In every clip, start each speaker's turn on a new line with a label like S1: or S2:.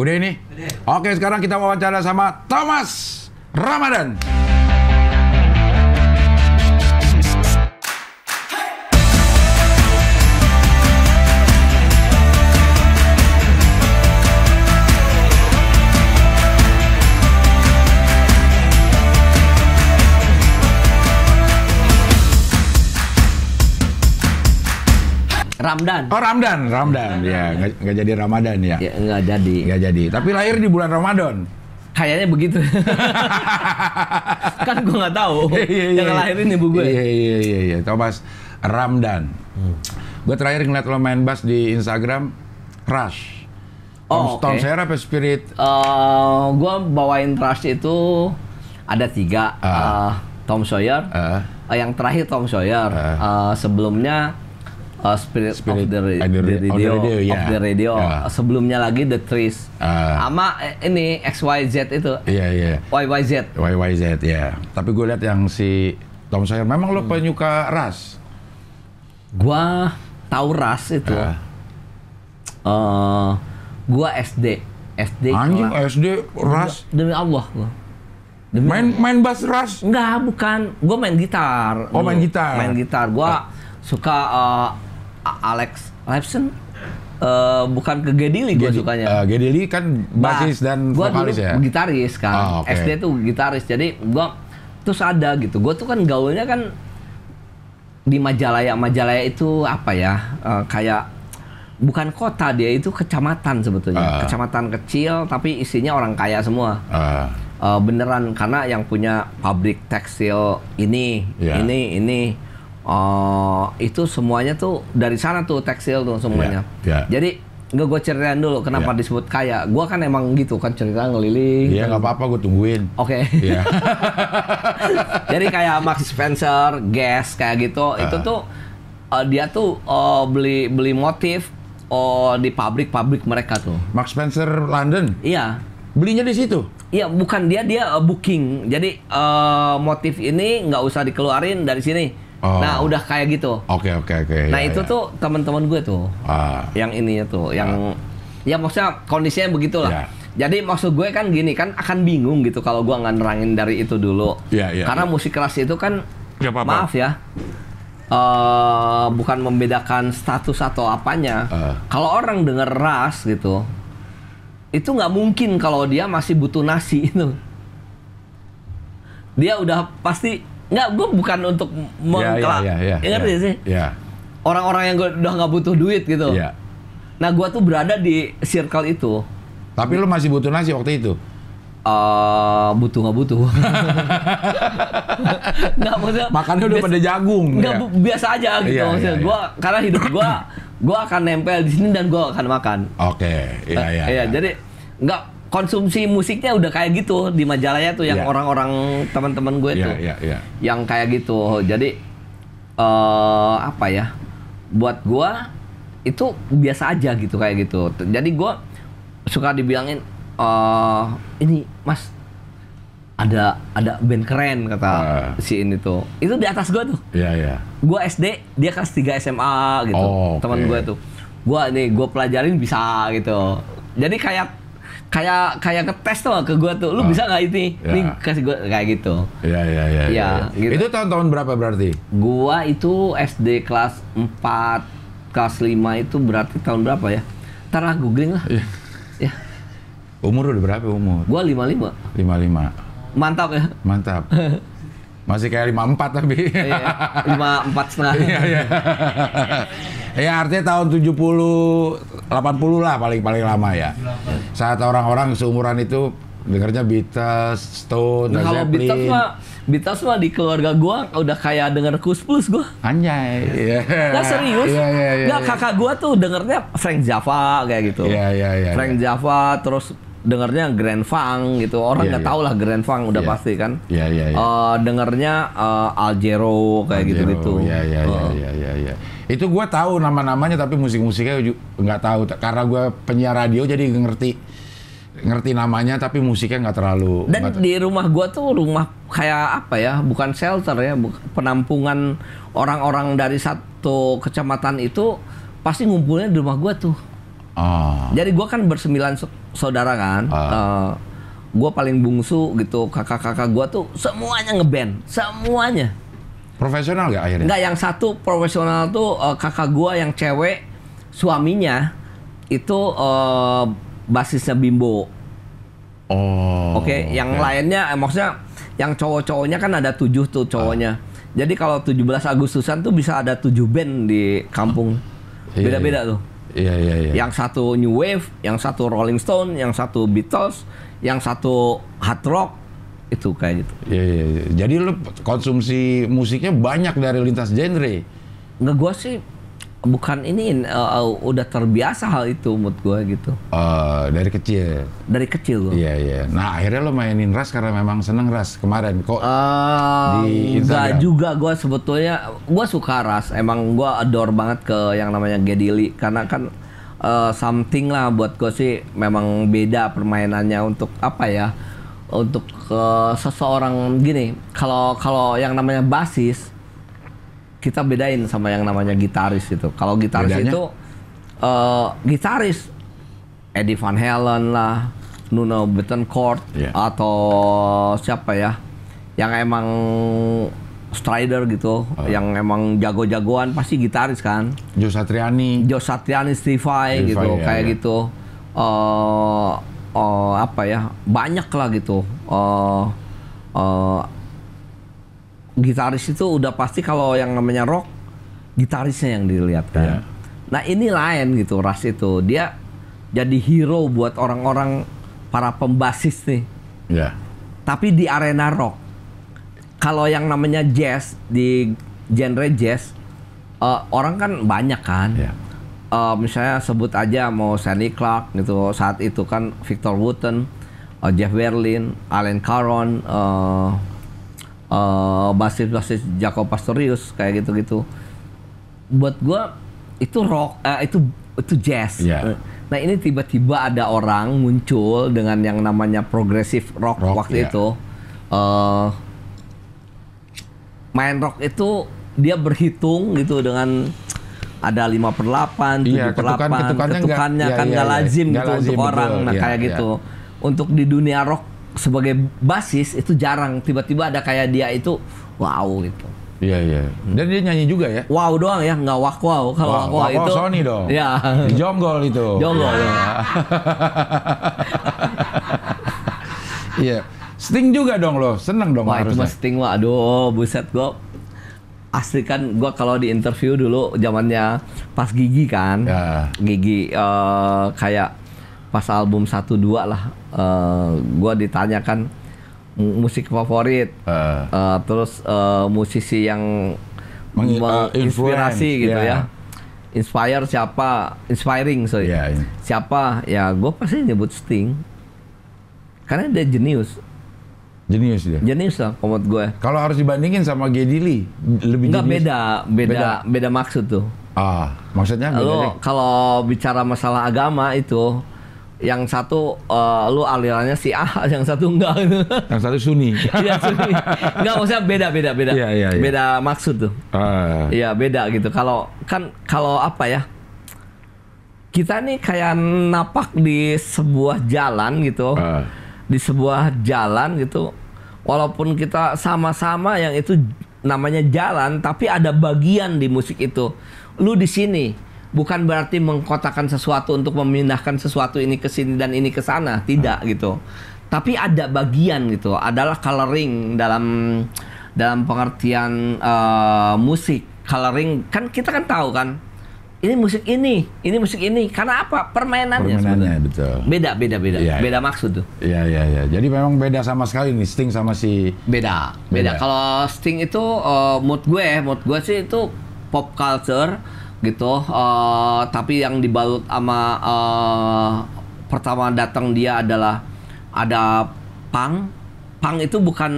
S1: Udah ini? Oke, sekarang kita wawancara sama Thomas Ramadan. Ramdan. Oh Ramdan, Ramdan. Ya nggak jadi Ramadan ya. ya nggak jadi. Nggak jadi. Tapi lahir di bulan Ramadan.
S2: Kayaknya begitu.
S1: kan gue nggak tahu. Iya, iya, iya, yang ngelahirin ibu gue. Iya iya iya. iya. Thomas Ramdan. Hmm. Gue terakhir ngeliat lo main bass di Instagram, Rush.
S2: Oh, Tom, okay. Tom apa Spirit? Uh, eh, gue bawain Rush itu ada tiga. Uh. Uh, Tom Sawyer. Uh. Uh, yang terakhir Tom Sawyer. Uh. Uh, sebelumnya uh, Spirit, Spirit of the, ra- the Radio, radio of the Radio, yeah. of the radio. Yeah. sebelumnya lagi The Trees, uh. Ah. sama eh, ini XYZ itu, yeah, yeah. YYZ, YYZ ya. Yeah. Iya. Tapi
S1: gue lihat yang si Tom Sawyer, memang hmm. lo penyuka ras? Gua
S2: tahu ras itu, uh. Uh, gua SD, SD, anjing kelas. SD ras, demi Allah lo. Demi main main bass ras? Enggak, bukan. Gua main gitar. Oh, main gitar. Main gitar. Gua uh. suka uh, Alex Lifeson uh, eh, bukan ke Gedili gue sukanya. Uh, eh, Gedili kan basis nah, dan gua vokalis ya. gitaris kan. Oh, ah, okay. SD tuh gitaris. Jadi gua terus ada gitu. Gue tuh kan gaulnya kan di Majalaya. Majalaya itu apa ya? Uh, kayak bukan kota dia itu kecamatan sebetulnya. Uh. Kecamatan kecil tapi isinya orang kaya semua. Uh. Uh, beneran karena yang punya pabrik tekstil ini, yeah. ini, ini Oh, itu semuanya tuh dari sana tuh tekstil tuh semuanya. Yeah, yeah. Jadi nggak gue ceritain dulu kenapa yeah. disebut kaya. Gue kan emang gitu kan cerita ngeliling. Iya yeah, nggak apa-apa gue tungguin. Oke. Okay. Iya. Yeah. Jadi kayak Max Spencer, Guess kayak gitu. Uh. Itu tuh uh, dia tuh uh, beli beli motif uh, di pabrik-pabrik mereka tuh.
S1: Max Spencer London.
S2: Iya. Belinya di situ? Iya, bukan dia dia booking. Jadi uh, motif ini nggak usah dikeluarin dari sini Oh. Nah, udah kayak gitu.
S1: Oke, okay, oke, okay, oke. Okay. Nah, ya, itu ya. tuh
S2: teman-teman gue tuh. Ah. Yang ininya tuh, yang ah. ya maksudnya kondisinya begitulah. Yeah. Jadi maksud gue kan gini kan akan bingung gitu kalau gue nggak nerangin dari itu dulu. Yeah, yeah, Karena yeah. musik keras itu kan Gak apa -apa. maaf ya. Uh, bukan membedakan status atau apanya. Uh. Kalau orang denger ras gitu, itu nggak mungkin kalau dia masih butuh nasi itu. Dia udah pasti Enggak, gue bukan untuk ya, ya, mengkelak. Yeah, yeah, yeah, ya, yeah, yeah, yeah, sih? Yeah. Orang-orang yang gue udah nggak butuh duit gitu. Yeah. Nah, gue tuh berada di circle itu. Tapi lu masih butuh nasi waktu itu? Uh, butuh nggak butuh nggak maksudnya makannya udah pada jagung nggak ya? biasa aja gitu yeah, maksudnya yeah. Iya. gua karena hidup gue gue akan nempel di sini dan gue akan makan oke iya, eh, iya, iya, iya. jadi nggak konsumsi musiknya udah kayak gitu di majalahnya tuh yang orang iya. orang-orang teman-teman gue yeah, tuh yeah, yeah. yang kayak gitu jadi uh, apa ya buat gue itu biasa aja gitu kayak gitu jadi gue suka dibilangin uh, ini mas ada ada band keren kata uh. si ini tuh itu di atas gue tuh yeah, yeah. gue SD dia kelas 3 SMA gitu oh, okay. teman gue tuh gue nih gue pelajarin bisa gitu jadi kayak kayak kayak ngetes tuh ke gue tuh lu ah. bisa nggak ini ya. ini kasih gue kayak gitu ya ya ya, ya, ya, ya. Gitu. itu tahun-tahun berapa berarti gua itu SD kelas 4 kelas 5 itu berarti tahun berapa ya ntar lah googling lah ya. ya. umur udah berapa umur gua 55 55 mantap ya mantap
S1: masih kayak 54 tapi.
S2: ya, 54 setengah. Iya, iya.
S1: Ya artinya tahun 70 80 lah paling paling lama ya. Saat orang-orang seumuran itu dengarnya Beatles, Stone, nah, Kalau Beatles mah,
S2: Beatles mah di keluarga gua udah kayak denger Kus Plus gua. Anjay. Yeah. Nah iya, serius. Yeah, yeah, yeah, Nggak, yeah. kakak gua tuh dengernya Frank Java kayak gitu. Iya, yeah, iya, yeah, iya. Yeah, Frank yeah. Java terus dengernya Grand Funk gitu. Orang enggak iya, yeah, yeah. tahu lah Grand Funk udah yeah. pasti kan. Iya, yeah, iya, yeah, iya. yeah. uh, dengernya uh, eh, Aljero kayak gitu-gitu. Iya, iya, iya, eh. iya, iya itu gue tahu
S1: nama-namanya tapi musik-musiknya nggak tahu. Karena gue penyiar radio jadi ngerti ngerti namanya tapi musiknya nggak terlalu dan
S2: gak di rumah gue tuh rumah kayak apa ya bukan shelter ya penampungan orang-orang dari satu kecamatan itu pasti ngumpulnya di rumah gue tuh oh. jadi gue kan bersembilan saudara kan oh. Ah. uh, eh, gue paling bungsu gitu kakak-kakak gue tuh semuanya ngeband semuanya Profesional nggak akhirnya? Nggak, yang satu profesional tuh uh, kakak gua yang cewek suaminya itu uh, basisnya bimbo. Oh. Oke, okay? yang lainnya eh, maksudnya yang cowok-cowoknya kan ada tujuh tuh cowoknya. Ah. Jadi kalau 17 Agustusan tuh bisa ada tujuh band di kampung. Ah. Iya, Beda-beda iya.
S1: tuh. Iya, iya,
S3: iya.
S2: Yang satu New Wave, yang satu Rolling Stone, yang satu Beatles, yang satu Hard Rock, itu kayak gitu. Iya, iya, iya. Jadi lu
S1: konsumsi musiknya banyak dari lintas genre. Nggak gua sih bukan ini uh, udah terbiasa hal itu mood gua gitu. Uh, dari kecil.
S2: Dari kecil gua. Iya iya. Nah akhirnya lo mainin ras karena memang seneng ras kemarin kok. Uh, di Enggak juga gua sebetulnya Gua suka ras. Emang gua adore banget ke yang namanya Gedili karena kan uh, something lah buat gue sih memang beda permainannya untuk apa ya untuk ke eh, seseorang gini kalau kalau yang namanya basis kita bedain sama yang namanya gitaris itu kalau gitaris Bedanya? itu uh, gitaris Eddie Van Halen lah Nuno Bettencourt yeah. atau siapa ya yang emang Strider gitu, oh. yang emang jago-jagoan pasti gitaris kan. Joe Satriani. Joe Satriani, Stevie gitu, ya, kayak ya. gitu. Uh, uh, apa ya banyak lah gitu uh, uh, gitaris itu udah pasti kalau yang namanya rock gitarisnya yang dilihat kan yeah. nah ini lain gitu ras itu dia jadi hero buat orang-orang para pembasis nih yeah. tapi di arena rock kalau yang namanya jazz di genre jazz uh, orang kan banyak kan yeah uh, misalnya sebut aja mau Sandy Clark gitu saat itu kan Victor Wooten, uh, Jeff Berlin, Alan Caron, uh, eh, uh, basis basis Jacob Pastorius kayak gitu-gitu. Buat gue itu rock, uh, itu itu jazz. Yeah. Nah ini tiba-tiba ada orang muncul dengan yang namanya progressive rock, rock waktu yeah. itu. Uh, main rock itu dia berhitung gitu dengan ada lima per delapan, 7 iya, per delapan. ketukan, ketukannya, iya, kan iya, nggak lazim gak gitu lazim, untuk betul, orang, nah iya, kayak iya. gitu. Untuk di dunia rock sebagai basis itu jarang, tiba-tiba ada kayak dia itu wow gitu. Iya iya. Dan dia nyanyi juga ya? Wow doang ya, nggak wak wow. Kalau wow, wow itu Sony dong. Iya.
S1: jonggol itu. Jonggol. Iya.
S2: yeah. Sting juga dong loh, seneng dong Wah, harusnya. Wah itu Sting lah, aduh buset gue asli kan gua kalau di interview dulu zamannya pas gigi kan ya. gigi uh, kayak pas album satu dua lah uh, eh, gue ditanyakan musik favorit uh. Uh, terus uh, musisi yang menginspirasi uh, gitu yeah. ya inspire siapa inspiring sorry yeah, ya. siapa ya gue pasti nyebut Sting karena dia jenius Jenius dia. Jenius lah komod gue. Kalau harus dibandingin sama Gedili lebih Enggak jenius. beda, beda, beda, beda maksud tuh. Ah, maksudnya lu kalau bicara masalah agama itu yang satu uh, lu alirannya si A, yang satu enggak Yang satu Sunni. Iya Sunni. Enggak maksudnya beda beda beda. Iya, iya, iya. Beda maksud tuh. Ah. Iya, ya, beda gitu. Kalau kan kalau apa ya? Kita nih kayak napak di sebuah jalan gitu. Ah. Di sebuah jalan gitu walaupun kita sama-sama yang itu namanya jalan tapi ada bagian di musik itu lu di sini bukan berarti mengkotakan sesuatu untuk memindahkan sesuatu ini ke sini dan ini ke sana tidak hmm. gitu tapi ada bagian gitu adalah coloring dalam dalam pengertian uh, musik coloring kan kita kan tahu kan ini musik ini, ini musik ini. Karena apa? Permainannya. Permainannya betul. Beda, beda, beda. Ya,
S1: beda ya. maksud tuh. Iya, iya, iya. Jadi memang beda sama sekali nih Sting sama si. Beda, beda. beda. Kalau
S2: Sting itu uh, mood gue, mood gue sih itu pop culture gitu. Uh, tapi yang dibalut sama uh, pertama datang dia adalah ada pang. Pang itu bukan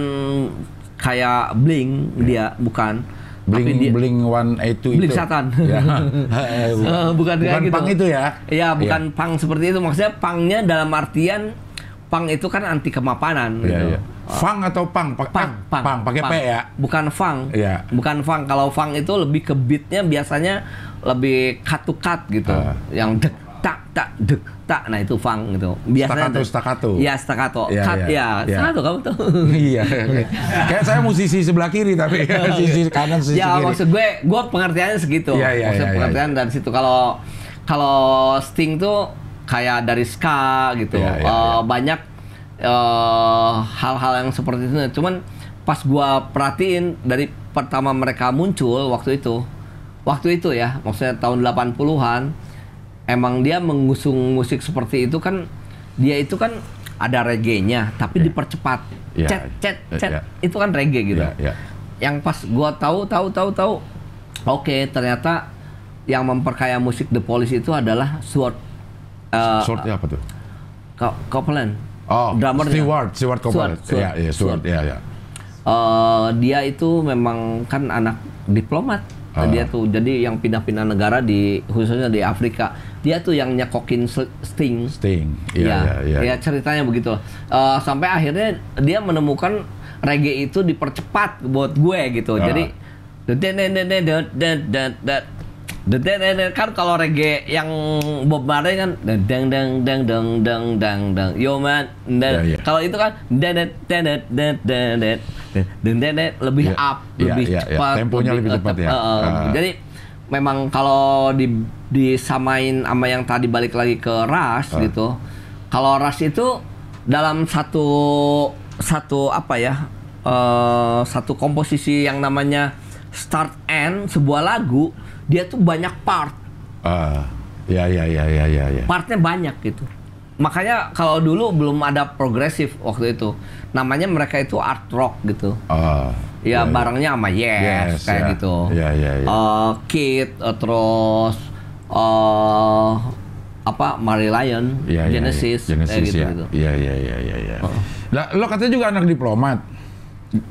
S2: kayak bling ya. dia bukan Bling dia, Bling one Bling itu. Satan. Ya. Eh, bukan, bukan kayak gitu. pang itu ya. Iya, iya. bukan ya. pang seperti itu. Maksudnya pangnya dalam artian pang itu kan anti kemapanan ya, gitu. Ya. Fang atau pang? Pang, pang, ah, pang, pang pakai P ya. Bukan fang. Ya. Bukan fang. Kalau fang itu lebih ke beatnya biasanya lebih katukat gitu. Uh. Yang dek tak tak dek tak nah itu fang gitu biasanya itu staccato ya staccato ya, cut ya, ya. ya. staccato kamu tuh iya, iya, iya kayak saya musisi sebelah kiri tapi sisi kanan sisi ya, kiri maksud gue gue pengertiannya segitu ya, ya, maksud ya, pengertian ya, ya. dari situ kalau kalau Sting tuh kayak dari ska gitu ya, ya, uh, ya. banyak eh, hal-hal uh, yang seperti itu cuman pas gue perhatiin dari pertama mereka muncul waktu itu waktu itu ya maksudnya tahun 80-an emang dia mengusung musik seperti itu kan dia itu kan ada reggae tapi yeah. dipercepat. Yeah. Cet cet iya. cet yeah. itu kan reggae gitu. Yeah, yeah. Yang pas gua tahu tahu tahu tahu oke okay, ternyata yang memperkaya musik The Police itu adalah Sword uh, Swordnya apa tuh? Co Copeland. Oh, drummer
S1: Stewart, Stewart Copeland. Iya, iya, Stewart, iya, ya. iya.
S2: Eh dia itu memang kan anak diplomat Nah, ah. dia tuh jadi yang pindah-pindah negara di khususnya di Afrika dia tuh yang nyekokin Sting. Sting. Iya. Yeah, iya. yeah, yeah. ya, ceritanya begitu. Uh, sampai akhirnya dia menemukan reggae itu dipercepat buat gue gitu. Uh. Jadi dan dan dan dan kan kalau reggae yang Bob Marley kan dang dang dang dang dang dang dang yo man kalau itu kan denet denet denet denet denet lebih up lebih cepat temponya lebih cepat ya jadi memang kalau di disamain sama yang tadi balik lagi ke ras gitu kalau ras itu dalam satu satu apa ya satu komposisi yang namanya start end sebuah lagu dia tuh banyak part. Uh, ya ya ya ya ya. ya. Partnya banyak gitu. Makanya kalau dulu belum ada progresif waktu itu, namanya mereka itu art rock gitu. Uh, ya, ya, ya. barangnya sama Yes, yes kayak ya. gitu. Ya ya ya. Uh, Kid uh, terus uh, apa Mary Lion, ya, Genesis, ya, ya. Genesis, gitu,
S1: ya. Iya iya iya iya. Ya. Uh. lo katanya juga anak diplomat,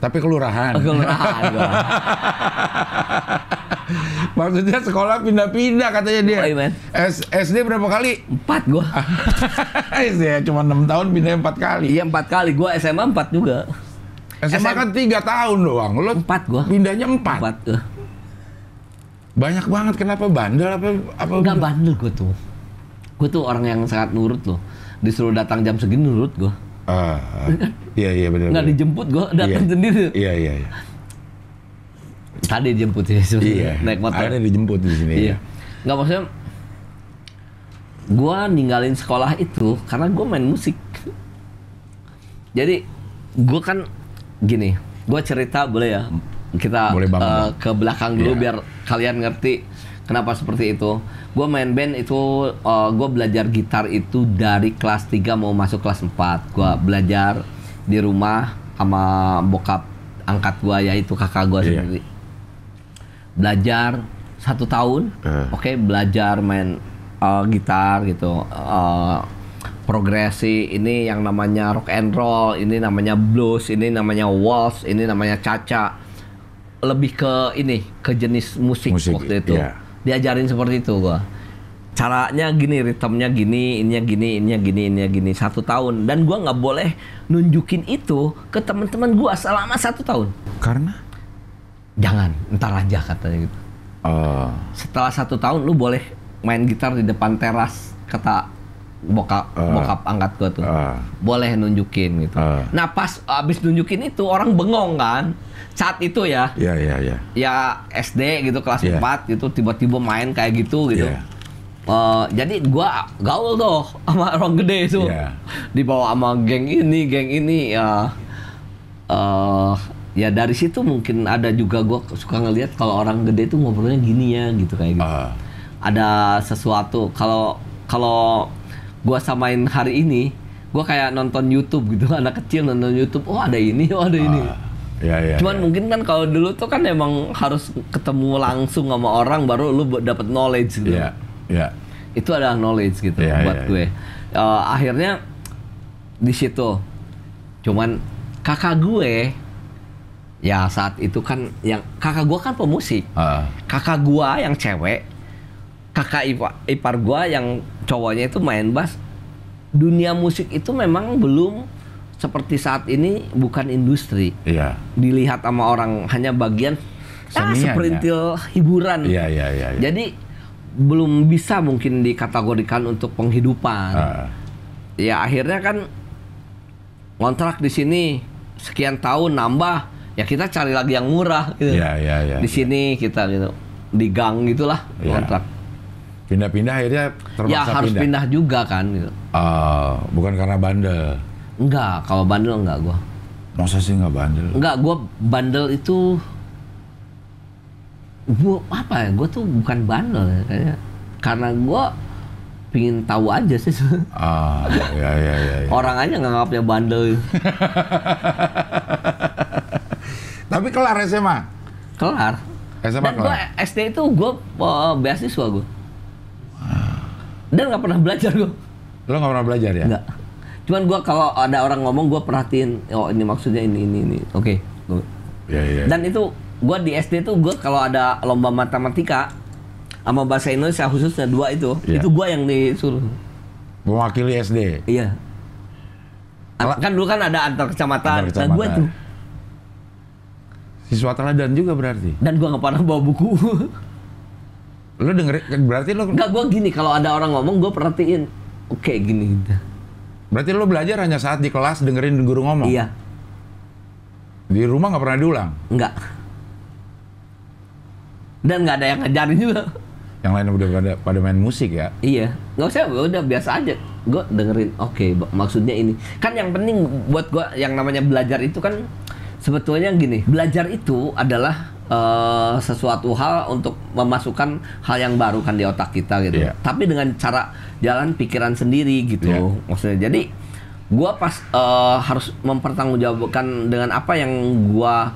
S1: tapi kelurahan. Kelurahan. kelurahan. Maksudnya sekolah pindah-pindah katanya dia. Iya, S SD berapa kali? Empat gua. Ah. SD ya, cuma enam tahun pindah empat kali. Iya empat kali. Gua SMA empat juga. SMA, SMA kan tiga tahun doang.
S2: Lo empat gua. Pindahnya empat. Empat. gua. Eh. Banyak banget. Kenapa bandel apa? apa Enggak bandel gua tuh. Gua tuh orang yang sangat nurut loh. Disuruh datang jam segini nurut gua. Uh, iya iya benar. Nggak dijemput gua iya. datang iya, sendiri. Iya iya. iya tadi dijemput sih sebenarnya. Iya. Naik motor. Akhirnya
S1: dijemput di sini. Iya.
S2: Gak maksudnya gue ninggalin sekolah itu karena gue main musik. Jadi gue kan gini, gue cerita boleh ya kita boleh uh, ke belakang dulu yeah. biar kalian ngerti kenapa seperti itu. Gue main band itu, uh, eh, gue belajar gitar itu dari kelas 3 mau masuk kelas 4 Gue hmm. belajar di rumah sama bokap angkat gue yaitu kakak gue yeah. sendiri belajar satu tahun, uh. oke okay, belajar main uh, gitar gitu, uh, progresi ini yang namanya rock and roll, ini namanya blues, ini namanya waltz, ini namanya caca, lebih ke ini ke jenis musik, musik waktu itu, yeah. diajarin seperti itu gua. Caranya gini, ritmenya gini, ininya gini, ininya gini, ininya gini satu tahun dan gua nggak boleh nunjukin itu ke teman-teman gua selama satu tahun. Karena? jangan ntar aja katanya gitu uh. setelah satu tahun lu boleh main gitar di depan teras kata bokap uh, oh. bokap angkat gua tuh uh, boleh nunjukin gitu. Uh, nah pas abis nunjukin itu orang bengong kan saat itu ya. Iya, iya, iya. ya yeah, ya yeah, Yeah. Ya SD gitu kelas yeah. 4 gitu tiba-tiba main kayak gitu gitu. Yeah. Uh, jadi gua gaul tuh sama orang gede itu. Yeah. Dibawa sama geng ini, geng ini ya. Uh, uh, ya dari situ mungkin ada juga gue suka ngelihat kalau orang gede tuh ngobrolnya gini ya gitu kayak gitu. Uh. Ada sesuatu kalau kalau gue samain hari ini, gue kayak nonton YouTube gitu anak kecil nonton YouTube, oh ada ini, oh ada uh. ini. Ah. Ya, ya, Cuman ya. mungkin kan kalau dulu tuh kan emang harus ketemu langsung sama orang baru lu dapat knowledge gitu. ya, ya. Itu adalah knowledge gitu ya, buat ya, ya. gue. ya. Uh, akhirnya di situ. Cuman kakak gue ya saat itu kan yang kakak gua kan pemusik uh. kakak gua yang cewek kakak ipar, ipar gua yang cowoknya itu main bass dunia musik itu memang belum seperti saat ini bukan industri yeah. dilihat sama orang hanya bagian ah, ah seperintil ya. hiburan iya, iya, iya, iya, jadi belum bisa mungkin dikategorikan untuk penghidupan uh. ya akhirnya kan kontrak di sini sekian tahun nambah ya kita cari lagi yang murah gitu. Ya, ya, ya, di ya. sini kita gitu di gang gitulah ya. kontrak. Pindah-pindah akhirnya terpaksa Ya harus pindah, pindah juga kan gitu. Uh, bukan karena bandel. Enggak, kalau bandel enggak gua. Masa sih enggak bandel? Enggak, gua bandel itu gua apa ya? Gua tuh bukan bandel ya kayaknya. Karena gua pingin tahu aja sih. Ah, ya, ya, ya, ya. Orang aja nganggapnya bandel. Tapi kelar SMA. Kelar. SMA Dan kelar. Gua SD itu gue uh, beasiswa gue. Dan gak pernah belajar gue. Lo gak pernah belajar ya? Nggak. Cuman gue kalau ada orang ngomong gue perhatiin, oh ini maksudnya ini ini ini. Oke. Okay. Iya, iya, iya Dan itu gue di SD tuh gue kalau ada lomba matematika sama bahasa Indonesia khususnya dua itu, ya. itu gue yang disuruh.
S1: Mewakili SD. Iya.
S2: Kan dulu kan ada antar kecamatan. Antar nah, kecamatan. Nah, gue tuh Siswa teladan juga berarti. Dan gua nggak pernah bawa buku. lo dengerin berarti lo nggak gua gini kalau ada orang ngomong gua perhatiin. Oke gini. Berarti lo belajar
S1: hanya saat di kelas dengerin guru ngomong. Iya. Di rumah nggak pernah diulang. Nggak.
S2: Dan nggak ada yang ngajarin juga. Yang lain udah pada, pada main musik ya? Iya. Nggak usah, udah biasa aja. Gue dengerin, oke okay, maksudnya ini. Kan yang penting buat gue yang namanya belajar itu kan sebetulnya gini belajar itu adalah uh, sesuatu hal untuk memasukkan hal yang baru kan di otak kita gitu yeah. tapi dengan cara jalan pikiran sendiri gitu yeah. maksudnya jadi gua pas uh, harus mempertanggungjawabkan dengan apa yang gua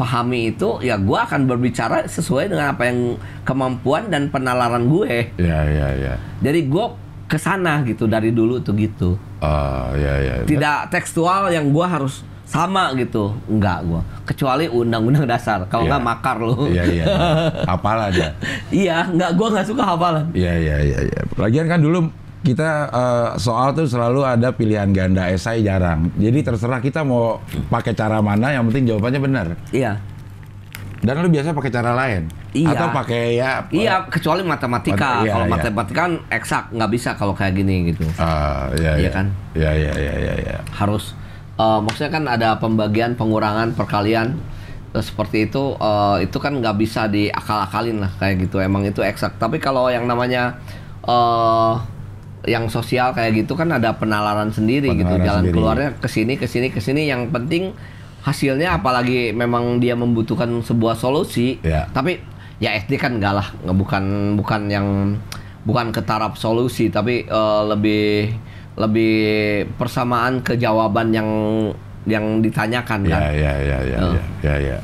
S2: pahami itu ya gue akan berbicara sesuai dengan apa yang kemampuan dan penalaran gue. Ya ya ya. Jadi gue kesana gitu dari dulu tuh gitu. Uh, ya, ya. Tidak tekstual yang gue harus sama gitu enggak gua kecuali undang-undang dasar kalau yeah. enggak makar lo iya iya hafalan ya iya enggak gua enggak suka hafalan
S1: iya iya iya ya. lagian kan dulu kita uh, soal tuh selalu ada pilihan ganda esai jarang jadi terserah kita mau pakai cara mana yang penting jawabannya benar iya dan lu biasa pakai cara lain
S2: iya. atau pakai ya iya kecuali matematika iya, kalau iya. matematika kan eksak nggak bisa kalau kayak gini gitu uh, iya, iya, iya kan iya iya iya iya, iya. harus uh, maksudnya kan ada pembagian pengurangan perkalian eh, seperti itu uh, itu kan nggak bisa diakal-akalin lah kayak gitu emang itu eksak tapi kalau yang namanya uh, yang sosial kayak gitu kan ada penalaran sendiri gitu. penalaran gitu jalan sendiri. keluarnya ke sini ke sini ke sini yang penting hasilnya apalagi memang dia membutuhkan sebuah solusi ya. tapi ya SD kan enggak lah bukan bukan yang bukan ketarap solusi tapi uh, lebih lebih persamaan ke jawaban yang yang ditanyakan ya, kan. Iya iya iya iya iya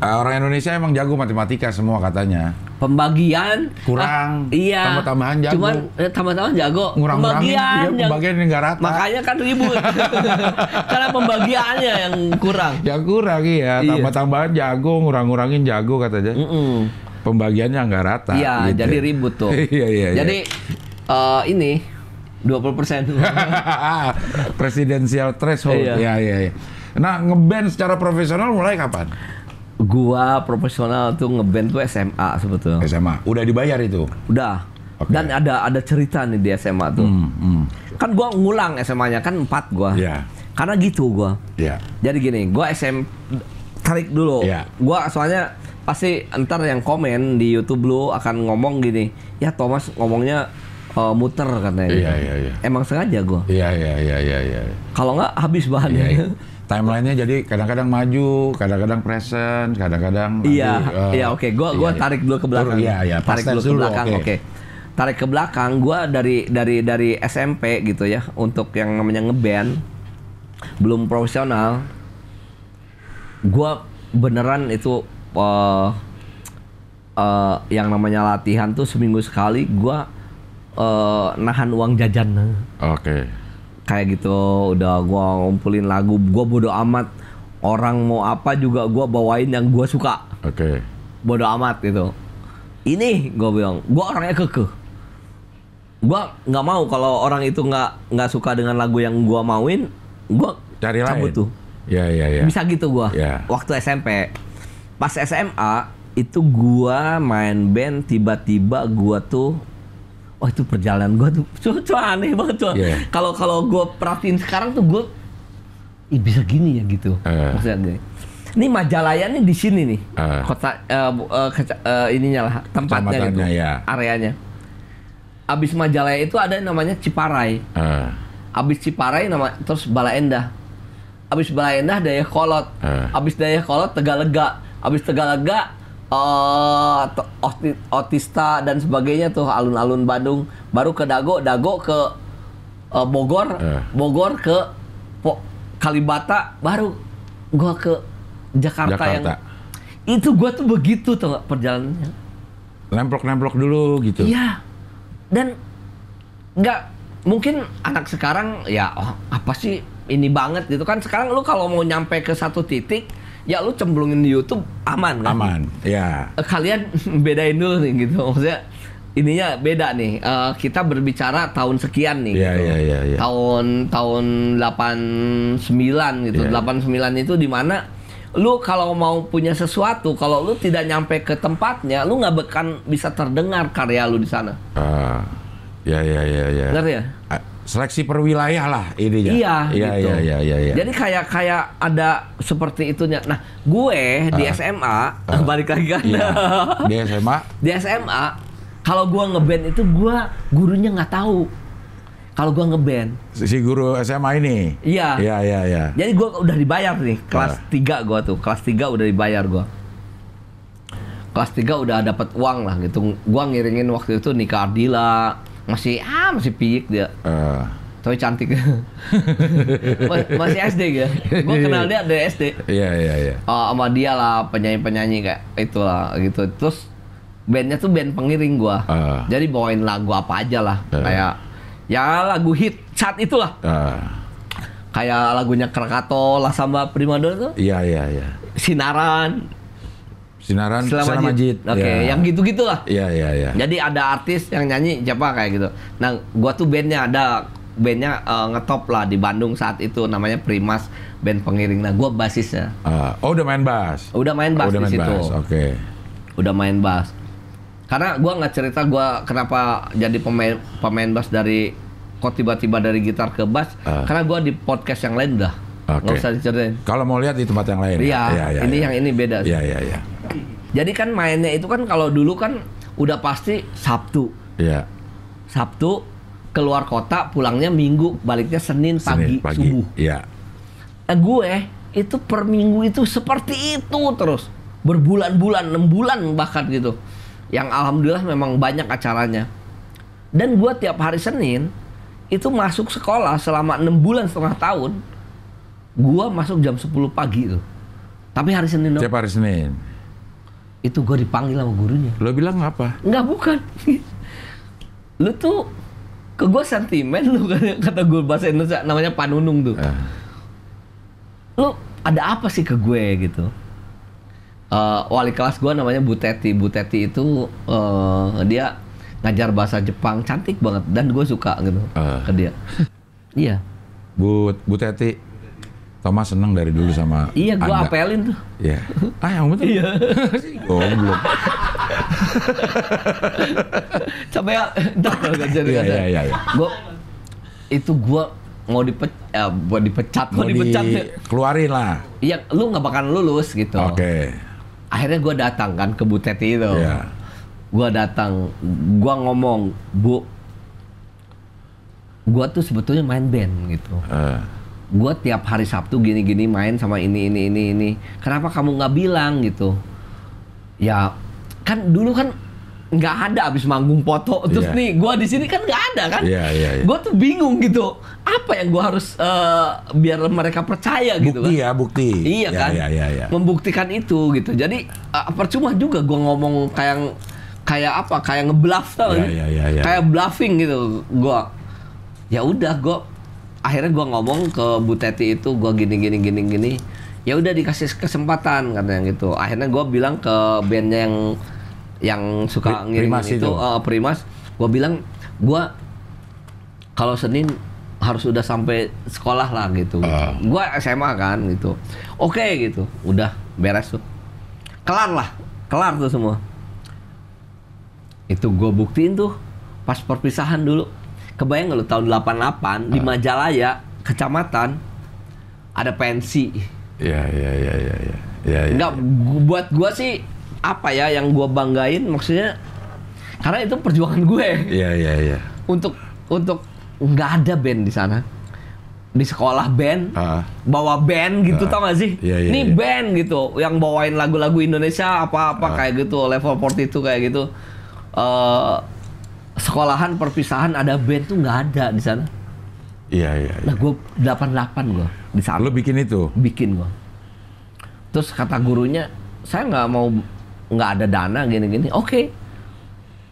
S1: orang Indonesia emang jago matematika semua
S2: katanya. Pembagian kurang. Ah,
S1: iya. Tambah-tambahan jago. Cuman eh, tambah-tambahan jago. Ngurang pembagian. Ya, pembagian nggak rata. Makanya kan ribut. Karena pembagiannya yang kurang. Yang kurang iya. iya. Tambah-tambahan jago, ngurang-ngurangin jago katanya. Mm -mm. Pembagiannya nggak rata. Iya, gitu. jadi ribut tuh. Iya, iya, iya, jadi
S2: iya. Uh, ini
S1: dua puluh persen. Presidensial threshold. Iya. Ya, ya, ya. Nah, ngeband secara profesional mulai kapan?
S2: Gua profesional tuh ngeband tuh SMA sebetulnya. SMA. Udah dibayar itu? Udah. Okay. Dan ada ada cerita nih di SMA tuh. Hmm, hmm. Kan gua ngulang SMA-nya kan empat gua. Iya. Yeah. Karena gitu gua. Iya. Yeah. Jadi gini, gua SM tarik dulu. Iya. Yeah. Gua soalnya pasti entar yang komen di YouTube lu akan ngomong gini, "Ya Thomas ngomongnya uh, muter katanya. Gitu. Iya, iya, iya. Emang sengaja gua. Iya, iya, iya, iya, iya.
S1: Kalau nggak habis iya, bahannya. Iya, iya. Timelinenya jadi kadang-kadang maju, kadang-kadang present,
S2: kadang-kadang Iya, uh, iya oke. Okay. Gua iya, gua iya, tarik dulu ke belakang. Iya, iya. Tarik dulu ke belakang. Oke. Okay. Okay. Tarik ke belakang gua dari dari dari SMP gitu ya untuk yang namanya ngeband belum profesional. Gua beneran itu uh, uh, yang namanya latihan tuh seminggu sekali gua uh, nahan uang jajan. Oke. Okay. Kayak gitu, udah gua ngumpulin lagu, gua bodo amat orang mau apa juga gua bawain yang gua suka. Oke. Okay. Bodo amat gitu. Ini gua bilang, gua orangnya kekeh. Gua nggak mau kalau orang itu nggak nggak suka dengan lagu yang gua mauin, gua cari lagu tuh. Ya, ya, ya. Bisa gitu gua. Ya. Waktu SMP. Pas SMA itu gua main band tiba-tiba gua tuh wah oh, itu perjalanan gue tuh cuma, aneh banget cuma iya. kalau yeah. kalau gue perhatiin sekarang tuh gue Ih, bisa gini ya gitu uh. maksudnya gini. ini majalahnya nih di sini nih uh. kota uh, eh, uh, kaca, uh, ininya lah tempatnya gitu ya. areanya abis Majalaya itu ada yang namanya Ciparai uh. abis Ciparai nama terus Balaendah abis Balaendah kolot uh. abis Kolot Tegalega abis Tegalega uh, otista dan sebagainya tuh alun-alun Bandung baru ke Dago Dago ke uh, Bogor uh. Bogor ke po Kalibata baru gua ke Jakarta, Jakarta. yang itu gua tuh begitu tuh perjalanannya nemplok-nemplok dulu gitu iya dan nggak mungkin anak sekarang ya oh, apa sih ini banget gitu kan sekarang lu kalau mau nyampe ke satu titik ya lu cemplungin di YouTube aman kan? Aman, ya. Eh, kalian bedain dulu nih gitu, maksudnya ininya beda nih. Uh, kita berbicara tahun sekian nih. Yeah, gitu. yeah, yeah, yeah. Tahun tahun sembilan gitu. Yeah. Ya. sembilan itu di mana lu kalau mau punya sesuatu, kalau lu tidak nyampe ke tempatnya, lu nggak bekan bisa terdengar karya lu di sana.
S1: Ah. Uh, ya ya ya ya. Benar ya? seleksi per wilayah lah ya. Iya, iya, gitu. iya, iya, iya, iya. Jadi
S2: kayak kayak ada seperti itunya. Nah, gue di ah. SMA
S1: uh, ah. balik lagi kan. Iya. Di SMA?
S2: Di SMA kalau gue ngeband itu gue gurunya nggak tahu. Kalau gue ngeband. Si guru SMA ini. Iya. Iya, iya, iya. Jadi gue udah dibayar nih kelas uh. Ah. 3 gue tuh. Kelas 3 udah dibayar gue. Kelas 3 udah dapat uang lah gitu. Gue ngiringin waktu itu Nika Ardila, masih ah masih piik dia uh. tapi cantik masih SD ya gue kenal dia dari SD iya iya iya oh, sama dia lah penyanyi penyanyi kayak itulah gitu terus bandnya tuh band pengiring gue uh. jadi bawain lagu apa aja lah uh. kayak ya lagu hit saat itulah uh. kayak lagunya Krakato lah sama Primadona tuh iya iya iya sinaran Sinaran, Sinaran Majid. Oke, okay. ya. yang gitu-gitu lah. Iya, iya, iya. Jadi ada artis yang nyanyi siapa kayak gitu. Nah, gua tuh bandnya ada bandnya uh, ngetop lah di Bandung saat itu namanya Primas band pengiring. Nah, gua basisnya. Uh, oh, udah main bass. Udah main bass oh, di situ. Oke. Okay. Udah main bass. Karena gua nggak cerita gua kenapa jadi pemain pemain bass dari kok tiba-tiba dari gitar ke bass. Uh. Karena gua di podcast yang lain dah. Okay. Gak usah diceritain. Kalau mau lihat di tempat yang lain. Ya? Iya. Ya, ya, ini ya. yang ini beda. Iya, iya, iya. Jadi kan mainnya itu kan kalau dulu kan udah pasti Sabtu. Iya. Sabtu keluar kota, pulangnya Minggu, baliknya Senin pagi, Senin, pagi. subuh. Iya. Nah, gue itu per minggu itu seperti itu terus berbulan-bulan, enam bulan bahkan gitu. Yang alhamdulillah memang banyak acaranya. Dan gue tiap hari Senin itu masuk sekolah selama enam bulan setengah tahun. Gue masuk jam 10 pagi tuh. Tapi hari Senin. Tiap hari Senin itu gue dipanggil sama gurunya. Lo bilang apa? Enggak bukan. lo tuh ke gue sentimen lu kata gue bahasa Indonesia namanya panunung tuh. Uh. Lu ada apa sih ke gue gitu? Uh, wali kelas gue namanya Buteti. Buteti itu uh, dia ngajar bahasa Jepang cantik banget dan gue suka gitu uh. ke dia. iya. Bu
S1: Buteti Thomas seneng dari dulu sama Iya, gue
S2: apelin tuh. Iya. Ah, yang
S1: betul. Iya.
S2: Goblok. Coba ya, entar kalau gak jadi. Iya, iya, iya, iya. iya. Gue itu gue mau dipecat, ya, buat dipecat, mau, mau dipecat. Di... Ya. Keluarin lah. Iya, lu nggak bakal lulus gitu. Oke. Akhirnya gue datang kan ke Buteti itu. Iya. Gue datang, gue ngomong, Bu, gue tuh sebetulnya main band gitu. Uh gue tiap hari Sabtu gini-gini main sama ini ini ini ini kenapa kamu nggak bilang gitu ya kan dulu kan nggak ada abis manggung foto terus yeah. nih gue di sini kan nggak ada kan yeah, yeah, yeah. gue tuh bingung gitu apa yang gue harus uh, biar mereka percaya gitu bukti gitu kan ya bukti iya yeah, kan yeah, yeah, yeah. membuktikan itu gitu jadi uh, percuma juga gue ngomong kayak kayak apa kayak ngebluff tau yeah,
S3: yeah, yeah, yeah. kayak
S2: bluffing gitu gue ya udah gue akhirnya gue ngomong ke Bu Teti itu gue gini gini gini gini ya udah dikasih kesempatan yang gitu akhirnya gue bilang ke bandnya yang yang suka ngirim itu, Uh, Primas gue bilang gue kalau Senin harus udah sampai sekolah lah gitu uh. Ah. gue SMA kan gitu oke okay, gitu udah beres tuh kelar lah kelar tuh semua itu gue buktiin tuh pas perpisahan dulu kebayang nggak lu tahun 88 di ah. Majalaya kecamatan ada pensi
S3: Iya iya iya iya iya. Ya, ya, Enggak
S2: ya. ya, ya. ya buat gua sih apa ya yang gua banggain maksudnya karena itu perjuangan gue. Iya iya iya. Untuk untuk nggak ada band di sana di sekolah band uh, bawa band gitu uh, tau gak sih iya, iya, ini iya. band gitu yang bawain lagu-lagu Indonesia apa-apa uh, kayak gitu level port itu kayak gitu uh, sekolahan perpisahan ada band tuh nggak ada di sana. Iya iya. Nah iya. gue delapan delapan gue di sana. Lo bikin itu? Bikin gue. Terus kata gurunya, saya nggak mau nggak ada dana gini-gini. Oke, okay.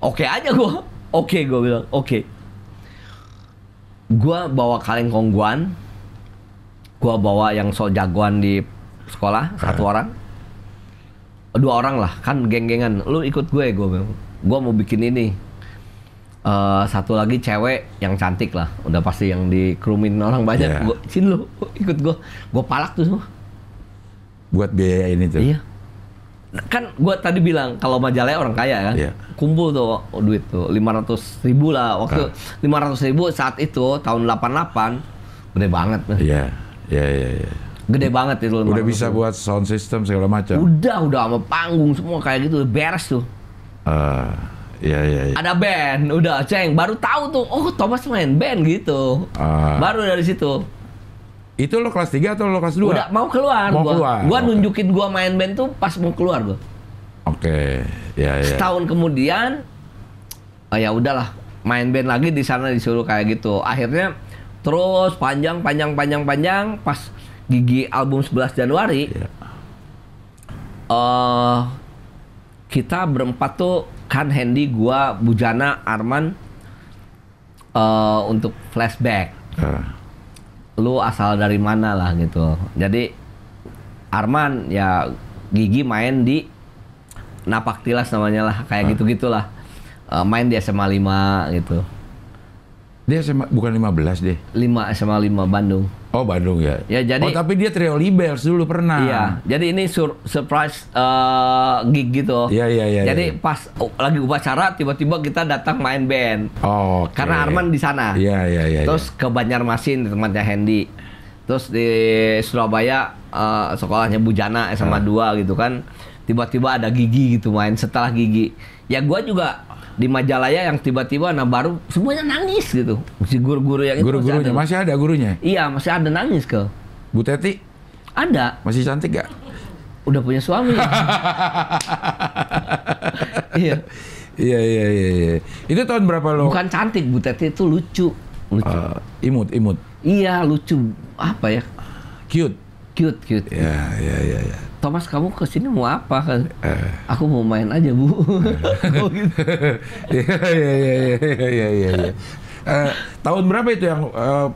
S2: oke okay aja gue. Oke okay, gue bilang oke. Okay. Gue bawa kaleng kongguan, gue bawa yang so jagoan di sekolah satu orang, dua orang lah kan geng-gengan. Lu ikut gue gue Gue mau bikin ini uh, satu lagi cewek yang cantik lah udah pasti yang dikerumin orang banyak yeah. gua sin lu ikut gue, gue palak tuh semua buat biaya ini tuh iya kan gue tadi bilang kalau majalah orang kaya kan yeah. kumpul tuh oh, duit tuh ratus ribu lah waktu ah. lima ratus ribu saat itu tahun 88 gede banget iya, iya iya iya gede banget itu udah bisa buat sound system segala macam udah udah sama panggung semua kayak gitu beres tuh uh Iya iya. Ya. Ada band, udah ceng. Baru tahu tuh, oh Thomas main band gitu. Uh. Baru dari situ. Itu lo kelas 3 atau lo kelas 2? Udah mau keluar mau gua. Keluar. Gua okay. nunjukin gua main band tuh pas mau keluar gua. Oke. Okay. Ya ya. Setahun kemudian oh ya udahlah, main band lagi di sana disuruh kayak gitu. Akhirnya terus panjang panjang panjang panjang pas gigi album 11 Januari. Yeah. Iya. Uh, kita berempat tuh kan Handy gua Bujana Arman uh, untuk flashback uh. lu asal dari mana lah gitu jadi Arman ya Gigi main di Napak Tilas namanya lah kayak uh. Ah. gitu gitulah uh, eh, main di SMA 5 gitu dia SMA bukan 15 deh 5 SMA 5 Bandung Oh Bandung ya. Ya jadi. Oh tapi dia Trio
S1: Libers dulu
S2: pernah. Iya. Jadi ini sur surprise uh, gig gitu. Iya iya iya. iya. Jadi ya. pas oh, lagi upacara tiba-tiba kita datang main band. Oh. Okay. Karena Arman di sana. Iya iya iya. iya. Terus ya. ke Banjarmasin di tempatnya Hendy. Terus di Surabaya uh, sekolahnya Bujana SMA dua gitu kan. Tiba-tiba ada Gigi gitu main setelah Gigi. Ya gua juga di Majalaya yang tiba-tiba nah baru semuanya nangis gitu si guru-guru yang guru gurunya masih ada. masih ada gurunya iya masih ada nangis ke Bu Teti ada masih cantik gak udah punya suami
S1: iya iya iya iya iya itu tahun berapa
S2: lo bukan cantik Bu Teti itu lucu lucu uh, imut imut iya lucu apa ya cute cute cute iya iya iya ya. Thomas kamu ke sini mau apa Uh. Aku mau main aja bu. Oh, gitu. Iya iya iya iya
S1: iya. iya, iya, iya. Eh, tahun berapa itu yang uh,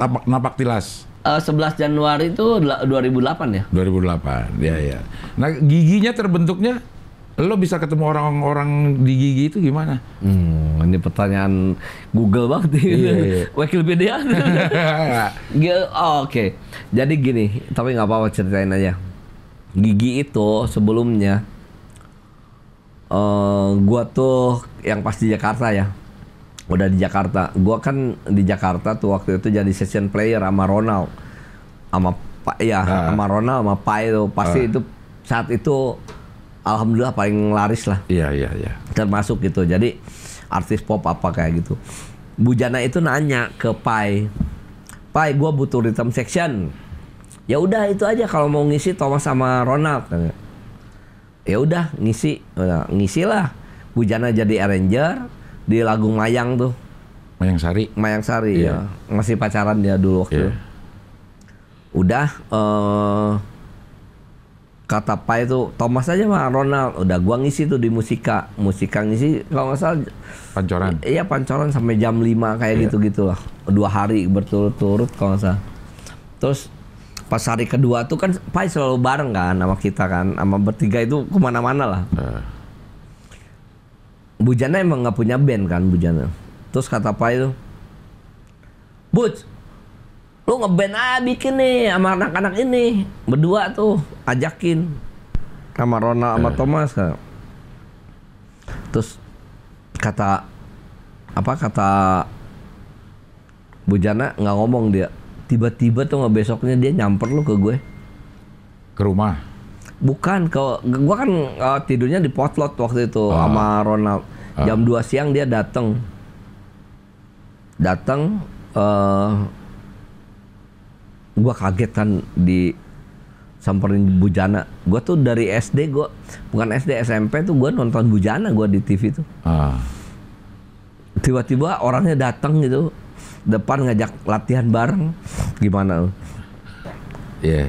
S1: eh, napak tilas?
S2: Uh, 11 Januari itu 2008 ya.
S1: 2008, ya ya. Nah giginya terbentuknya lo bisa ketemu orang-orang di gigi itu gimana?
S2: Hmm, ini pertanyaan Google banget iya, gitu. iya. Wikipedia. Oke, okay. jadi gini, tapi nggak apa-apa ceritain aja gigi itu sebelumnya uh, gua tuh yang pasti Jakarta ya udah di Jakarta gua kan di Jakarta tuh waktu itu jadi session player sama Ronald sama Pak ya ah. sama Ronald sama Pai tuh pasti ah. itu saat itu alhamdulillah paling laris lah iya iya iya termasuk gitu jadi artis pop apa kayak gitu Bujana itu nanya ke Pai Pai gua butuh rhythm section ya udah itu aja kalau mau ngisi Thomas sama Ronald ya udah ngisi udah, ngisi lah Bujana jadi arranger di lagu Mayang tuh Mayang Sari Mayang Sari yeah. ya masih pacaran dia dulu waktu yeah. udah uh, kata Pak itu Thomas aja sama Ronald udah gua ngisi tuh di musika musika ngisi kalau nggak salah pancoran iya pancoran sampai jam 5 kayak yeah. gitu gitulah dua hari berturut-turut kalau nggak salah terus pas hari kedua tuh kan Pai selalu bareng kan sama kita kan sama bertiga itu kemana-mana lah Bu hmm. Bujana emang nggak punya band kan Bu Bujana terus kata Pai tuh Buj lu ngeband aja bikin nih sama anak-anak ini berdua tuh ajakin sama Rona sama uh. Thomas kan. terus kata apa kata Bu Bujana nggak ngomong dia tiba-tiba tuh nggak besoknya dia nyamper lu ke gue ke rumah bukan kau gue kan uh, tidurnya di potlot waktu itu uh, sama Ronald uh. jam 2 siang dia datang datang uh, eh, gue kaget kan di samperin Bujana gue tuh dari SD gue bukan SD SMP tuh gue nonton Bujana gue di TV tuh ah. tiba-tiba orangnya datang gitu depan ngajak latihan bareng gimana lu? Iya. Yeah.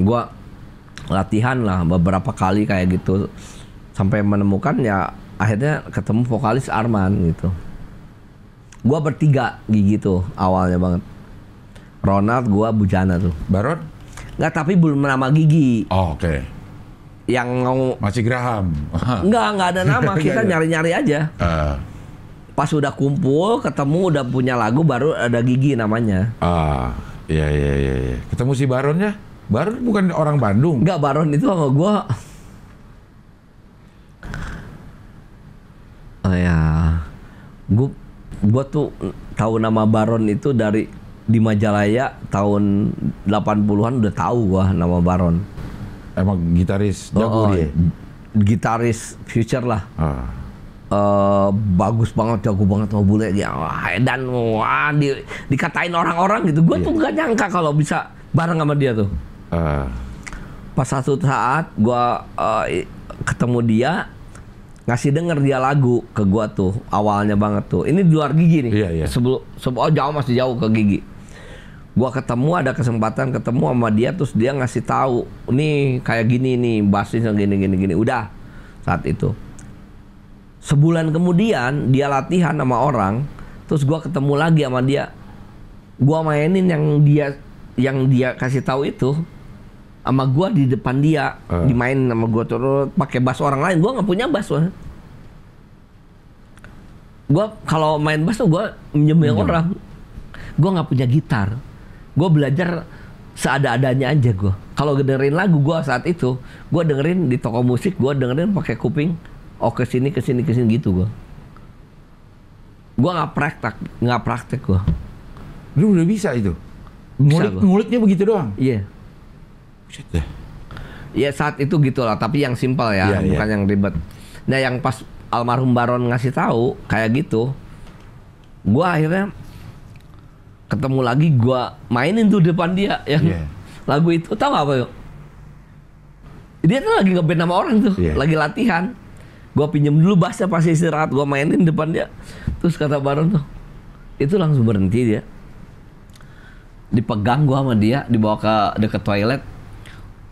S2: Gua latihan lah beberapa kali kayak gitu sampai menemukan ya akhirnya ketemu vokalis Arman gitu. Gua bertiga gigi tuh awalnya banget. Ronald, gua Bujana tuh. Baron? Enggak, tapi belum nama gigi. Oh, oke. Okay. Yang mau masih Graham. Enggak, nggak ada nama. Iya, Kita iya. nyari-nyari aja. Uh pas udah kumpul ketemu udah punya lagu baru ada gigi namanya ah iya iya iya, iya. ketemu si Baronnya Baron bukan orang Bandung Enggak Baron itu sama gue oh ya gue gue tuh tahu nama Baron itu dari di Majalaya tahun 80-an udah tahu gua nama Baron. Emang gitaris jago oh, oh, dia. Iya. Gitaris future lah. Ah. Eh, bagus banget jago banget mau bule ya wah, dan wah di, dikatain orang-orang gitu gue yeah. tuh gak nyangka kalau bisa bareng sama dia tuh uh. pas satu saat gue uh, ketemu dia ngasih denger dia lagu ke gue tuh awalnya banget tuh ini di luar gigi nih yeah, yeah. sebelum sebelum oh, jauh masih jauh ke gigi gua ketemu ada kesempatan ketemu sama dia terus dia ngasih tahu nih kayak gini nih basisnya gini gini gini udah saat itu sebulan kemudian dia latihan sama orang terus gue ketemu lagi sama dia gue mainin yang dia yang dia kasih tahu itu sama gue di depan dia uh. Ah. dimain sama gue terus pakai bass orang lain gue nggak punya bass wah gua kalau main bass tuh gue minjem orang gue nggak punya gitar gue belajar seada-adanya aja gue kalau dengerin lagu gue saat itu gue dengerin di toko musik gue dengerin pakai kuping oh ke sini ke sini ke sini gitu gua gua nggak praktek nggak praktek gua lu udah bisa itu ngulik
S1: nguliknya begitu doang
S2: iya yeah. Ya saat itu gitulah, tapi yang simpel ya, yeah, iya. bukan yeah. yang ribet. Nah yang pas almarhum Baron ngasih tahu kayak gitu, gua akhirnya ketemu lagi gua mainin tuh depan dia yang yeah. lagu itu tahu apa yuk? Dia tuh lagi ngeband sama orang tuh, yeah. lagi latihan gue pinjem dulu bahasa pas istirahat gue mainin depan dia terus kata Baron tuh itu langsung berhenti dia dipegang gue sama dia dibawa ke deket toilet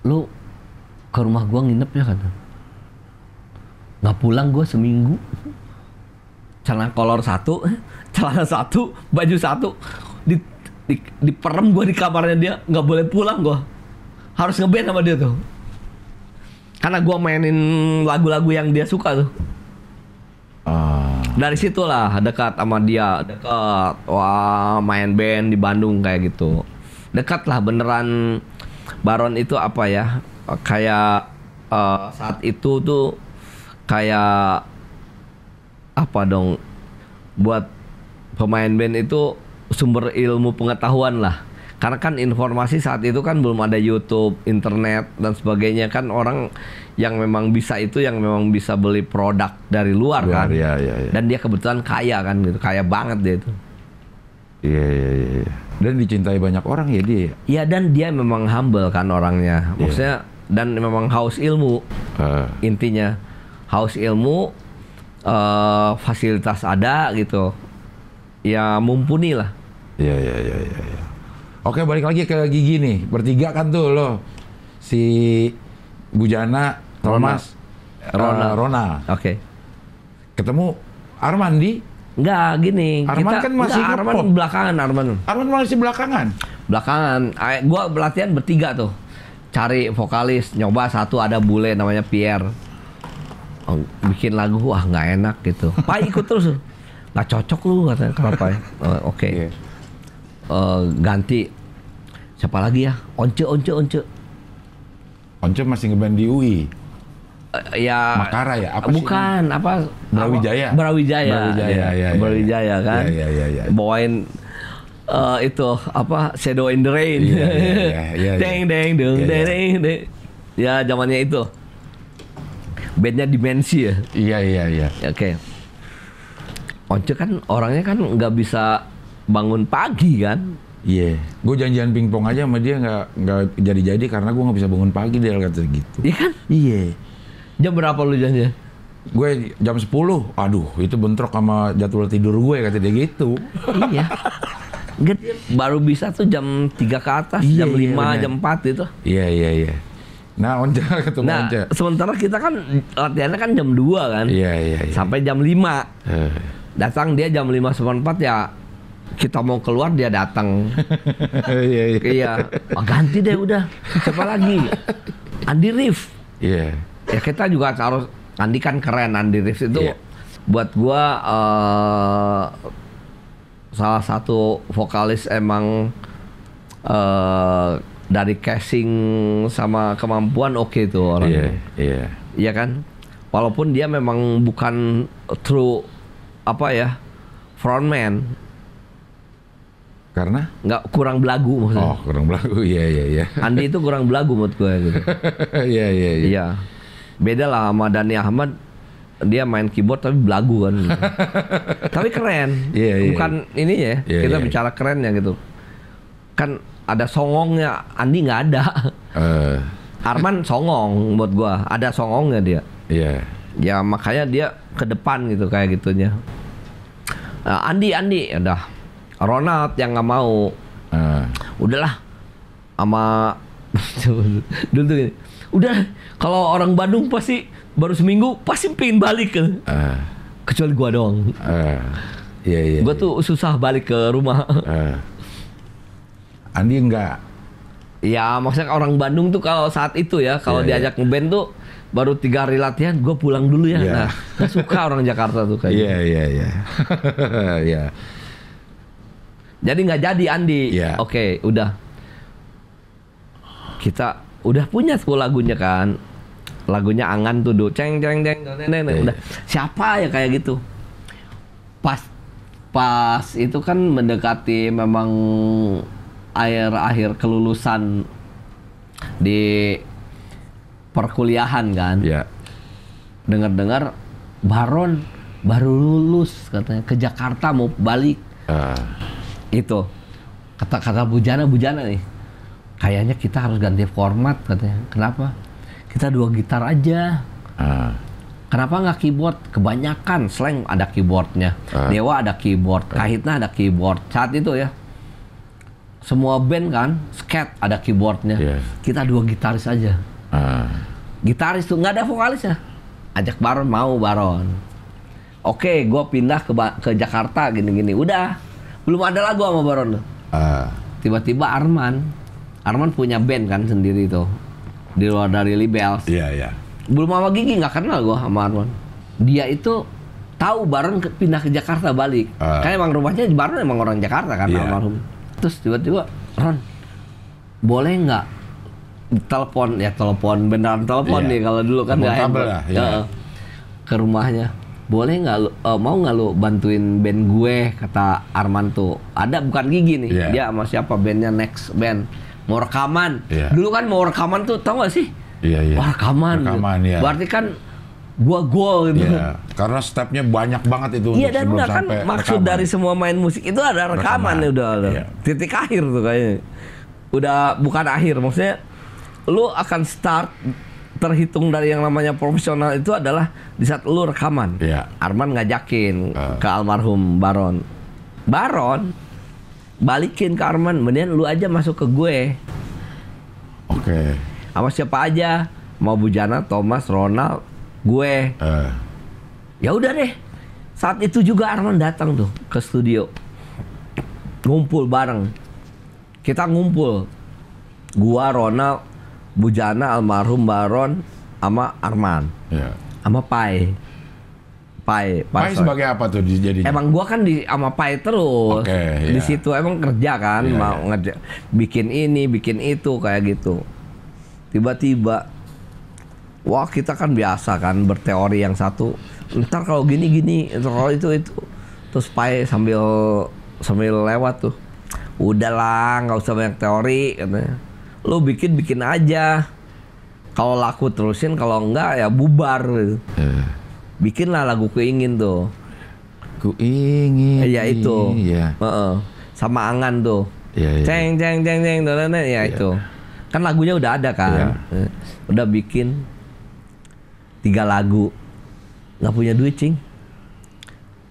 S2: lu ke rumah gue nginep ya kan Gak pulang gue seminggu celana kolor satu celana satu baju satu di di, di perem gue di kamarnya dia nggak boleh pulang gue harus ngeband sama dia tuh karena gue mainin lagu-lagu yang dia suka tuh. Uh. Dari situlah dekat sama dia, dekat. Wah, main band di Bandung kayak gitu. Dekat lah beneran Baron itu apa ya? Kayak uh, saat itu tuh kayak apa dong buat pemain band itu sumber ilmu pengetahuan lah karena kan informasi saat itu kan belum ada YouTube, internet dan sebagainya kan orang yang memang bisa itu yang memang bisa beli produk dari luar, luar kan. Ya, ya, ya. Dan dia kebetulan kaya kan gitu, kaya banget dia itu. Iya iya iya. iya. Dan dicintai banyak orang ya dia. Ya? Iya dan dia memang humble kan orangnya. Iya. Maksudnya ya. dan memang haus ilmu. Uh. Intinya haus ilmu uh, fasilitas ada gitu ya mumpuni lah. Iya iya iya iya. Ya. Oke
S1: balik lagi ke gigi nih bertiga kan tuh lo si Bujana Thomas
S2: eh, Rona uh, Rona oke okay.
S1: ketemu Armandi
S2: Enggak gini Arman kita, kan masih enggak, Arman belakangan Arman Arman masih belakangan belakangan eh, gua latihan bertiga tuh cari vokalis nyoba satu ada bule namanya Pierre oh, bikin lagu wah nggak enak gitu pak ikut terus nggak cocok lu katanya kenapa ya. oh, oke okay. Iya. yeah. uh, ganti siapa lagi ya once once once once masih ngeband di UI uh, eh, ya Makara ya apa bukan sih? apa Brawijaya Brawijaya Brawijaya ya, ya, ya, ya, kan ya, ya, ya, ya. bawain uh, itu apa Shadow in the Rain ya, ya, ya, ya, deng deng deng ya, deng, iya. deng, deng ya zamannya itu bandnya Dimensi ya iya iya iya oke okay. Once kan orangnya kan nggak bisa bangun pagi kan Iya, yeah. gue janjian
S1: pingpong aja sama dia nggak nggak jadi-jadi karena gue nggak bisa bangun pagi dia kata gitu. Iya kan? Iya. Yeah. Jam berapa lu janjian? Gue jam 10. Aduh, itu bentrok sama jadwal
S2: tidur gue ya, kata dia gitu. iya. baru bisa tuh jam 3 ke atas, iya, jam 5, iya, jam 4 itu. Iya, iya, iya. Nah, Onca ketemu nah, Onca. sementara kita kan latihannya kan jam 2 kan. Iya, iya, iya. Sampai jam 5. Uh. Eh. Datang dia jam 5 ya kita mau keluar dia datang. Iya, iya, iya. Oh, ganti deh udah. Siapa lagi? Andi Rif. Iya. Yeah. Ya kita juga harus Andi kan keren Andi Rif itu yeah. buat gua uh, salah satu vokalis emang uh, dari casing sama kemampuan oke okay itu orang. Iya, yeah, iya. Yeah. Iya kan? Walaupun dia memang bukan true apa ya? frontman karena? Nggak kurang belagu maksudnya. Oh kurang belagu, iya iya iya. Andi itu kurang belagu menurut gue gitu. Iya iya ya Beda lah sama Dani Ahmad dia main keyboard tapi belagu kan. tapi keren. Iya, Yeah, yeah, Bukan yeah. ini ya. Yeah, kita yeah. Iya. bicara keren ya gitu. Kan ada songongnya Andi nggak ada. Uh. Arman songong buat gue Ada songongnya dia. Iya. Yeah. Ya makanya dia ke depan gitu kayak gitunya. Uh, Andi Andi udah Ronald yang nggak mau Hmm. udahlah sama dulu tuh udah kalau orang Bandung pasti baru seminggu pasti pingin balik ke, uh. kecuali gua doang uh. yeah, yeah, iya, gua yeah. tuh susah balik ke rumah uh. Andi enggak ya maksudnya orang Bandung tuh kalau saat itu ya kalau yeah, iya. diajak yeah. ngeband tuh baru tiga hari latihan gua pulang dulu ya yeah. nah gak suka orang Jakarta tuh kayaknya gitu. iya iya iya jadi nggak jadi Andi. Yeah. Oke, okay, udah. Kita udah punya sekolah lagunya kan. Lagunya angan tuh do ceng ceng ceng ceng iya, iya. udah. Siapa ya kayak gitu. Pas pas itu kan mendekati memang air akhir kelulusan di perkuliahan kan. Iya. Dengar-dengar Baron baru lulus katanya ke Jakarta mau balik. Uh itu kata kata bujana bujana nih kayaknya kita harus ganti format katanya kenapa kita dua gitar aja uh. kenapa nggak keyboard kebanyakan slang ada keyboardnya uh. dewa ada keyboard uh. kahitna ada keyboard saat itu ya semua band kan sket ada keyboardnya yeah. kita dua gitaris aja uh. gitaris tuh nggak ada vokalisnya ajak Baron mau Baron oke gue pindah ke ba ke Jakarta gini-gini udah belum ada lagu sama Baron tuh. Ah. Tiba-tiba Arman, Arman punya band kan sendiri tuh di luar dari Libels. Iya yeah, iya. Yeah. Belum sama Gigi nggak kenal gua sama Arman. Dia itu tahu Baron ke, pindah ke Jakarta balik. Uh. Ah. Karena emang rumahnya Baron emang orang Jakarta kan yeah. almarhum. Terus tiba-tiba Ron boleh nggak telepon ya telepon beneran telepon yeah. nih kalau dulu kan nggak ya. ke rumahnya boleh nggak lu uh, mau nggak lu bantuin band gue kata Arman tuh ada bukan gigi nih yeah. dia sama siapa bandnya next band mau rekaman yeah. dulu kan mau rekaman tuh tau gak sih Iya, iya. Wah, rekaman. Rekaman, gitu. Iya. yeah. Berarti kan gua gol gitu. yeah. karena stepnya banyak banget itu. Iya, dan sebelum kan maksud rekaman. dari semua main musik itu ada rekaman, rekaman. Ya, udah. yeah. Iya. Titik akhir tuh kayaknya. Udah bukan akhir, maksudnya lu akan start terhitung dari yang namanya profesional itu adalah di saat lu rekaman. Yeah. Arman ngajakin uh. ke almarhum Baron. Baron balikin ke Arman, mendingan lu aja masuk ke gue. Oke. Okay. Sama siapa aja, mau Bujana, Thomas, Ronald, gue. Uh. Ya udah deh. Saat itu juga Arman datang tuh ke studio. Ngumpul bareng. Kita ngumpul. Gua, Ronald, Bujana almarhum Baron sama Arman. Iya. Sama ya. Pai. Pai, Pai Pai sebagai apa tuh jadi? Emang gua kan di sama Pai terus. Okay, ya. Di situ emang kerja kan ya, mau ya. ngerja bikin ini, bikin itu kayak gitu. Tiba-tiba wah kita kan biasa kan berteori yang satu ntar kalau gini gini ntar kalau itu itu terus pai sambil sambil lewat tuh udahlah nggak usah banyak teori katanya lo bikin bikin aja kalau laku terusin kalau enggak ya bubar gitu. bikinlah lagu ingin tuh ku ingin ya itu ya. Uh -uh. sama angan tuh ya, ya. ceng ceng ceng ceng dan ya, ya itu kan lagunya udah ada kan ya. udah bikin tiga lagu nggak punya duit cing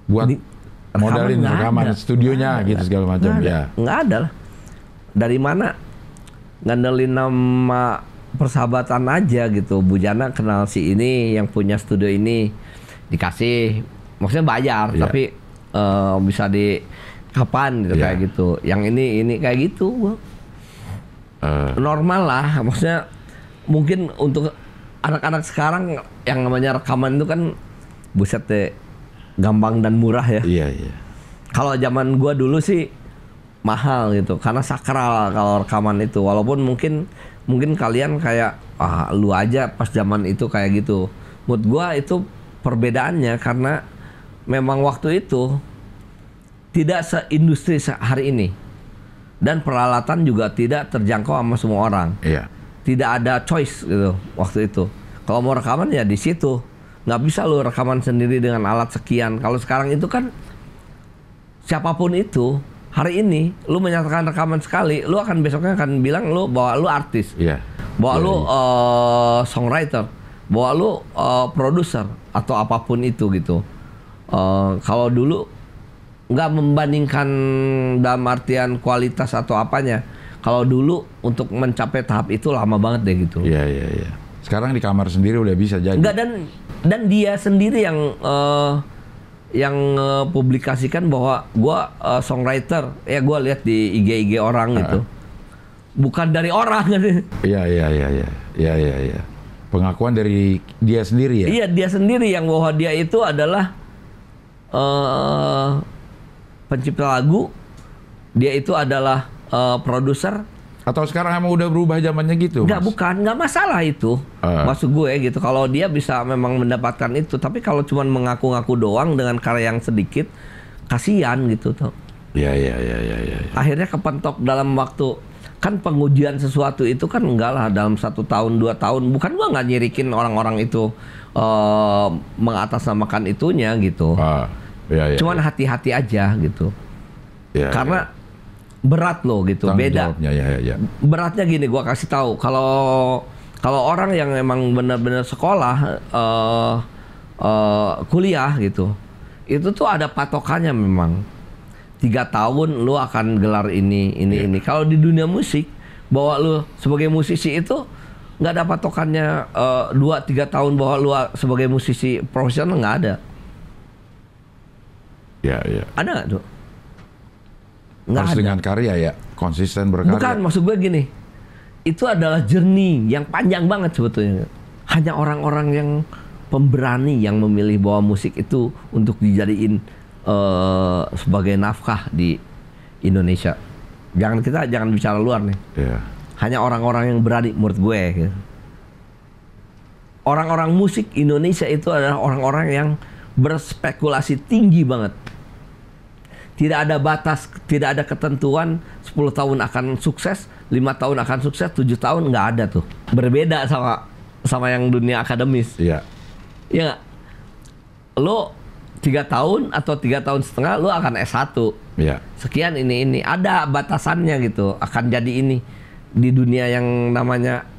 S2: buat Di, modalin rekaman, rekaman studionya gitu segala macam ya nggak ada lah dari mana ngandelin nama persahabatan aja gitu. Bu Jana kenal si ini yang punya studio ini dikasih maksudnya bayar yeah. tapi uh, bisa di kapan gitu yeah. kayak gitu. Yang ini ini kayak gitu. Uh. Normal lah maksudnya mungkin untuk anak-anak sekarang yang namanya rekaman itu kan buset deh gampang dan murah ya. Iya, iya. Kalau zaman gua dulu sih mahal gitu karena sakral kalau rekaman itu walaupun mungkin mungkin kalian kayak ah lu aja pas zaman itu kayak gitu mood gua itu perbedaannya karena memang waktu itu tidak seindustri hari ini dan peralatan juga tidak terjangkau sama semua orang iya. tidak ada choice gitu waktu itu kalau mau rekaman ya di situ nggak bisa lu rekaman sendiri dengan alat sekian kalau sekarang itu kan siapapun itu hari ini lu menyatakan rekaman sekali, lu akan besoknya akan bilang lu bahwa lu artis, yeah. bahwa yeah. lu uh, songwriter, bahwa lu uh, produser atau apapun itu gitu. Uh, kalau dulu nggak membandingkan dalam artian kualitas atau apanya. Kalau dulu untuk mencapai tahap itu lama banget deh gitu. Iya yeah, iya yeah, iya. Yeah. Sekarang di kamar sendiri udah bisa jadi. Enggak dan dan dia sendiri yang uh, yang uh, publikasikan bahwa gua uh, songwriter ya gua lihat di IG IG orang uh. gitu bukan dari orang
S1: kan? iya iya iya iya iya iya ya. pengakuan dari dia sendiri ya iya dia
S2: sendiri yang bahwa dia itu adalah uh, pencipta lagu dia itu adalah uh, produser atau sekarang emang udah berubah zamannya gitu? Enggak, mas? bukan. Enggak masalah itu. Uh. Maksud gue gitu. Kalau dia bisa memang mendapatkan itu. Tapi kalau cuma mengaku-ngaku doang dengan karya yang sedikit, kasihan gitu. Tuh. iya, iya. ya, ya, ya, ya. Akhirnya kepentok dalam waktu kan pengujian sesuatu itu kan enggak lah dalam satu tahun dua tahun bukan gue nggak nyirikin orang-orang itu uh, mengatasnamakan itunya gitu ah, ya, ya, cuman ya. hati-hati ya. aja gitu ya, karena ya berat loh gitu, Tanggung beda. Jawabnya, ya, ya, ya. Beratnya gini, gua kasih tahu kalau kalau orang yang emang benar-benar sekolah uh, uh, kuliah gitu, itu tuh ada patokannya memang. Tiga tahun lu akan gelar ini, ini, yeah. ini. Kalau di dunia musik, bahwa lu sebagai musisi itu nggak ada patokannya eh, dua tiga tahun bahwa lu sebagai musisi profesional nggak ada.
S1: Ya, yeah, ya. Ada tuh? Nggak Harus ada. dengan karya ya, konsisten berkarya. Bukan,
S2: maksud gue gini. Itu adalah jernih yang panjang banget sebetulnya. Hanya orang-orang yang pemberani yang memilih bahwa musik itu untuk dijadiin uh, sebagai nafkah di Indonesia. Jangan kita jangan bicara luar nih. Yeah. Hanya orang-orang yang berani menurut gue. Ya. Orang-orang musik Indonesia itu adalah orang-orang yang berspekulasi tinggi banget. Tidak ada batas, tidak ada ketentuan 10 tahun akan sukses, 5 tahun akan sukses, 7 tahun nggak ada tuh. Berbeda sama sama yang dunia akademis. Iya. Ya. Lo tiga tahun atau tiga tahun setengah lo akan S1. Iya. Sekian ini ini ada batasannya gitu. Akan jadi ini di dunia yang namanya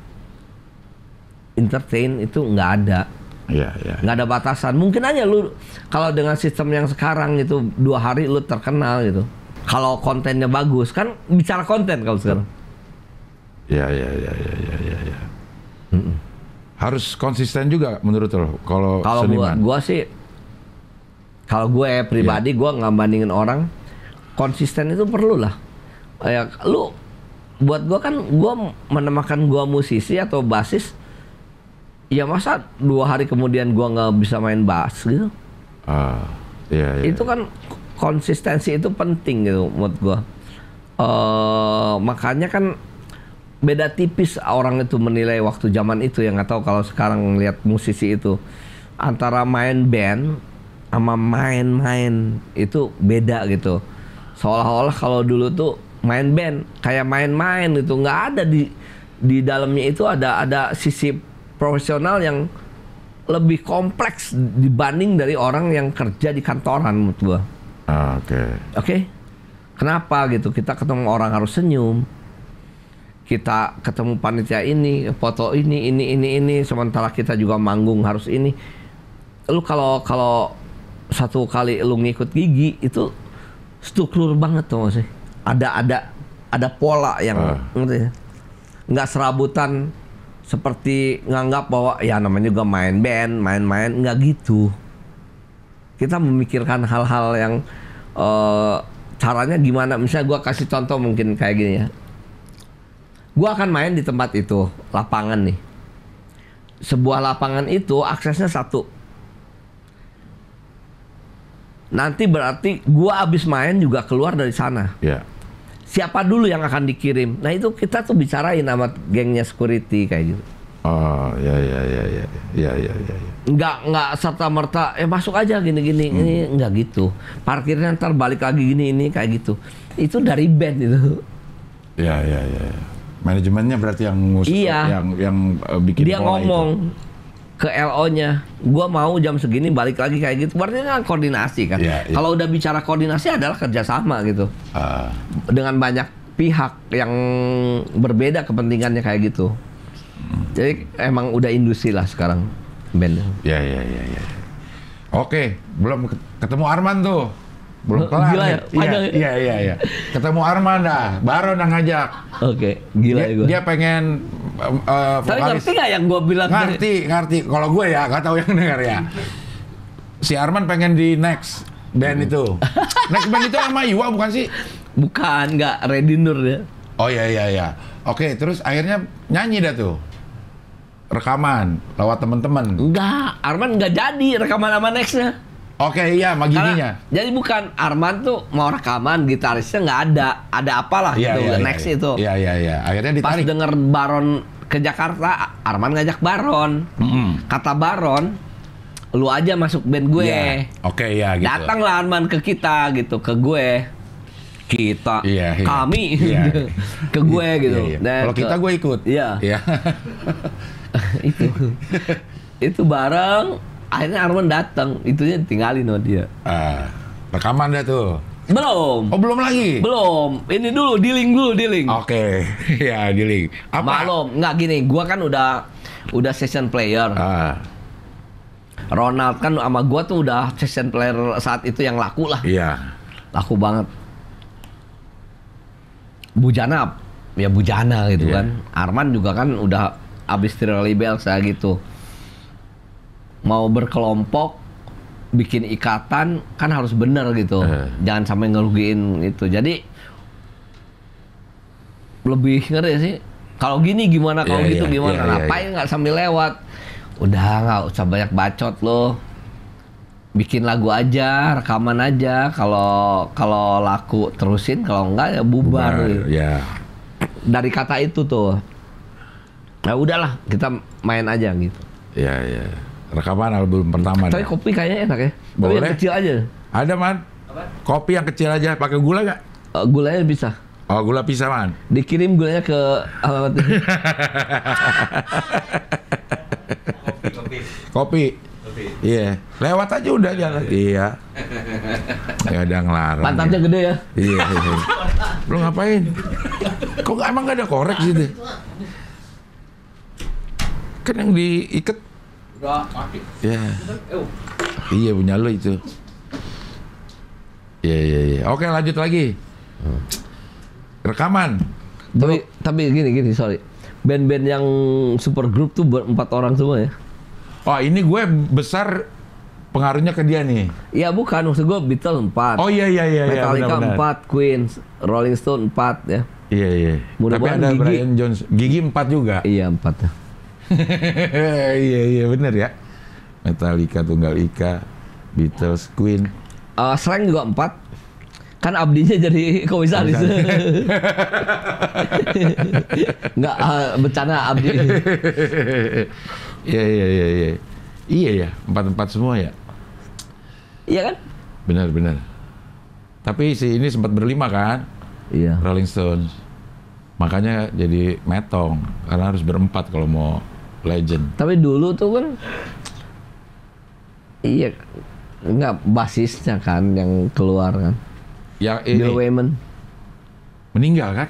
S2: entertain itu nggak ada. Iya, iya. Nggak ada batasan. Mungkin aja lu kalau dengan sistem yang sekarang itu dua hari lu terkenal gitu. Kalau kontennya bagus kan bicara konten kalau sekarang. Iya, iya, iya, iya, iya, iya. Ya. Harus konsisten juga menurut lo kalau Kalau gua, gua sih kalau gue ya pribadi yeah. gue nggak bandingin orang konsisten itu perlu lah. Ya, lu buat gue kan gue menemakan gue musisi atau basis ya masa dua hari kemudian gua nggak bisa main bass gitu ah iya, iya. itu iya. kan konsistensi itu penting gitu menurut gua uh, makanya kan beda tipis orang itu menilai waktu zaman itu yang nggak tahu kalau sekarang lihat musisi itu antara main band sama main-main itu beda gitu seolah-olah kalau dulu tuh main band kayak main-main itu nggak ada di di dalamnya itu ada ada sisi profesional yang lebih kompleks dibanding dari orang yang kerja di kantoran menurut gua. Oke. Ah, Oke. Okay. Okay? Kenapa gitu? Kita ketemu orang harus senyum. Kita ketemu panitia ini, foto ini, ini, ini, ini. Sementara kita juga manggung harus ini. Lu kalau kalau satu kali lu ngikut gigi itu struktur banget tuh sih. Ada ada ada pola yang ah. Ya? nggak serabutan seperti nganggap bahwa ya namanya juga main band, main-main nggak gitu. Kita memikirkan hal-hal yang uh, caranya gimana. Misalnya gue kasih contoh mungkin kayak gini ya. Gue akan main di tempat itu, lapangan nih. Sebuah lapangan itu aksesnya satu. Nanti berarti gue abis main juga keluar dari sana. Yeah siapa dulu yang akan dikirim. Nah itu kita tuh bicarain sama gengnya security kayak gitu. Oh ya ya ya ya ya ya ya. ya. Nggak nggak serta merta eh masuk aja gini gini hmm. ini nggak gitu. Parkirnya ntar balik lagi gini ini kayak gitu. Itu dari band itu.
S1: Ya ya ya. ya. Manajemennya berarti yang ngusir iya. yang yang eh, bikin dia ngomong.
S2: Itu ke LO-nya, gue mau jam segini balik lagi kayak gitu. Berarti kan koordinasi kan. Yeah, yeah. Kalau udah bicara koordinasi adalah kerjasama gitu, uh. dengan banyak pihak yang berbeda kepentingannya kayak gitu. Hmm. Jadi emang udah industri lah sekarang band. Ya yeah, ya yeah, ya yeah, ya. Oke, belum ketemu Arman tuh belum
S1: kelar. Gila ya? Panjang. Iya, ya? iya, iya, iya. Ketemu Arman dah, baru nang ngajak. Oke, okay. gila dia, ya gue. Dia pengen uh, Tapi vokalis. ngerti gak yang gue bilang? Ngerti, dari... ngerti. Kalau gue ya, gak tau yang denger ya. Si Arman pengen di next band hmm. itu. next band itu sama Iwa bukan sih? Bukan, gak. Ready Nur ya. Oh iya iya iya. Oke, terus akhirnya nyanyi dah tuh rekaman lewat teman-teman. Enggak,
S2: Arman nggak jadi rekaman sama nextnya. Oke okay, iya magininya. jadi bukan Arman tuh mau rekaman gitarisnya nggak ada, ada apalah yeah, gitu. Yeah, iya, iya, Next yeah, itu. Iya yeah, iya yeah, iya. Yeah. Akhirnya ditarik. Pas denger Baron ke Jakarta, Arman ngajak Baron. Mm -hmm. Kata Baron, lu aja masuk band gue. Yeah. Oke okay, ya iya. gitu. Datanglah Arman ke kita gitu, ke gue. Kita, yeah, yeah. kami, yeah. Iya. ke gue gitu. Yeah, yeah. Kalau nah, kita gue ikut. Iya. Yeah. Yeah. itu, itu bareng akhirnya Arman datang itunya tinggalin sama dia uh, rekaman dia tuh belum oh belum lagi belum ini dulu dealing dulu dealing oke okay. ya dealing apa maklum nggak gini gua kan udah udah session player uh. Ronald kan sama gua tuh udah session player saat itu yang laku lah iya laku banget Bujana ya Bujana gitu yeah. kan Arman juga kan udah abis Tiroli saya gitu mau berkelompok bikin ikatan kan harus benar gitu. Uh. Jangan sampai ngerugiin itu. Jadi lebih ngeri sih. Kalau gini gimana? Kalau yeah, gitu yeah, gimana? Yeah, iya, Ngapain yeah, nggak sambil lewat? Udah nggak usah banyak bacot loh. Bikin lagu aja, rekaman aja. Kalau kalau laku terusin, kalau enggak ya bubar. bubar gitu. Iya. yeah. Dari kata itu tuh. Nah udahlah, kita main aja gitu. Ya yeah, ya. Yeah rekaman album pertama. Tapi dah. kopi kayaknya enak ya. Boleh. Tapi yang kecil aja. Ada man. Apa? Kopi
S1: yang kecil aja. Pakai gula nggak? Uh, gulanya bisa. Oh gula bisa man. Dikirim gulanya ke alamat. kopi. Kopi. Iya. Yeah. Lewat aja udah jalan. Iya. Ya ada ngelarang. Pantatnya gede ya. Iya. yeah. Iya. Lu ngapain? Kok emang gak ada korek sih deh? Kan yang diikat Udah Iya punya lo itu. Iya
S2: iya iya. Oke lanjut lagi. Rekaman. Tapi Bro. tapi gini gini sorry. Band-band yang super grup tuh buat empat orang semua ya. Oh ini gue besar pengaruhnya ke dia nih. Iya bukan maksud gue Beatles empat, Oh iya iya iya. iya Metallica empat, iya, Queen, Rolling Stone empat ya. Iya iya. Mudah Tapi ada gigi. Brian Jones, gigi empat juga. Iya empat ya.
S1: iya iya benar ya.
S2: Metallica tunggal Ika, Beatles, Queen. Uh, eh, slang juga empat. Kan abdinya jadi komisaris.
S1: Enggak uh, eh, bencana abdi. Iya iya iya iya. Iya ya, empat-empat semua ya. Iya kan? Benar benar. Tapi si ini sempat berlima kan? Iya. Rolling Stones. Makanya jadi metong karena harus berempat kalau mau legend
S2: tapi dulu tuh kan iya nggak basisnya kan yang keluar kan yang ini Bill Wayman meninggal kan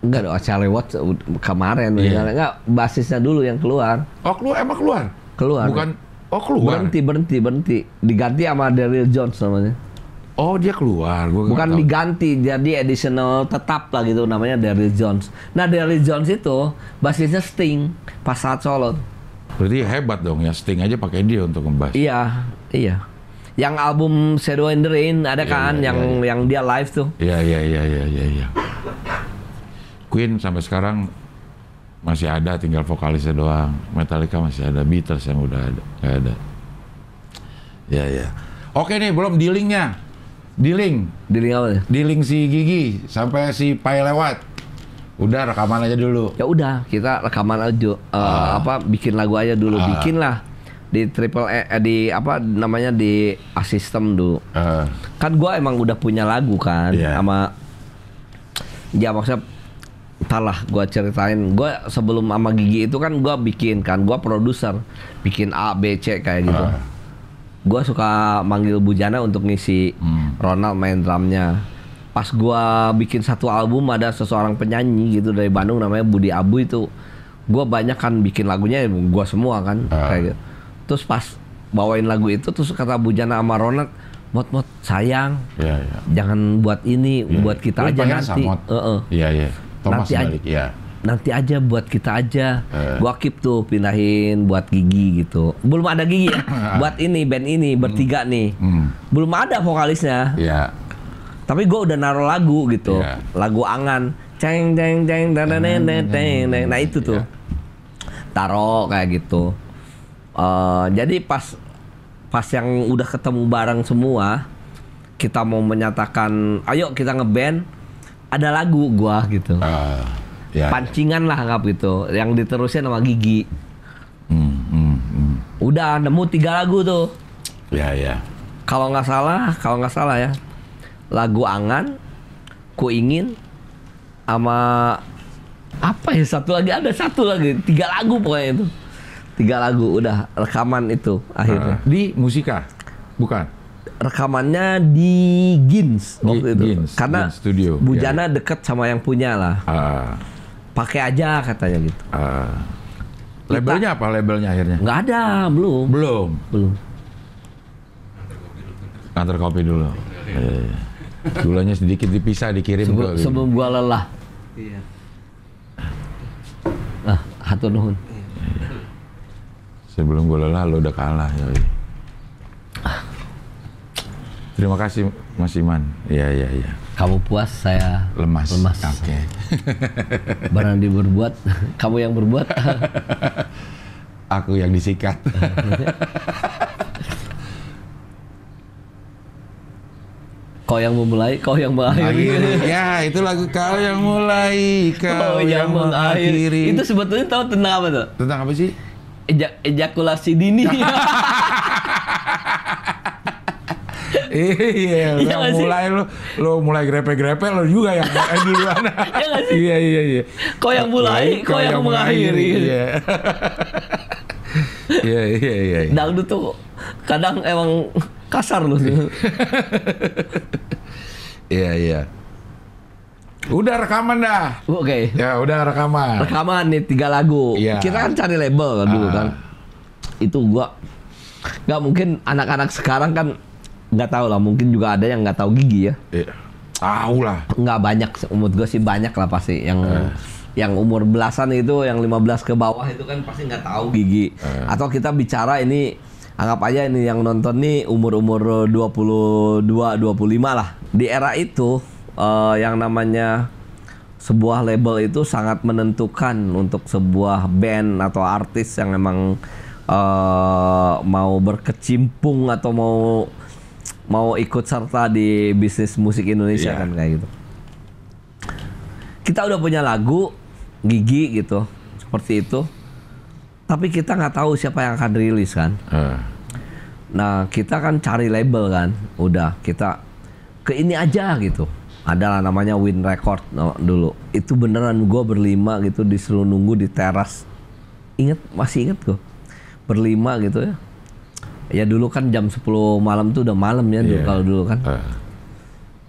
S2: Enggak dong, acara lewat uh, kemarin yeah. enggak basisnya dulu yang keluar. Oh, keluar emang keluar? Keluar. Bukan Oh keluar. Berhenti berhenti berhenti. Diganti sama Daryl Jones namanya. Oh dia keluar. Gua Bukan diganti jadi additional tetap lah gitu namanya Daryl Jones. Nah Daryl Jones itu basisnya Sting pas saat solo. Berarti hebat
S1: dong ya Sting aja pakai
S2: dia untuk ngebas. Iya iya. Yang album Shadow and the Rain ada iya, kan iya, yang iya, iya. yang dia live tuh.
S1: Iya iya iya iya iya. iya. Queen sampai sekarang masih ada tinggal vokalisnya doang. Metallica masih ada, Beatles yang udah ada, Iya ada. Ya ya. Oke nih belum dealingnya di link di link apa ya? di link si Gigi sampai si Pai lewat
S2: udah rekaman aja dulu ya udah kita rekaman aja uh, ah. apa bikin lagu aja dulu ah. bikin lah di triple e, eh, di apa namanya di asistem dulu uh. kan gua emang udah punya lagu kan yeah. sama ya maksudnya talah gua ceritain gua sebelum sama Gigi itu kan gua bikin kan gua produser bikin A B C kayak gitu uh gue suka manggil Bujana untuk ngisi hmm. Ronald main drumnya pas gue bikin satu album ada seseorang penyanyi gitu dari Bandung namanya Budi Abu itu gue banyak kan bikin lagunya gue semua kan uh. kayak gitu. terus pas bawain lagu itu terus kata Bujana sama Ronald mot mot sayang yeah, yeah. jangan buat ini yeah. Iya. buat kita Lu aja nanti Iya Uh -uh. Yeah, yeah. Thomas nanti aja. Yeah nanti aja buat kita aja. Uh. Gua keep tuh pindahin buat gigi gitu. Belum ada gigi ya. buat ini band ini hmm. bertiga nih. Hmm. Belum ada vokalisnya. Yeah. Tapi gua udah naruh lagu gitu. Yeah. Lagu angan. Ceng ceng ceng dan dan dan hmm. Nah itu tuh. Yeah. Taro kayak gitu. Uh, jadi pas pas yang udah ketemu bareng semua, kita mau menyatakan, ayo kita ngeband, ada lagu gua gitu. Uh Ya, ya, pancingan lah anggap gitu yang diterusin sama Gigi
S3: hmm, hmm,
S2: hmm. udah nemu tiga lagu tuh ya ya kalau nggak salah kalau nggak salah ya lagu angan ku ingin sama apa ya satu lagi ada satu lagi tiga lagu pokoknya itu tiga lagu udah rekaman itu akhirnya uh, di musika bukan rekamannya di Gins waktu itu Gins, karena Gins studio Bujana ya, yeah. deket sama yang punya lah uh pakai aja katanya gitu. Uh, labelnya apa labelnya akhirnya? Nggak ada, belum. Belum.
S1: Belum. Antar kopi dulu. Eh, gulanya sedikit dipisah dikirim Sebe dulu. sebelum
S2: gua lelah. Iya.
S1: Ah, hatur nuhun. Sebelum gua lelah lo udah kalah ya. Terima kasih Mas Iman. Iya, iya, iya
S2: kamu puas saya lemas lemas oke okay. Barang di berbuat kamu yang berbuat aku yang disikat kau yang memulai kau yang mengakhiri
S1: ya itu lagu kau yang mulai kau, kau yang, yang mengakhiri itu
S2: sebetulnya tahu tentang apa tuh tentang apa sih Ejak ejakulasi dini iya,
S1: iya mulai lu lu mulai grepe-grepe lu juga yang mulai duluan. Iya, iya iya iya. Kau yang mulai, kau, kau yang, yang mengakhiri. Iya. iya. Iya iya iya.
S2: Dangdut tuh kadang emang kasar loh.
S1: Iya iya. Udah rekaman dah. Oke. Okay. Ya udah rekaman.
S2: Rekaman nih tiga lagu. Yeah. Kita kan cari label dulu uh. kan. Itu gua nggak mungkin anak-anak sekarang kan nggak tahu lah mungkin juga ada yang nggak tahu gigi ya iya. tahu lah nggak banyak umur gue sih banyak lah pasti yang eh. yang umur belasan itu yang 15 ke bawah itu kan pasti nggak tahu gigi eh. atau kita bicara ini anggap aja ini yang nonton nih umur-umur 22 25 lah di era itu uh, yang namanya sebuah label itu sangat menentukan untuk sebuah band atau artis yang emang uh, mau berkecimpung atau mau mau ikut serta di bisnis musik Indonesia yeah. kan kayak gitu. Kita udah punya lagu gigi gitu seperti itu, tapi kita nggak tahu siapa yang akan rilis kan. Uh. Nah kita kan cari label kan, udah kita ke ini aja gitu. Adalah namanya Win Record no, dulu. Itu beneran gue berlima gitu disuruh nunggu di teras. Ingat masih inget gue berlima gitu ya ya dulu kan jam 10 malam tuh udah malam ya yeah. kalau dulu kan uh.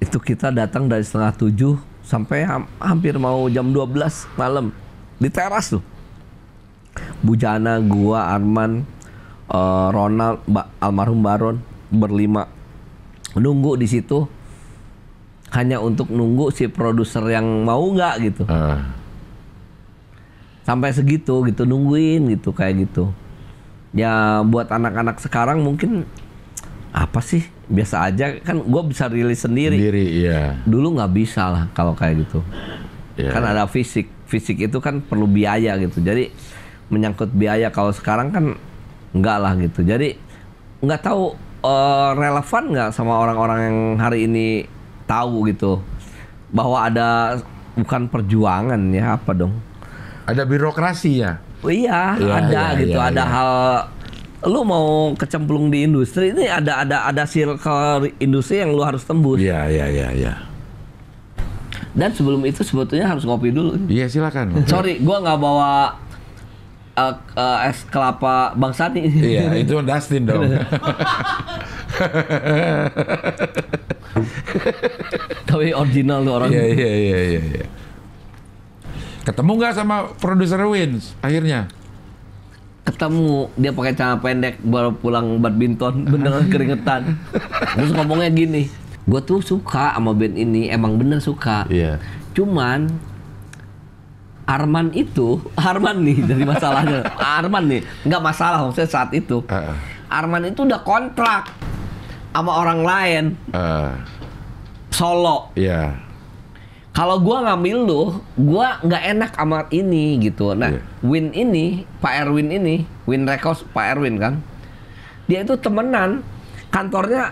S2: itu kita datang dari setengah tujuh sampai ha hampir mau jam 12 malam di teras tuh Bujana gua Arman uh, Ronald ba almarhum Baron berlima nunggu di situ hanya untuk nunggu si produser yang mau nggak gitu uh. sampai segitu gitu nungguin gitu kayak gitu ya buat anak-anak sekarang mungkin apa sih biasa aja kan gue bisa rilis sendiri. Sendiri, iya. Dulu nggak bisa lah kalau kayak gitu. Yeah. Kan iya. ada fisik, fisik itu kan perlu biaya gitu. Jadi menyangkut biaya kalau sekarang kan enggak lah gitu. Jadi nggak tahu uh, relevan nggak sama orang-orang yang hari ini tahu gitu bahwa ada bukan perjuangan ya apa dong? Ada birokrasi ya iya, iya ada iya, gitu, iya, ada iya. hal lu mau kecemplung di industri ini ada ada ada circle industri yang lu harus tembus. Iya iya iya iya. Dan sebelum itu sebetulnya harus ngopi dulu. Iya silakan. Sorry, gua nggak bawa uh, uh, es kelapa Bang Sati. Iya, itu Dustin dong.
S1: Tapi original tuh orang. Iya iya iya iya. iya.
S2: Ketemu nggak sama produser Wins akhirnya? ketemu dia pakai celana pendek baru pulang badminton beneran keringetan terus ngomongnya gini gue tuh suka sama band ini emang bener suka yeah. cuman Arman itu Arman nih dari masalahnya Arman nih nggak masalah maksudnya saat itu uh. Arman itu udah kontrak sama orang lain uh. solo yeah kalau gua ngambil lu, gua nggak enak amat ini gitu. Nah, yeah. Win ini, Pak Erwin ini, Win Records Pak Erwin kan, dia itu temenan, kantornya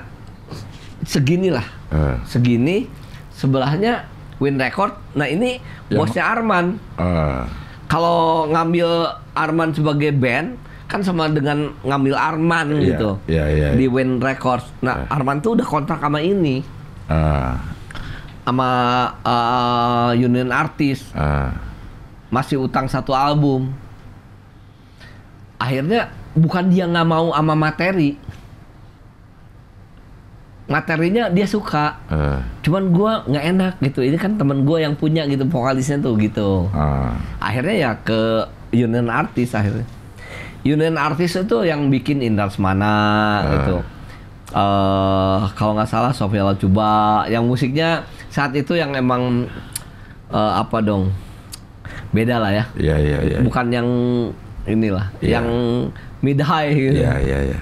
S2: segini lah, uh. segini, sebelahnya Win Record. Nah ini bosnya Arman. Uh. Kalau ngambil Arman sebagai band, kan sama dengan ngambil Arman yeah, gitu yeah, yeah, yeah. di Win Records. Nah uh. Arman tuh udah kontrak sama ini. Uh sama uh, union Artist uh. masih utang satu album akhirnya bukan dia nggak mau sama materi materinya dia suka uh. cuman gue nggak enak gitu ini kan temen gue yang punya gitu vokalisnya tuh gitu uh. akhirnya ya ke union Artist akhirnya union Artist itu yang bikin Indars Semana uh. gitu uh, kalau nggak salah Sofia Lacuba yang musiknya saat itu yang emang uh, apa dong beda lah ya. Iya iya iya. iya. Bukan yang inilah, ya. yang mid high gitu. Iya iya iya.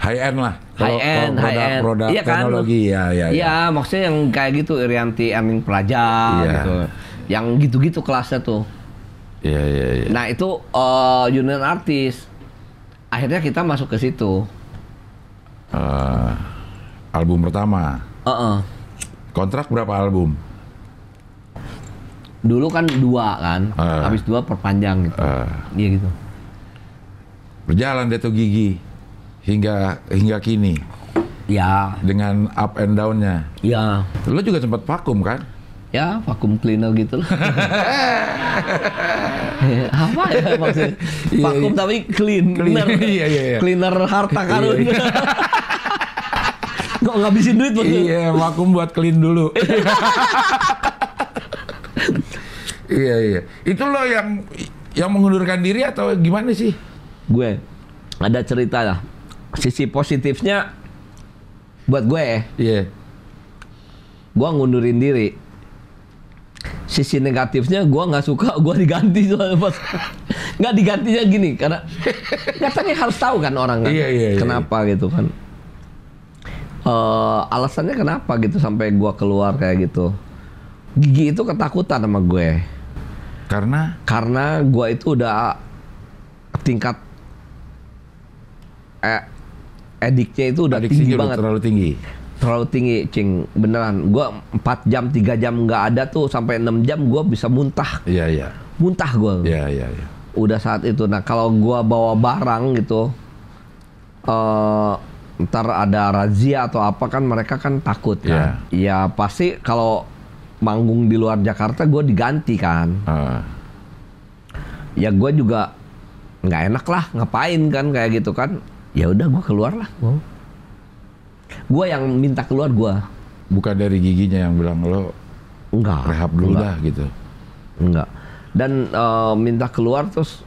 S2: High end lah. High end, produk, high end. Produk iya kan? teknologi kan? ya ya. Iya, ya. maksudnya yang kayak gitu Irianti Erning Pelajar ya. gitu. Yang gitu-gitu kelasnya tuh. Iya iya iya. Nah, itu uh, junior artis. Akhirnya kita masuk ke situ. Uh, album pertama. Uh -uh. Kontrak berapa album? Dulu kan dua kan,
S1: uh, habis dua perpanjang gitu. Uh, ah. Dia gitu. Berjalan deh tuh gigi hingga hingga kini. Ya. Dengan up and downnya.
S2: nya Ya. Lo juga sempat vakum kan? ya vakum cleaner gitu loh. apa ya maksudnya? Iya, vakum iya. tapi clean. Cleaner, iya, iya, iya, cleaner harta karun. Gak ngabisin duit maksudnya. Iya, vakum
S1: buat clean dulu. iya, iya. Itu loh yang yang mengundurkan diri atau gimana sih?
S2: Gue ada cerita lah. Sisi positifnya buat gue ya. Iya. Gue ngundurin diri. Sisi negatifnya gue nggak suka gue diganti soalnya pas nggak digantinya gini karena katanya harus tahu kan orang kan iya, iya, iya. kenapa gitu kan uh, alasannya kenapa gitu sampai gua keluar kayak gitu gigi itu ketakutan sama gue karena karena gua itu udah tingkat eh, ediknya itu udah Adiksi tinggi banget terlalu tinggi terlalu tinggi cing beneran gua 4 jam 3 jam nggak ada tuh sampai 6 jam gua bisa muntah iya iya muntah gua iya iya iya udah saat itu nah kalau gua bawa barang gitu eh uh, ntar ada razia atau apa kan mereka kan takut kan. Yeah. Ya iya, pasti kalau manggung di luar Jakarta gue diganti kan. Uh. Ya gue juga nggak enak lah ngapain kan kayak gitu kan. Ya udah gue keluar lah. Wow. Oh. Gue yang minta keluar gue. Bukan dari giginya yang bilang lo enggak rehab dulu enggak. dah gitu. Enggak. Dan uh, minta keluar terus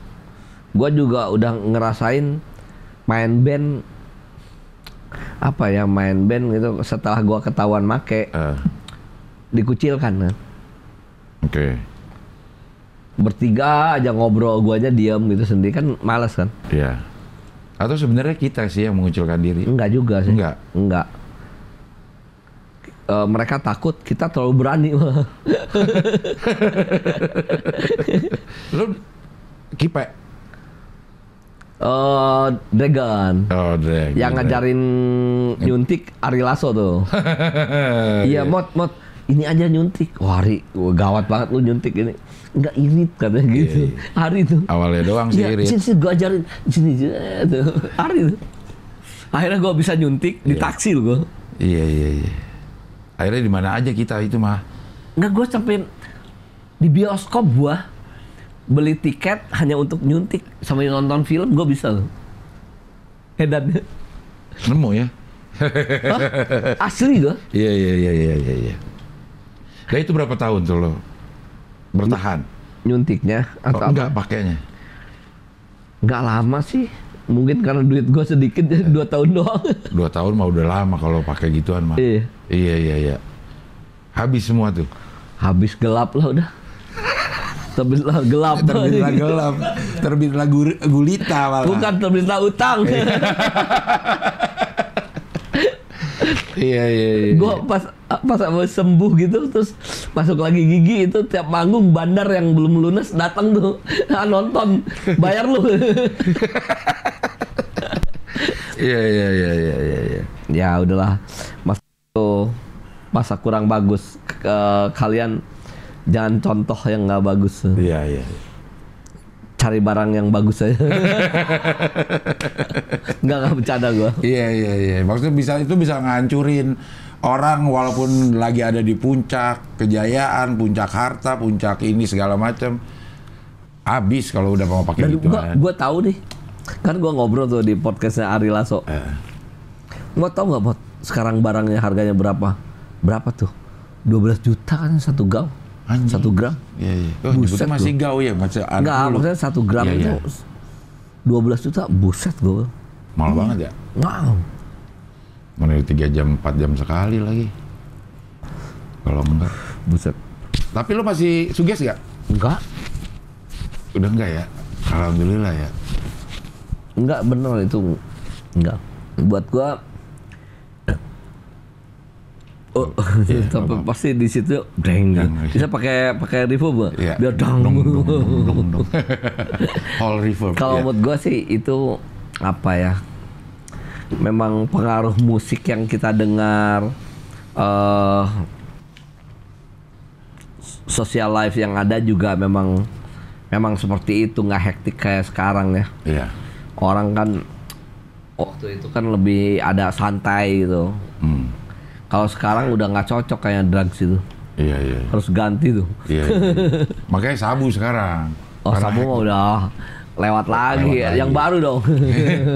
S2: gue juga udah ngerasain main band apa ya main band gitu setelah gua ketahuan make uh. dikucilkan kan. Oke. Okay. Bertiga aja ngobrol guanya diam gitu sendiri kan males kan? Iya. Yeah. Atau sebenarnya kita sih yang mengucilkan diri? Enggak juga sih. Enggak. Enggak. Uh, mereka takut kita terlalu berani. Lu kipe uh, Dragon. Oh, Dragon. Yang ngajarin nyuntik Ari Lasso tuh. iya, yeah. mod mod ini aja nyuntik. Wah, Ari, gawat banget lu nyuntik ini. Enggak irit katanya iya, gitu. Yeah, gitu. Hari itu. Awalnya doang sih iya, irit. Sini, sini gue ajarin. Sini, sini tuh. Hari itu. Akhirnya gue bisa nyuntik yeah. di iya. taksi gue. Iya, iya, iya. Akhirnya di mana aja kita itu mah. Enggak, gue sampai di bioskop gua beli tiket hanya untuk nyuntik sama nonton film gue bisa loh hebatnya
S1: nemu ya Hah? asli gue iya iya iya iya iya iya nah itu berapa tahun tuh lo bertahan nyuntiknya oh, atau oh, enggak
S2: pakainya Enggak lama sih mungkin karena duit gue sedikit dua tahun doang
S1: dua tahun mah udah lama kalau pakai gituan mah iya iya iya iya habis semua tuh habis gelap lah udah terbitlah
S2: gelap terbitlah gelap terbitlah gulita malah bukan terbitlah utang iya iya iya, iya. gue pas pas mau sembuh gitu terus masuk lagi gigi itu tiap manggung bandar yang belum lunas datang tuh nah, nonton bayar lu iya iya iya iya iya ya. ya udahlah masa tuh masa kurang bagus ke, eh, kalian jangan contoh yang nggak bagus. Iya iya. iya. Cari barang yang bagus aja.
S1: nggak nggak bercanda gue. Iya iya iya. Maksudnya bisa itu bisa ngancurin orang walaupun lagi ada di puncak kejayaan, puncak harta, puncak ini segala macam
S2: abis kalau udah mau pakai itu. Gua, kan. gua tahu nih. Kan gua ngobrol tuh di podcastnya Ari Lasso. Eh. Gua tau nggak, Pot? Sekarang barangnya harganya berapa? Berapa tuh? 12 juta kan satu gaun Anjing. Satu gram? Iya, iya. Oh, buset masih gaul
S1: ya? Enggak, maksudnya satu gram ya, itu iya.
S2: dua belas juta, buset gue. Mahal hmm. banget ya? Mahal.
S1: Mana tiga jam, empat jam sekali lagi. Kalau enggak. Buset. Tapi lo masih suges gak? Enggak.
S2: Udah enggak ya? Alhamdulillah ya? Enggak, bener itu. Enggak. Buat gua Oh, yeah, tapi pasti di situ breng kan. Bisa pakai pakai reverb yeah. biar dong. dong, dong, dong, dong. All reverb. Kalau yeah. menurut gue sih itu apa ya? Memang pengaruh musik yang kita dengar uh, social life yang ada juga memang memang seperti itu nggak hektik kayak sekarang ya. Iya. Orang kan waktu itu kan lebih ada santai gitu. Hmm kalau sekarang udah nggak cocok kayak drugs itu. Iya, iya. iya. Harus ganti tuh. Iya. iya. iya. Makanya sabu sekarang. Oh, sabu mah udah lewat lagi lewat yang baru dong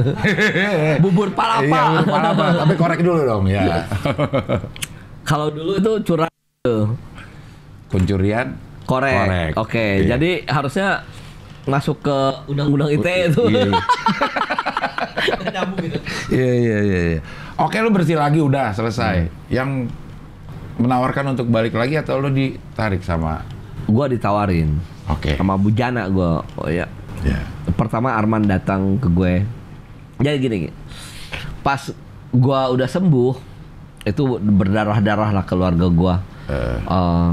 S2: bubur palapa iya, bubur palapa tapi korek dulu dong ya iya. kalau dulu itu curang pencurian korek, korek. oke okay. iya. jadi harusnya masuk ke undang-undang ITE oh, itu. Iya, iya.
S1: Gitu. iya. Iya, iya, iya, Oke, lu bersih lagi udah selesai. Hmm. Yang
S2: menawarkan untuk balik lagi atau lu ditarik sama? Gua ditawarin. Oke. Okay. Sama Bujana gua. Oh ya. Yeah. Pertama Arman datang ke gue. Jadi gini, gini. Pas gua udah sembuh, itu berdarah-darah lah keluarga gua. Uh. Uh,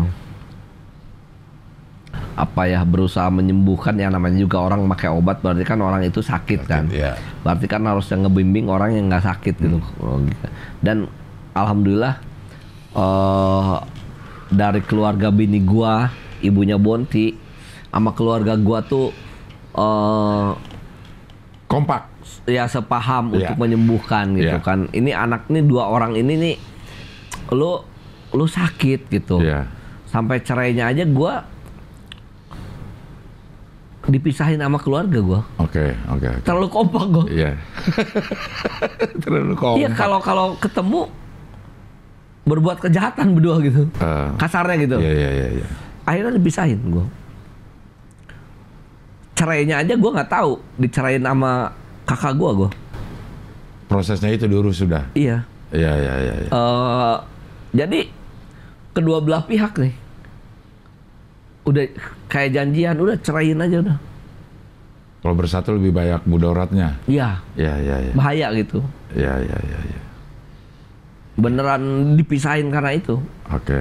S2: apa ya berusaha menyembuhkan ya namanya juga orang pakai obat berarti kan orang itu sakit, sakit kan ya. berarti kan harusnya ngebimbing orang yang nggak sakit gitu hmm. Gitu. dan alhamdulillah uh, dari keluarga bini gua ibunya Bonti sama keluarga gua tuh uh, kompak ya sepaham ya. untuk menyembuhkan gitu ya. kan ini anak nih dua orang ini nih lu lu sakit gitu ya. sampai cerainya aja gua dipisahin sama keluarga gue. Oke, okay, oke. Okay, okay. Terlalu kompak gue. Iya. Terlalu kompak. Iya kalau kalau ketemu berbuat kejahatan berdua gitu. Uh, Kasarnya gitu. Iya, iya, iya, iya. Akhirnya dipisahin gue. Cerainya aja gue nggak tahu. Dicerain sama kakak gue gue. Prosesnya itu dulu sudah? Iya. Iya, iya, iya. iya. Eh, jadi kedua belah pihak nih udah kayak janjian udah cerain aja udah
S1: kalau bersatu lebih banyak mudaratnya iya iya iya ya.
S2: bahaya gitu
S1: iya iya iya ya.
S2: beneran dipisahin karena itu
S1: oke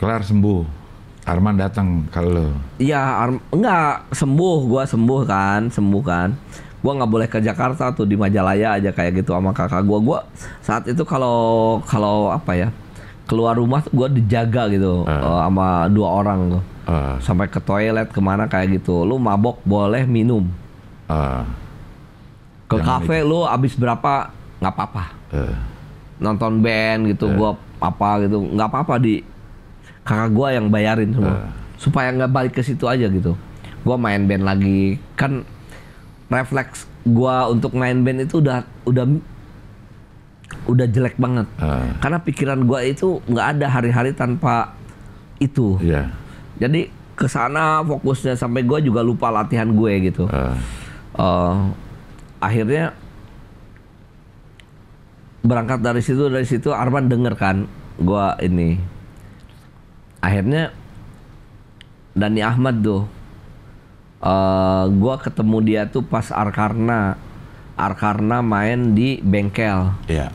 S1: kelar sembuh Arman datang kalau
S2: iya iya enggak sembuh gua sembuh kan sembuh kan gua nggak boleh ke Jakarta tuh di Majalaya aja kayak gitu sama kakak gua gua saat itu kalau kalau apa ya keluar rumah gue dijaga gitu uh. Uh, sama dua orang tuh uh. sampai ke toilet kemana kayak gitu lu mabok boleh minum uh. ke kafe lu abis berapa nggak apa-apa uh. nonton band gitu uh. Eh. gue apa gitu nggak apa-apa di kakak gue yang bayarin semua uh. supaya nggak balik ke situ aja gitu gue main band lagi kan refleks gue untuk main band itu udah udah udah jelek banget. Uh. Karena pikiran gua itu nggak ada hari-hari tanpa itu. Yeah. Jadi ke sana fokusnya sampai gua juga lupa latihan gue gitu. Uh. Uh, akhirnya berangkat dari situ dari situ Arman denger kan gua ini. Akhirnya Dani Ahmad tuh uh, gua ketemu dia tuh pas Arkarna Arkarna main di bengkel. Yeah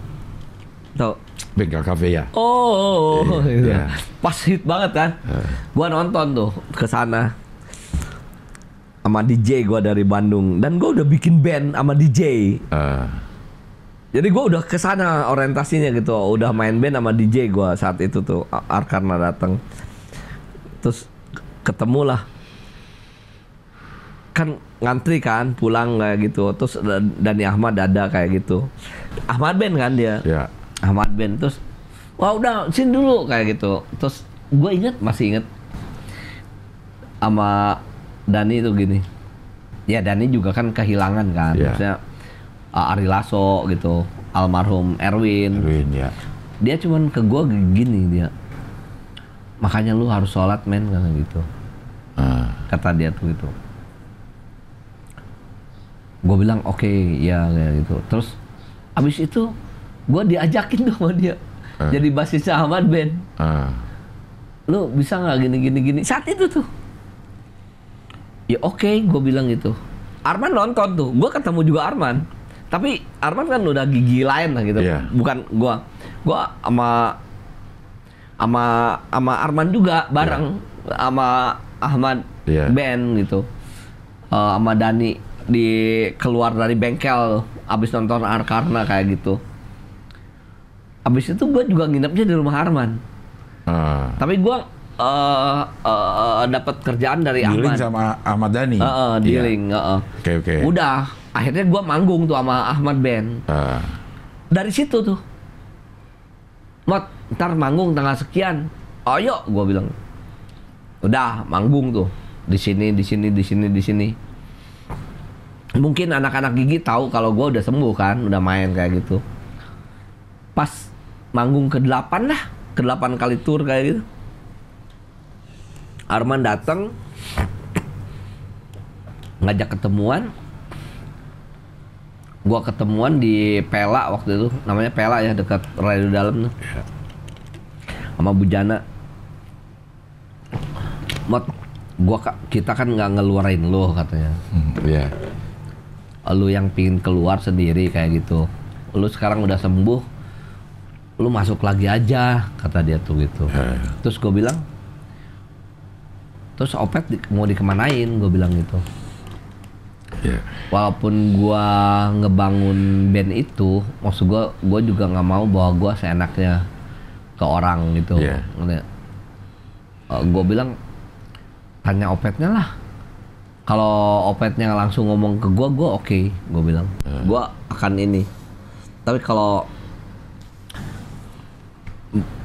S2: tau Bengkel Cafe ya. Oh, oh, oh Yeah. Oh, oh, iya. gitu. iya. pas hit banget kan. Uh. Gua nonton tuh ke sana sama DJ gua dari Bandung dan gua udah bikin band sama DJ. Uh. Jadi gua udah ke sana orientasinya gitu, udah main band sama DJ gua saat itu tuh Arkana datang. Terus ketemu lah kan ngantri kan pulang kayak gitu terus Dani Ahmad ada kayak gitu Ahmad Ben kan dia yeah. Ahmad Ben terus wah udah sin dulu kayak gitu terus gue inget masih inget sama Dani itu gini ya Dani juga kan kehilangan kan yeah. maksudnya uh, Ari Lasso gitu almarhum Erwin Erwin ya dia cuman ke gue gini dia makanya lu harus sholat men kan gitu uh. kata dia tuh gitu gue bilang oke okay, ya kayak gitu terus abis itu gue diajakin tuh sama dia uh. jadi basisnya Ahmad Ben uh. lu bisa nggak gini gini gini saat itu tuh ya oke okay, gue bilang gitu Arman nonton tuh gue ketemu juga Arman tapi Arman kan udah gigi lain lah gitu yeah. bukan gue gue sama sama sama Arman juga bareng yeah. Ahmad yeah. Ben gitu uh, Dani di keluar dari bengkel abis nonton Arkarna kayak gitu Abis itu gue juga nginepnya di rumah Arman. Uh. Tapi gue uh, uh, eh, dapat kerjaan dari dealing Ahmad. sama Ahmad Dhani. Uh, uh, dealing. Uh, uh. okay, okay. Udah. Akhirnya gue manggung tuh sama Ahmad Ben, Uh. Dari situ tuh. Mat, ntar manggung tanggal sekian. Ayo, gue bilang. Udah, manggung tuh. Di sini, di sini, di sini, di sini. Mungkin anak-anak gigi tahu kalau gue udah sembuh kan, udah main kayak gitu. Pas manggung ke delapan lah ke delapan kali tour kayak gitu Arman datang ngajak ketemuan gua ketemuan di Pela waktu itu namanya Pela ya dekat radio dalam tuh iya. sama Bujana mot gua kita kan nggak ngeluarin lo katanya hmm, iya hmm, yeah. lu yang pingin keluar sendiri kayak gitu lu sekarang udah sembuh lu masuk lagi aja kata dia tuh gitu yeah. Iya. terus gue bilang terus opet di, mau dikemanain gue bilang gitu yeah. walaupun gue ngebangun band itu maksud gue gue juga nggak mau bahwa gue seenaknya ke orang gitu yeah. uh, gue bilang tanya opetnya lah kalau opetnya langsung ngomong ke gue gue oke okay, gue bilang yeah. gue akan ini tapi kalau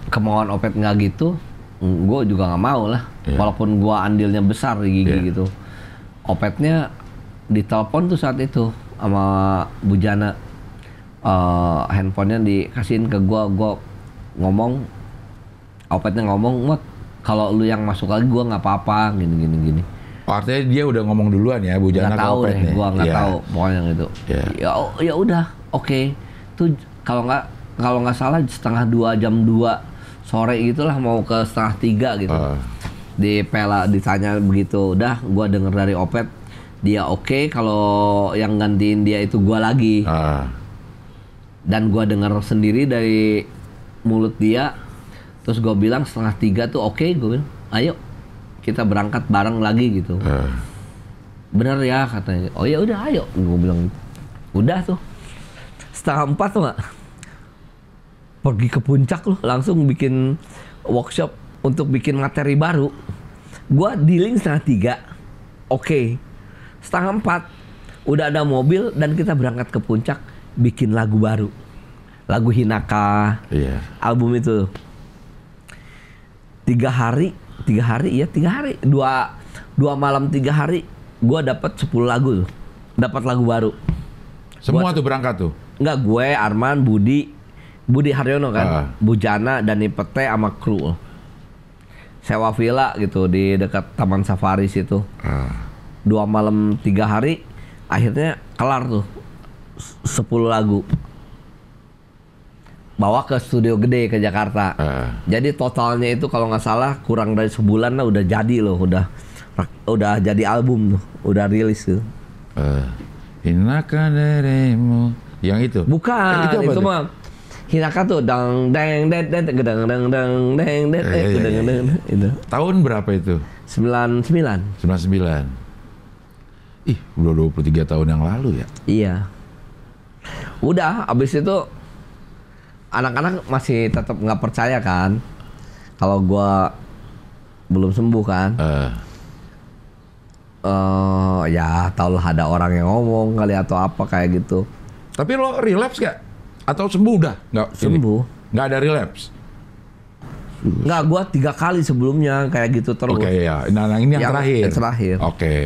S2: kemauan Opet nggak gitu, gue juga nggak mau lah. Yeah. Walaupun gue andilnya besar di gigi yeah. gitu. Opetnya ditelepon tuh saat itu sama Bujana. Uh, eh, handphonenya dikasihin ke gue, gue ngomong, Opetnya ngomong, mut kalau lu yang masuk lagi gue nggak apa-apa, gini gini gini. Oh, artinya dia udah ngomong duluan ya, Bujana gak tahu deh, gue nggak yeah. tahu pokoknya gitu. Yeah. Ya, oh, ya udah, oke. Okay. Tuh kalau nggak kalau nggak salah setengah dua jam dua sore gitulah mau ke setengah tiga gitu uh. di pela ditanya begitu udah gue denger dari opet dia oke okay, kalau yang gantiin dia itu gue lagi uh. dan gue denger sendiri dari mulut dia terus gue bilang setengah tiga tuh oke okay, gue bilang ayo kita berangkat bareng lagi gitu uh. bener ya katanya oh ya udah ayo gue bilang udah tuh setengah empat tuh nggak pergi ke puncak loh langsung bikin workshop untuk bikin materi baru gue dealing setengah tiga oke okay. setengah empat udah ada mobil dan kita berangkat ke puncak bikin lagu baru lagu Hinaka yeah. album itu tiga hari tiga hari ya tiga hari dua dua malam tiga hari gue dapat sepuluh lagu dapat lagu baru semua gua, tuh berangkat tuh nggak gue Arman Budi Budi Haryono kan, uh. Bujana dan Ipete sama kru. Sewa villa gitu di dekat Taman Safari situ. Uh. Dua malam tiga hari, akhirnya kelar tuh sepuluh lagu. Bawa ke studio gede ke Jakarta. Uh. Jadi totalnya itu kalau nggak salah kurang dari sebulan lah udah jadi loh, udah udah jadi album, tuh udah rilis tuh. Uh. Inakan yang itu. Bukan, eh, itu, itu mah tuh dang dang dang dang dang dang dang dang dang dang dang itu. Tahun berapa itu? 99.
S1: 99. Ih, udah 23 tahun yang lalu ya.
S2: Iya. Udah, abis itu anak-anak masih tetap nggak percaya kan kalau gua belum sembuh kan. Uh. Uh, ya tau lah ada orang yang ngomong kali atau apa kayak gitu. Tapi
S1: lo relapse gak?
S2: atau sembuh udah? Nggak, sembuh. Nggak ada relapse. Nggak, gue tiga kali sebelumnya kayak gitu terus. Oke, okay, ya. Nah, nah, ini yang, yang terakhir. Yang terakhir. Oke. Okay.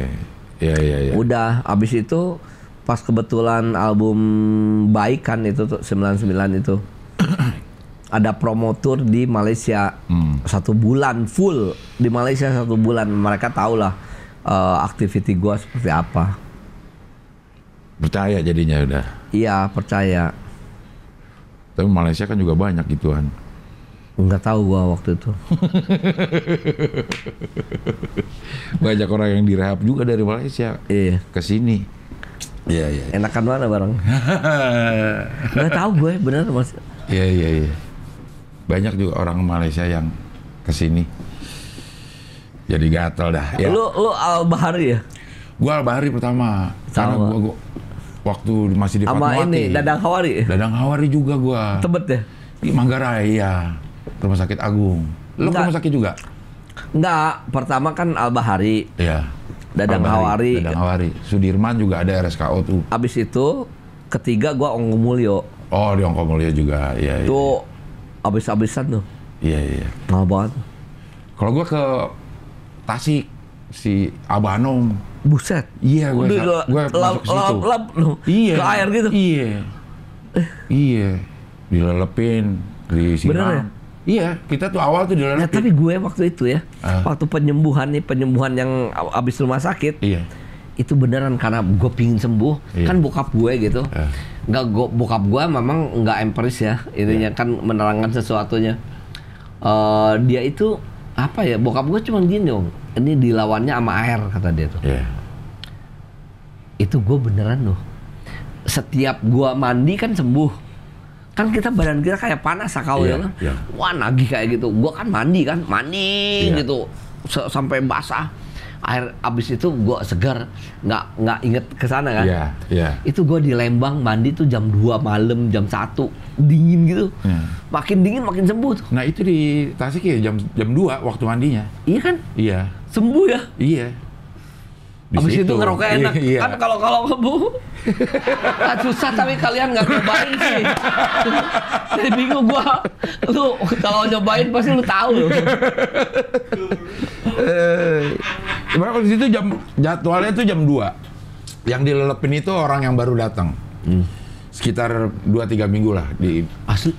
S2: Iya, iya, iya. Udah, abis itu pas kebetulan album baik kan itu 99 itu. ada promotor di Malaysia hmm. satu bulan full di Malaysia satu bulan mereka tahu lah uh, eh, gue gua seperti apa percaya jadinya udah iya
S1: percaya tapi Malaysia kan juga banyak gitu kan. Enggak tahu gua waktu itu. banyak orang yang direhab juga dari Malaysia. Iya. Ke sini. Iya, iya. iya. Enakan mana bareng? Enggak tahu gue, bener Mas. Iya, iya, iya. Banyak juga orang Malaysia yang ke sini. Jadi gatel dah. Ya. Lu lu Al Bahari ya? Gua Al Bahari pertama. Sama. Karena gua, gua waktu masih di Sama Fatmawati. ini Dadang Hawari. Dadang Hawari juga gua. Tebet ya? Di Manggarai iya. Rumah sakit
S2: Agung. Lu ke rumah sakit juga? Enggak, pertama kan Al Bahari. Iya. Dadang Albahari. Hawari. Dadang Hawari. Sudirman juga ada RSKO tuh. Abis itu ketiga
S1: gua Ongko Mulyo. Oh, di Ongko Mulyo juga. Iya, Itu iya, Tuh iya. abis-abisan tuh. Iya, iya. Mahal banget. Kalau gua ke Tasik si Abanom Buset. Iya, gue udah gua lap, lap, lap, iya. ke air gitu. Iya. iya. Dilelepin di sini. Bener ya?
S2: Iya, kita tuh awal tuh dilelepin. Ya, tapi gue waktu itu ya, ah. waktu penyembuhan nih, penyembuhan yang abis rumah sakit. Iya. Itu beneran karena gue pingin sembuh, iya. kan bokap gue gitu. eh. Nggak, gue, bokap gue memang nggak emperis ya, ini iya. yeah. kan menerangkan sesuatunya. Uh, dia itu apa ya bokap gue cuma gini dong ini dilawannya sama air kata dia tuh. Yeah. Itu gue beneran loh. Setiap gue mandi kan sembuh kan kita badan kita kayak panas sakau iya, yeah, ya kan yeah. wah nagih kayak gitu Gue kan mandi kan mandi yeah. gitu S sampai basah air abis itu gue segar nggak nggak inget kesana kan yeah, yeah. itu gue di Lembang mandi tuh jam 2 malam jam satu dingin gitu yeah. makin dingin makin sembuh tuh. nah itu di
S1: Tasik ya jam jam 2 waktu mandinya iya kan iya sembuh ya iya di Abis situ. itu ngerokok iya, enak. Iya. Kan kalau
S2: kalau kamu kan susah tapi kalian nggak cobain sih. Jadi bingung gua. Lu kalau cobain pasti lu tahu.
S1: eh, kalau di situ jam jadwalnya tuh jam 2. Yang dilelepin itu orang yang baru datang. Hmm.
S2: Sekitar 2-3 minggu lah di Asli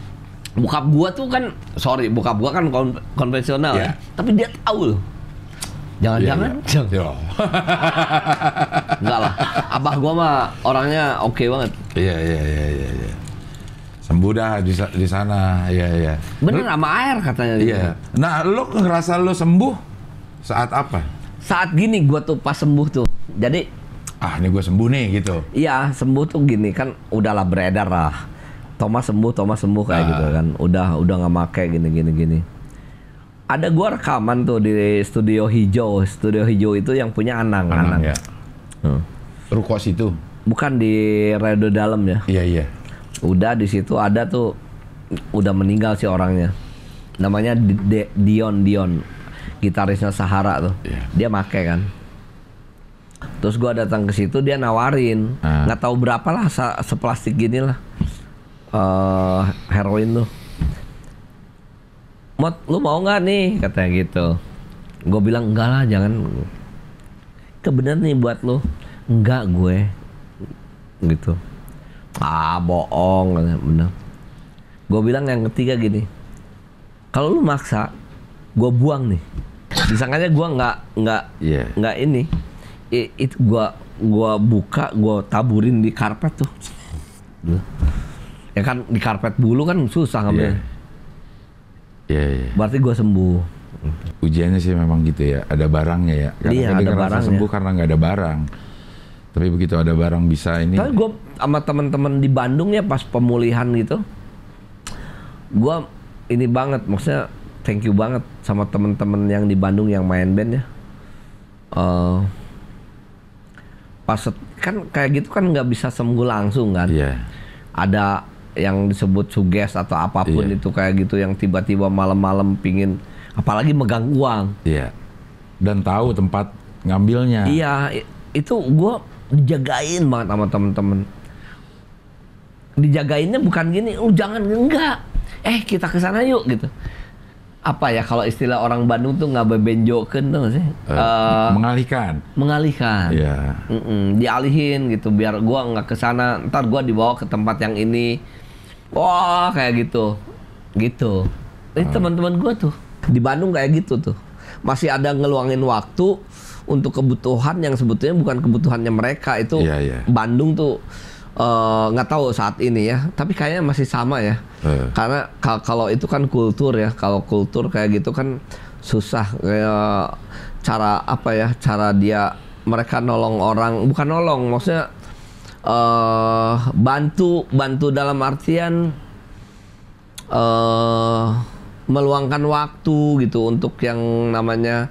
S2: bokap gua tuh kan sorry bokap gua kan konvensional yeah. ya. Kan. Tapi dia tahu loh Jangan-jangan? Ya, ya. Enggak lah. Abah gua mah orangnya oke okay banget. Iya, iya, iya,
S1: iya, iya. Sembuh dah di, di sana. Iya, iya. Bener sama air katanya.
S2: Iya. Nah, lo ngerasa lo sembuh saat apa? Saat gini gua tuh pas sembuh tuh. Jadi ah ini gue sembuh nih gitu. Iya, sembuh tuh gini kan udahlah beredar lah. Thomas sembuh, Thomas sembuh kayak ah. gitu kan. Udah udah nggak make gini gini gini ada gua rekaman tuh di studio hijau studio hijau itu yang punya Anang Anang, Anang. ya hmm. ruko situ bukan di Redo Dalam ya iya iya udah di situ ada tuh udah meninggal sih orangnya namanya D D Dion Dion gitarisnya Sahara tuh yeah. dia make kan terus gua datang ke situ dia nawarin ah. nggak uh. tahu berapa lah se seplastik gini lah uh, eh, heroin tuh Mot, lu mau nggak nih? Katanya gitu. Gue bilang enggak lah, jangan. kebenar nih buat lu. Enggak gue. Gitu. Ah, bohong. Bener. Gue bilang yang ketiga gini. Kalau lu maksa, gue buang nih. Disangkanya gue nggak nggak yeah. ini. It, it gua gua buka, gue taburin di karpet tuh. Ya kan di karpet bulu kan susah ngambil. Yeah Iya, iya, iya.
S1: Berarti gue sembuh. Ujiannya sih memang gitu ya, ada barangnya ya. Karena iya, ada barang sembuh karena
S2: nggak ada barang. Tapi begitu ada barang bisa ini. Tapi gue sama temen-temen di Bandung ya pas pemulihan gitu, gue ini banget, maksudnya thank you banget sama temen-temen yang di Bandung yang main band ya. Uh, pas kan kayak gitu kan nggak bisa sembuh langsung kan. Iya. Yeah. Ada yang disebut suges atau apapun yeah. itu kayak gitu yang tiba-tiba malam-malam pingin apalagi megang uang. Yeah. Dan tahu tempat ngambilnya. Iya, itu gue dijagain banget sama temen-temen. Dijagainnya bukan gini, oh jangan enggak. Eh kita ke sana yuk gitu. Apa ya kalau istilah orang Bandung tuh nggak bebenjokin tuh sih? Uh, uh, mengalihkan. Mengalihkan. Iya. Yeah. Mm -mm, dialihin gitu biar gua nggak ke sana. Ntar gua dibawa ke tempat yang ini wah kayak gitu gitu ini hmm. teman-teman gue tuh di Bandung kayak gitu tuh masih ada ngeluangin waktu untuk kebutuhan yang sebetulnya bukan kebutuhannya mereka itu yeah, yeah. Bandung tuh eh, nggak uh, tahu saat ini ya tapi kayaknya masih sama ya uh. karena kalau itu kan kultur ya kalau kultur kayak gitu kan susah kayak cara apa ya cara dia mereka nolong orang bukan nolong maksudnya uh, bantu bantu dalam artian uh, meluangkan waktu gitu untuk yang namanya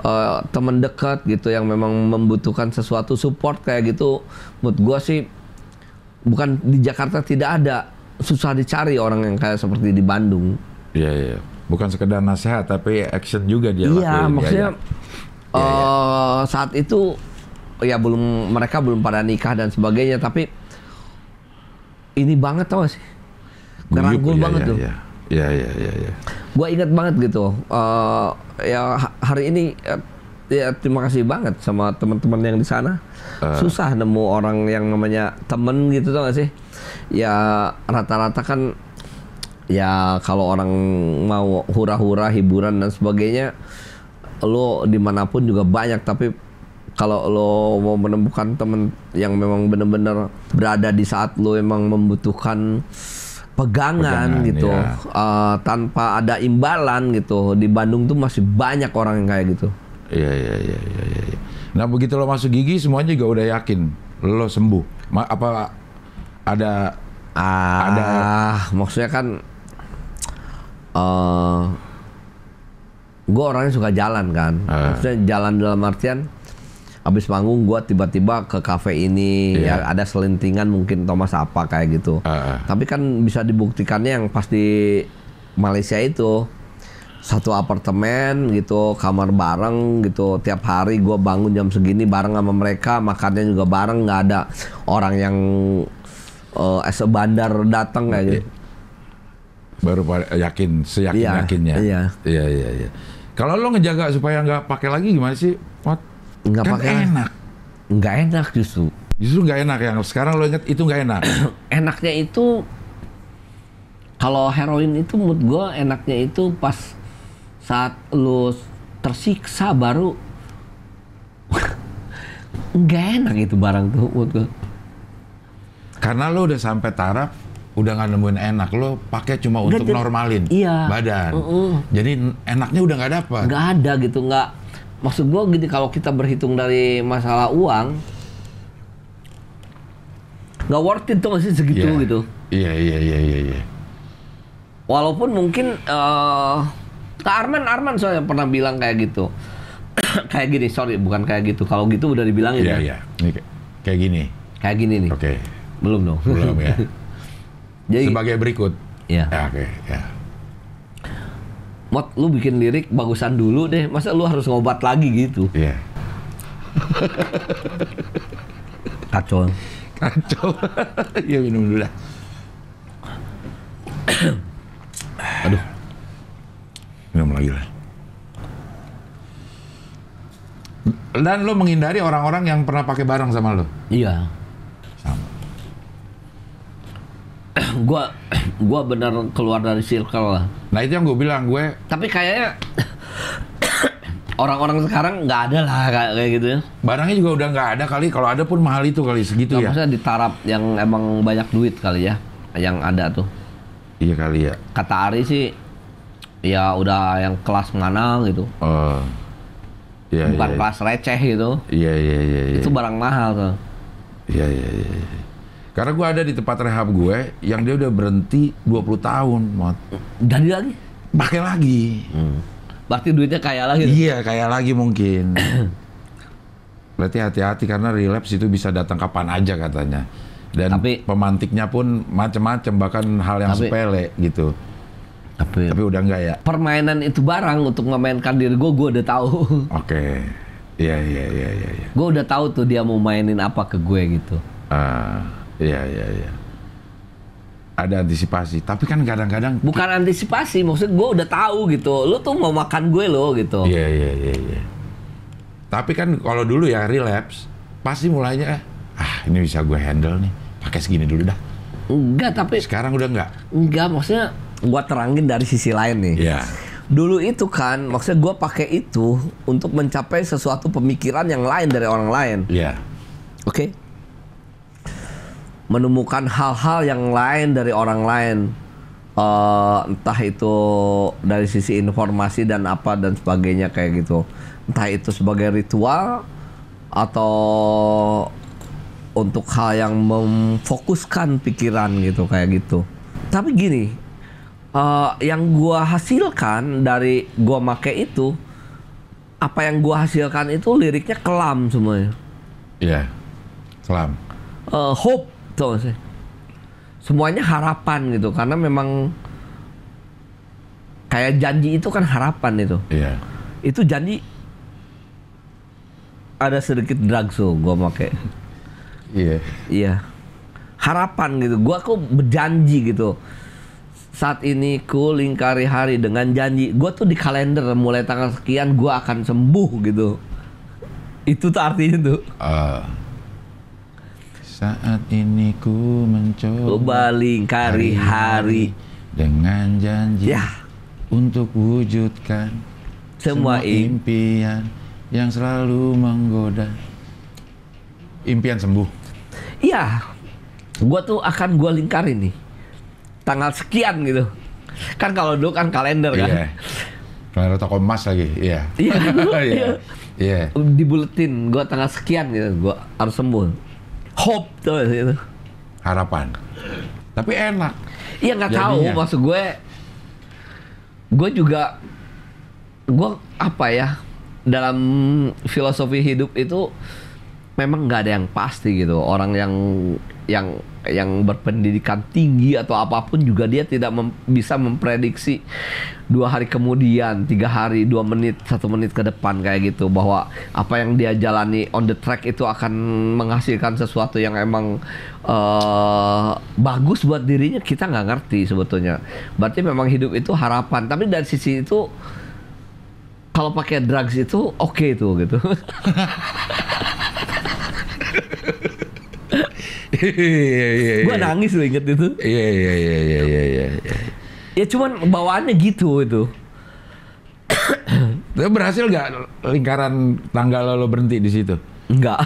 S2: uh, teman dekat gitu yang memang membutuhkan sesuatu support kayak gitu mood gue sih bukan di Jakarta tidak ada susah dicari orang yang kayak seperti di Bandung. Iya iya bukan sekedar nasihat tapi action juga dia iya, iya maksudnya ya, ya. Uh, saat itu ya belum mereka belum pada nikah dan sebagainya tapi ini banget tau sih ngerangkul ya, banget ya, tuh ya. Ya ya ya ya. Gua ingat banget gitu. Uh, ya hari ini ya, ya terima kasih banget sama teman-teman yang di sana. Uh. Susah nemu orang yang namanya temen gitu tau gak sih? Ya rata-rata kan ya kalau orang mau hura-hura hiburan dan sebagainya lo dimanapun juga banyak tapi kalau lo mau menemukan temen yang memang bener-bener berada di saat lo emang membutuhkan pegangan, pegangan gitu ya. uh, tanpa ada imbalan gitu di Bandung tuh masih banyak orang yang kayak gitu iya iya iya iya ya. nah begitu
S1: lo masuk gigi semuanya juga udah yakin lo sembuh Ma apa ada
S2: ah, ada maksudnya kan uh, eh, gue orangnya suka jalan kan uh. maksudnya jalan dalam artian habis panggung gue tiba-tiba ke kafe ini ya, iya. ya ada selintingan mungkin Thomas apa kayak gitu. uh. Tapi kan bisa dibuktikannya yang pasti Malaysia itu satu apartemen gitu kamar bareng gitu tiap hari gue bangun jam segini bareng sama mereka makannya juga bareng nggak ada orang yang uh, eh, es bandar datang kayak gitu
S1: baru yakin
S2: seyakin yakinnya iya,
S1: iya iya iya, iya. kalau lo ngejaga supaya nggak pakai lagi gimana sih nggak kan pakai enak
S2: nggak enak justru justru nggak enak yang sekarang lo ingat itu nggak enak enaknya itu kalau heroin itu mood gue enaknya itu pas saat lo tersiksa baru nggak enak itu barang tuh mood gue karena lo udah sampai taraf
S1: udah nggak nemuin enak lo pakai cuma gak untuk normalin iya. badan uh -uh. jadi
S2: enaknya udah nggak dapet nggak ada gitu nggak maksud gue gini kalau kita berhitung dari masalah uang nggak worth it tuh masih segitu yeah. gitu iya yeah, iya iya iya walaupun mungkin uh, ke Arman Arman soalnya pernah bilang kayak gitu kayak gini sorry bukan kayak gitu kalau gitu udah dibilangin yeah, ya iya iya. kayak gini kayak gini nih oke okay. belum dong belum ya
S1: Jadi. sebagai berikut Iya.
S2: yeah. oke ya yeah. Mot, lu bikin lirik bagusan dulu deh. Masa lu harus ngobat lagi gitu? Iya. Yeah. Kacau. Kacau. ya minum dulu lah.
S1: Aduh. Minum lagi lah. Dan lo menghindari orang-orang yang pernah pakai barang sama lo? Iya. Sama.
S2: gua gua benar keluar dari circle lah. Nah itu yang gue bilang gue. Tapi kayaknya orang-orang sekarang nggak ada lah kayak, kayak gitu ya. Barangnya juga udah nggak ada kali. Kalau ada pun mahal itu kali segitu nah, ya. Maksudnya di taraf yang emang banyak duit kali ya, yang ada tuh. Iya kali ya. Kata Ari sih, ya udah yang kelas mana gitu. Uh, iya, Bukan iya, iya, kelas receh gitu.
S1: Iya iya iya. iya. Itu
S2: barang mahal tuh. Iya iya iya. iya. Karena gue ada di tempat rehab gue
S1: yang dia udah berhenti 20 tahun, mot. Dan lagi? Pakai lagi. Hmm. Berarti duitnya kaya lagi? Iya, kaya lagi mungkin. Berarti hati-hati karena relapse itu bisa datang kapan aja katanya. Dan tapi, pemantiknya pun macem-macem, bahkan hal yang tapi, sepele gitu. Tapi, tapi udah enggak ya.
S2: Permainan itu barang untuk memainkan diri gue, gue udah tahu. Oke. Okay. Iya, iya, iya, iya. Ya. Gue udah tahu tuh dia mau mainin apa ke gue gitu. Uh Iya iya iya. Ada antisipasi, tapi kan kadang-kadang bukan antisipasi, maksud gue udah tahu gitu. Lu
S1: tuh mau makan gue lo gitu. Iya iya iya iya. Tapi kan kalau dulu ya relapse, pasti mulainya ah, ah ini bisa gue handle nih, pakai segini dulu dah. Enggak,
S2: tapi sekarang udah enggak. Enggak, maksudnya gue terangin dari sisi lain nih. Iya. Dulu itu kan maksudnya gue pakai itu untuk mencapai sesuatu pemikiran yang lain dari orang lain. Iya. Oke. Okay? menemukan hal-hal yang lain dari orang lain uh, entah itu dari sisi informasi dan apa dan sebagainya kayak gitu entah itu sebagai ritual atau untuk hal yang memfokuskan pikiran gitu kayak gitu tapi gini uh, yang gua hasilkan dari gua make itu apa yang gua hasilkan itu liriknya kelam semuanya iya yeah. kelam uh, hope Tuh sih. Semuanya harapan gitu karena memang kayak janji itu kan harapan itu. Iya. Itu janji ada sedikit so gue pakai. Iya. Iya. Harapan gitu. gue kok berjanji gitu saat ini ku lingkari hari dengan janji gue tuh di kalender mulai tanggal sekian gue akan sembuh gitu itu tuh artinya tuh uh.
S1: Saat ini ku mencoba
S2: Kembali hari-hari
S1: Dengan janji ya. Untuk wujudkan Semua, semua impian Yang selalu menggoda Impian sembuh
S2: Iya gua tuh akan gua lingkar nih Tanggal sekian gitu Kan kalau dulu kan kalender kan yeah.
S1: Kalender toko emas lagi, iya. Iya. Iya. iya. iya.
S2: Di buletin, gua tanggal sekian gitu, gua harus sembuh hope tuh itu. Harapan. Tapi enak. Iya nggak tahu maksud gue. Gue juga gue apa ya dalam filosofi hidup itu memang nggak ada yang pasti gitu orang yang yang yang berpendidikan tinggi atau apapun juga dia tidak mem bisa memprediksi dua hari kemudian, tiga hari, dua menit, satu menit ke depan kayak gitu bahwa apa yang dia jalani on the track itu akan menghasilkan sesuatu yang emang uh, bagus buat dirinya kita nggak ngerti sebetulnya. Berarti memang hidup itu harapan. Tapi dari sisi itu kalau pakai drugs itu oke okay tuh gitu. Iya, iya, iya, gue nangis lo inget itu. Iya iya iya iya iya iya. Ya cuman bawaannya gitu itu.
S1: Tapi berhasil gak lingkaran tanggal lo berhenti di situ? Enggak.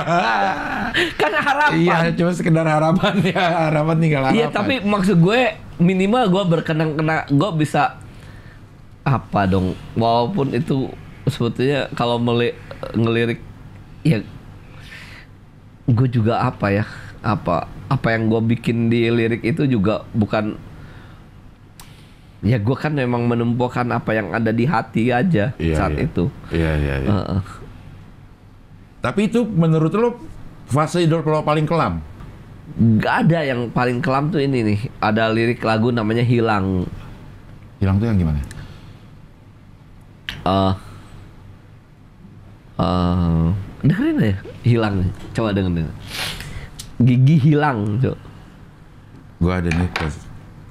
S2: kan harapan. Iya, cuma sekedar harapan ya. Harapan tinggal harapan. Iya, tapi maksud gue minimal gue berkenang kena gue bisa apa dong. Walaupun itu sebetulnya kalau melirik ngelirik ya gue juga apa ya apa apa yang gue bikin di lirik itu juga bukan ya gue kan memang menemukan apa yang ada di hati aja iya, saat iya. itu. Iya iya. iya. Uh, uh. Tapi itu menurut lo fase idol lo paling kelam? Gak ada yang paling kelam tuh ini nih. Ada lirik lagu namanya hilang. Hilang tuh yang gimana? Uh, uh, dengerin ya hilang coba dengerin gigi hilang cok
S1: gue ada nih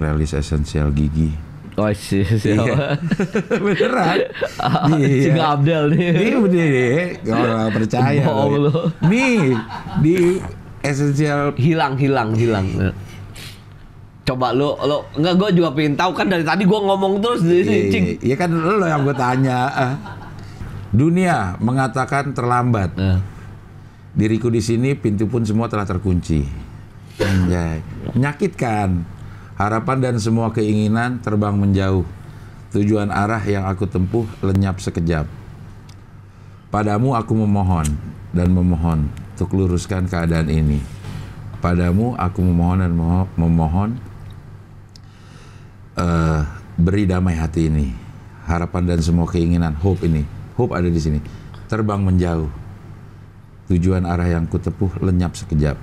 S1: rilis esensial gigi Oh sih, iya.
S3: beneran?
S2: Ah, iya. Abdel nih. Ini udah deh, orang percaya. Bohong lo. Nih, di esensial hilang, hilang, hilang. Iya. Coba lo, lo nggak gue juga pengen tahu kan dari tadi gue ngomong terus di sini. Iya, iya,
S1: iya kan lo yang gue tanya. Ah. Dunia mengatakan terlambat. Uh. Diriku di sini pintu pun semua telah terkunci. Anjay. Menyakitkan. Harapan dan semua keinginan terbang menjauh. Tujuan arah yang aku tempuh lenyap sekejap. Padamu aku memohon dan memohon untuk luruskan keadaan ini. Padamu aku memohon dan memohon uh, beri damai hati ini, harapan dan semua keinginan, hope ini Hope ada di sini. Terbang menjauh. Tujuan arah yang kutepuh lenyap sekejap.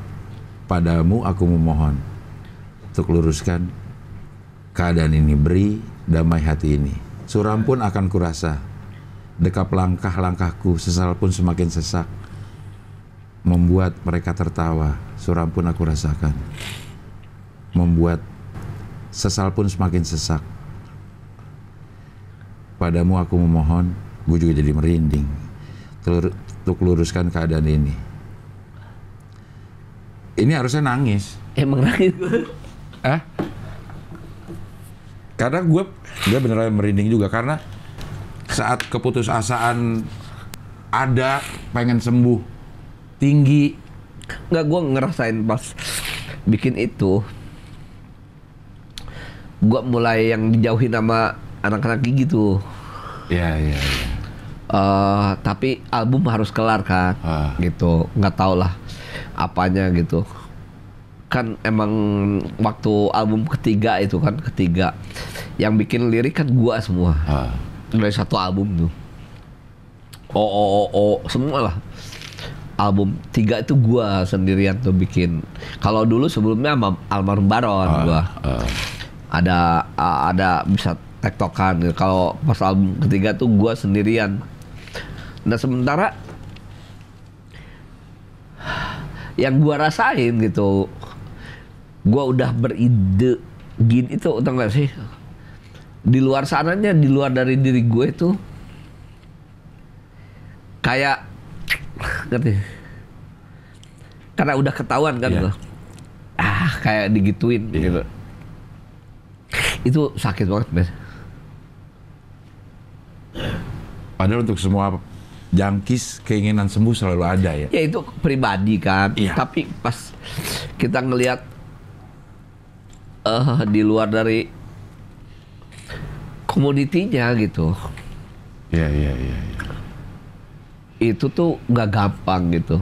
S1: Padamu aku memohon untuk luruskan keadaan ini. Beri damai hati ini. Suram pun akan kurasa. Dekap langkah-langkahku, sesal pun semakin sesak. Membuat mereka tertawa. Suram pun aku rasakan. Membuat sesal pun semakin sesak. Padamu aku memohon gue juga jadi merinding Kelur, untuk luruskan keadaan ini ini harusnya nangis
S2: emang nangis gue
S1: ah karena gue gue beneran merinding juga karena saat keputusasaan ada pengen sembuh
S2: tinggi nggak gue ngerasain pas bikin itu gue mulai yang dijauhin sama anak-anak gigi tuh. Ya ya, Ya uh, tapi album harus kelar kan ah. gitu nggak tau lah apanya gitu kan emang waktu album ketiga itu kan ketiga yang bikin lirik kan gua semua ah. dari satu album tuh oh oh oh, oh semua lah album tiga itu gua sendirian tuh bikin kalau dulu sebelumnya sama almarhum Baron ah. gua ah. ada ada bisa tektokan kalau pas album ketiga tuh gua sendirian Nah sementara yang gua rasain gitu, gua udah beride gini itu utang gak sih? Di luar sananya, di luar dari diri gue itu kayak ngerti? Karena udah ketahuan kan yeah. Ah, kayak digituin yeah. gitu. Itu sakit banget, Mas.
S1: Padahal untuk semua jangkis keinginan sembuh selalu ada
S2: ya. Ya itu pribadi kan. Iya. Tapi pas kita ngelihat uh, eh, di luar dari komoditinya gitu. Iya iya iya. Ya. Itu tuh nggak gampang gitu.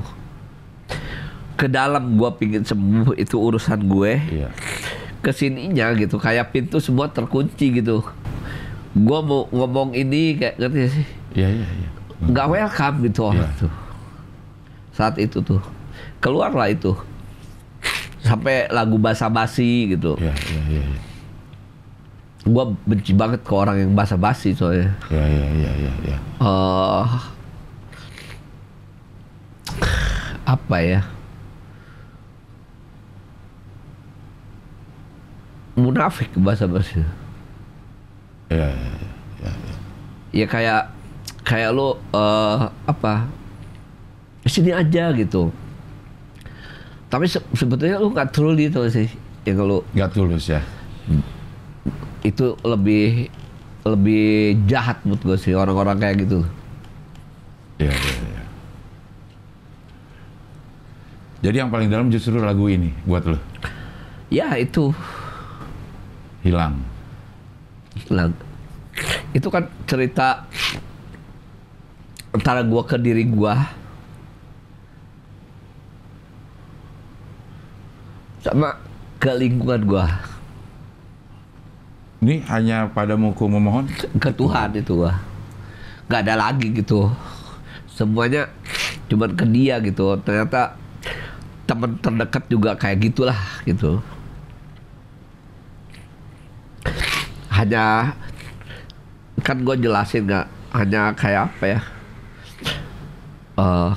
S2: Ke dalam gua pingin sembuh itu urusan gue. Iya. Kesininya gitu kayak pintu semua terkunci gitu. Gua mau ngomong ini kayak ngerti sih. Iya iya iya nggak hmm. welcome gitu orang yeah. tuh saat itu tuh keluarlah itu sampai lagu basa-basi gitu yeah, yeah, yeah, yeah. gue benci banget ke orang yang basa-basi soalnya yeah, yeah, yeah, yeah, yeah. Uh, apa ya munafik bahasa bahasa ya ya, ya, ya, ya. ya kayak kayak lo uh, eh, apa sini aja gitu tapi se sebetulnya lo nggak tulus itu sih ya kalau nggak tulus ya itu lebih lebih jahat buat gue sih orang-orang kayak gitu ya, ya, ya.
S1: jadi yang paling dalam justru lagu ini buat lo
S2: ya itu hilang hilang itu kan cerita antara gue ke diri gue sama ke lingkungan gue ini hanya pada muku memohon ke Tuhan itu gue nggak ada lagi gitu semuanya cuma ke dia gitu ternyata teman terdekat juga kayak gitulah gitu hanya kan gue jelasin nggak hanya kayak apa ya uh,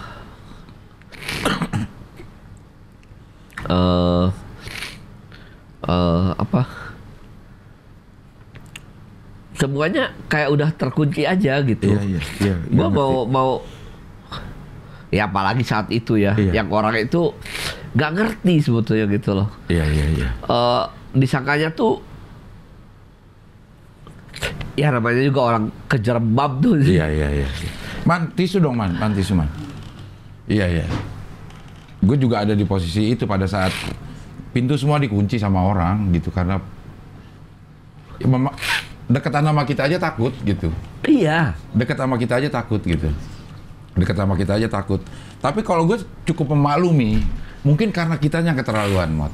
S2: uh, uh, apa semuanya kayak udah terkunci aja gitu. Iya, iya, iya. iya Gua ngerti. mau mau ya apalagi saat itu ya, iya. yang orang itu nggak ngerti sebetulnya gitu loh. Iya, iya, iya. Uh, disangkanya tuh ya namanya juga orang kejerembab tuh. Iya, iya, iya. iya Man, tisu dong man, man tisu man. Iya
S1: iya. Gue juga ada di posisi itu pada saat pintu semua dikunci sama orang gitu karena ya, mama, deketan sama kita aja takut gitu. Iya. Deket sama kita aja takut gitu. Deket sama kita aja takut. Tapi kalau gue cukup memaklumi, mungkin karena kitanya keterlaluan Mot.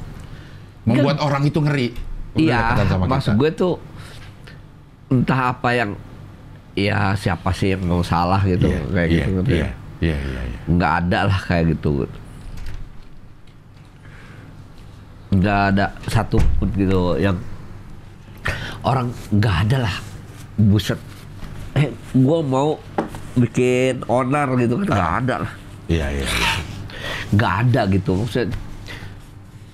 S1: Membuat Gak. Kan
S2: orang itu ngeri. Iya. Sama maksud gue tuh entah apa yang ya siapa sih yang mau salah gitu yeah, kayak yeah, gitu yeah, gitu ya. yeah, yeah, yeah. Iya. nggak ada lah kayak gitu, gitu. nggak ada satu pun gitu yang orang nggak ada lah buset eh gue mau bikin onar gitu kan nggak ada lah iya iya, iya. nggak ada gitu maksud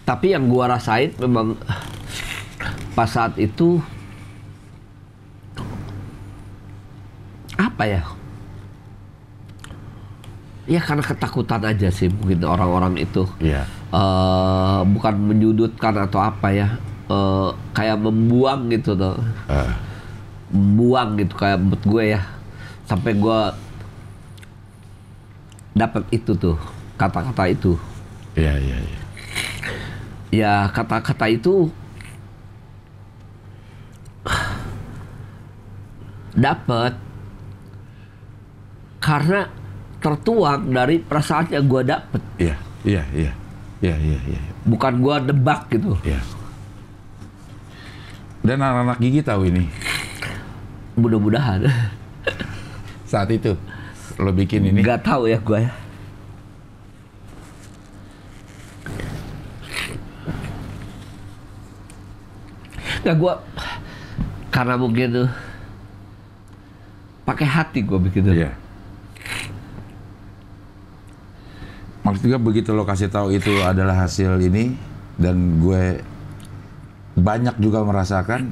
S2: tapi yang gue rasain memang pas saat itu apa ya? Ya karena ketakutan aja sih mungkin orang-orang itu. Yeah. Iya. Uh, bukan menyudutkan atau apa ya. Uh, kayak membuang gitu tuh. Uh. Membuang gitu kayak buat gue ya. Sampai gue dapat itu tuh kata-kata itu. Iya yeah, iya Ya kata-kata itu dapat karena tertuang dari perasaan yang gue dapet. Iya, iya, iya, iya, iya. iya. Bukan gue debak gitu. Iya.
S1: Dan anak-anak gigi tahu ini. Mudah-mudahan. Saat itu lo bikin ini. Gak tahu ya gue ya.
S2: Gak gue karena mungkin tuh pakai hati gue bikin itu. Yeah.
S1: maksud gue begitu lo kasih tahu itu adalah hasil ini dan gue banyak juga merasakan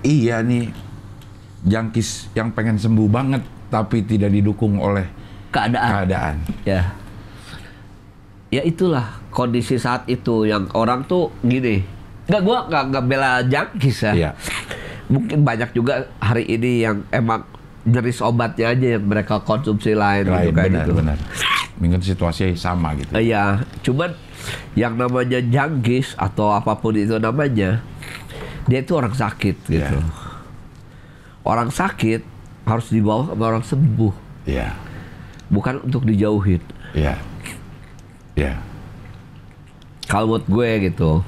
S1: iya nih jangkis yang pengen sembuh banget tapi tidak didukung oleh keadaan. Keadaan.
S2: Ya. Ya itulah kondisi saat itu yang orang tuh gini. Enggak gua enggak bela jangkis ya. ya. Mungkin banyak juga hari ini yang emang jenis obatnya aja yang mereka konsumsi lain gitu kan? benar, gitu. Benar. Mungkin situasi sama gitu. Iya, cuman yang namanya jangkis atau apapun itu namanya, dia itu orang sakit iya. gitu. Yeah. Orang sakit harus dibawa sama orang sembuh. Iya. Yeah. Bukan untuk dijauhin. Iya. Yeah. Iya. Yeah. Kalau buat gue gitu,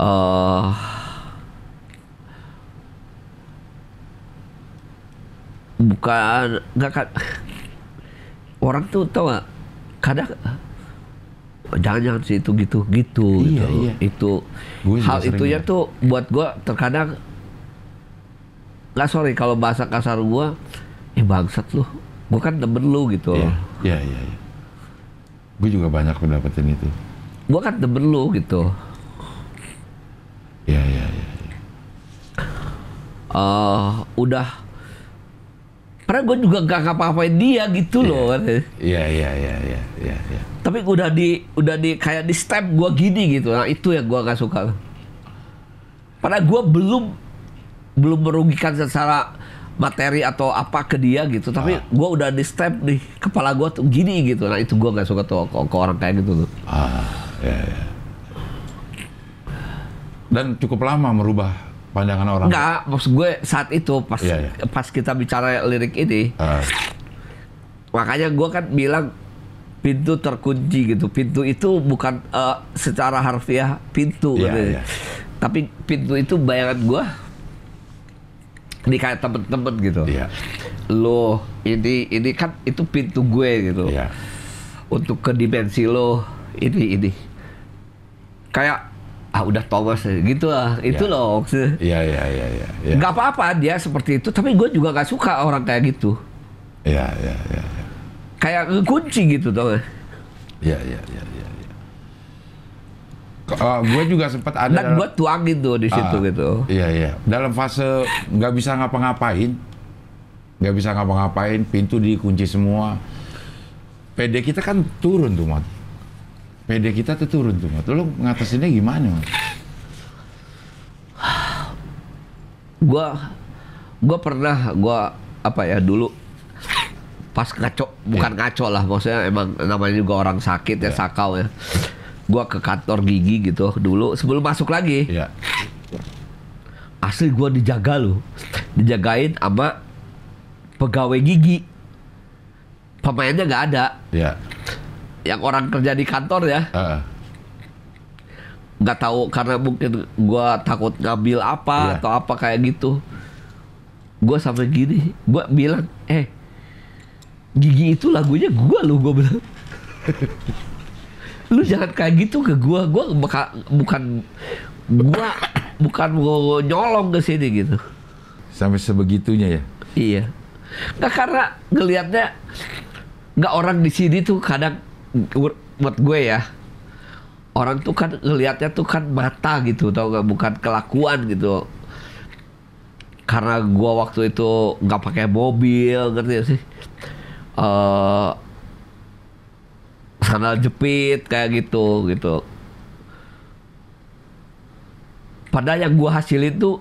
S2: uh, bukan nggak kan orang tuh tau gak kadang jangan-jangan sih itu gitu gitu iya, gitu iya. itu hal itu ya. tuh buat gue terkadang nggak sorry kalau bahasa kasar gue eh bangsat lu gue kan temen lu gitu iya iya iya, gua gue juga banyak
S1: mendapatkan itu
S2: gue kan temen lu gitu iya iya iya, iya. Uh, udah karena gue juga gak apa-apain dia gitu yeah. loh. Iya iya iya iya iya. yeah. Tapi udah di udah di kayak di step gue gini gitu. Nah itu yang gue gak suka. Padahal gue belum belum merugikan secara materi atau apa ke dia gitu tapi ah. gue udah di step nih kepala gue tuh gini gitu nah itu gue gak suka tuh ke, ke orang kayak gitu tuh ah iya Yeah.
S1: dan cukup lama merubah pandangan orang. Enggak,
S2: maksud gue saat itu pas yeah, yeah. pas kita bicara lirik ini. Uh. Makanya gue kan bilang pintu terkunci gitu. Pintu itu bukan uh, secara harfiah pintu yeah, gitu. Yeah. Tapi pintu itu bayangan gue ini kayak temen-temen gitu. Yeah. Lo ini ini kan itu pintu gue gitu. Yeah. Untuk ke dimensi lo ini ini. Kayak ah udah towers gitu lah ya. itu yeah. loh iya iya iya iya Gak iya. nggak apa-apa dia seperti itu tapi gue juga gak suka orang kayak gitu iya iya iya, iya. kayak kunci gitu tuh iya iya iya iya ya. Uh, gue juga sempat ada dan gue tuangin tuh di situ uh, gitu
S1: iya iya dalam fase nggak bisa ngapa-ngapain nggak bisa ngapa-ngapain pintu dikunci semua PD kita kan turun tuh mat PD kita tuh turun tuh, Mat. Lo ngatasinnya gimana, Mat?
S2: gua gua pernah gua apa ya dulu pas ngaco bukan yeah. ngaco lah maksudnya emang namanya juga orang sakit yeah. ya iya. sakau ya gua ke kantor gigi gitu dulu sebelum masuk lagi yeah. asli gua dijaga lo, dijagain sama pegawai gigi pemainnya nggak ada yeah yang orang kerja di kantor ya uh. nggak tahu karena mungkin gue takut ngambil apa yeah. atau apa kayak gitu gue sampai gini gue bilang eh gigi itu lagunya gue loh gue bilang lu jangan kayak gitu ke gue gue bukan gue bukan gue nyolong ke sini gitu sampai sebegitunya ya iya nah karena ngelihatnya nggak orang di sini tuh kadang buat gue ya orang tuh kan ngelihatnya tuh kan mata gitu tau gak bukan kelakuan gitu karena gue waktu itu nggak pakai mobil ngerti gak sih uh, sandal jepit kayak gitu gitu padahal yang gue hasilin tuh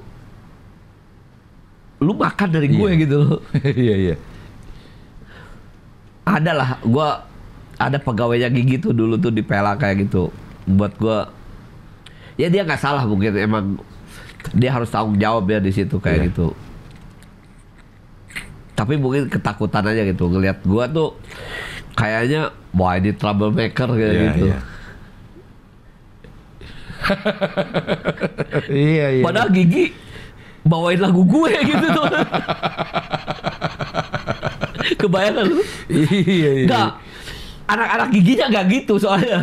S2: lu makan dari gue yeah. gitu loh iya iya adalah gue ada pegawainya gigi tuh dulu tuh di Pela kayak gitu buat gue ya dia nggak salah mungkin emang dia harus tanggung jawab ya di situ kayak yeah. gitu tapi mungkin ketakutan aja gitu ngelihat gue tuh kayaknya wah ini troublemaker kayak yeah, gitu yeah. iya, iya. Padahal Gigi bawain lagu gue gitu tuh. Kebayang lu? Iya, iya. iya. Gak, anak-anak giginya gak gitu soalnya.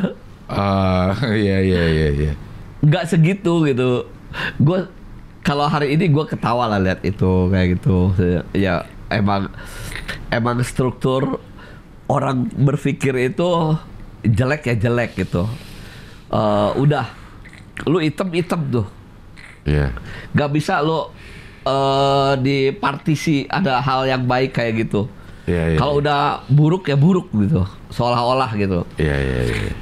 S2: Ah, uh, iya iya iya iya. Nggak segitu gitu. Gue kalau hari ini gue ketawa lah lihat itu kayak gitu. Ya emang emang struktur orang berpikir itu jelek ya jelek gitu. Uh, udah, lu item-item tuh. Iya. Yeah. Gak bisa lu uh, eh, di partisi ada hal yang baik kayak gitu Yeah, yeah, Kalau yeah. udah buruk ya buruk gitu, seolah-olah gitu. Iya yeah, iya yeah, iya.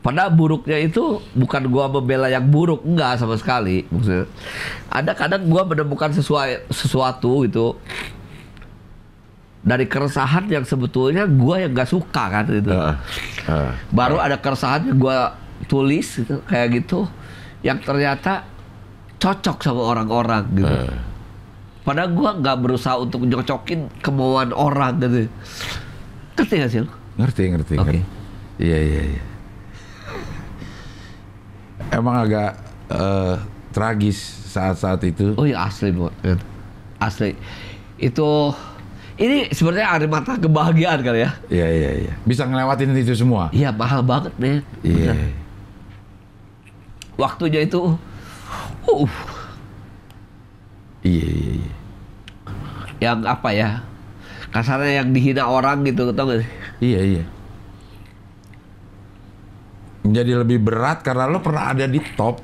S2: Padahal buruknya itu bukan gua membela yang buruk, enggak sama sekali. Maksudnya, ada kadang gua menemukan sesuai, sesuatu gitu dari keresahan yang sebetulnya gua yang gak suka kan itu. Uh, uh, Baru uh. ada keresahan yang gua tulis gitu, kayak gitu yang ternyata cocok sama orang-orang gitu. Uh. Padahal gue nggak berusaha untuk nyocokin kemauan orang gitu. Ngerti gak sih lu?
S1: Ngerti, ngerti. Oke. Okay. Iya, iya, iya. Emang
S2: agak uh, tragis saat-saat itu. Oh iya asli buat, Asli. Itu ini sebenarnya air mata kebahagiaan kali ya. Iya, iya, iya. Bisa ngelewatin itu semua. Iya, mahal banget, deh. Iya. iya. Waktunya itu uh. Iya, iya, iya yang apa ya kasarnya yang dihina orang gitu tau gak sih iya iya menjadi lebih berat karena lo pernah ada di
S1: top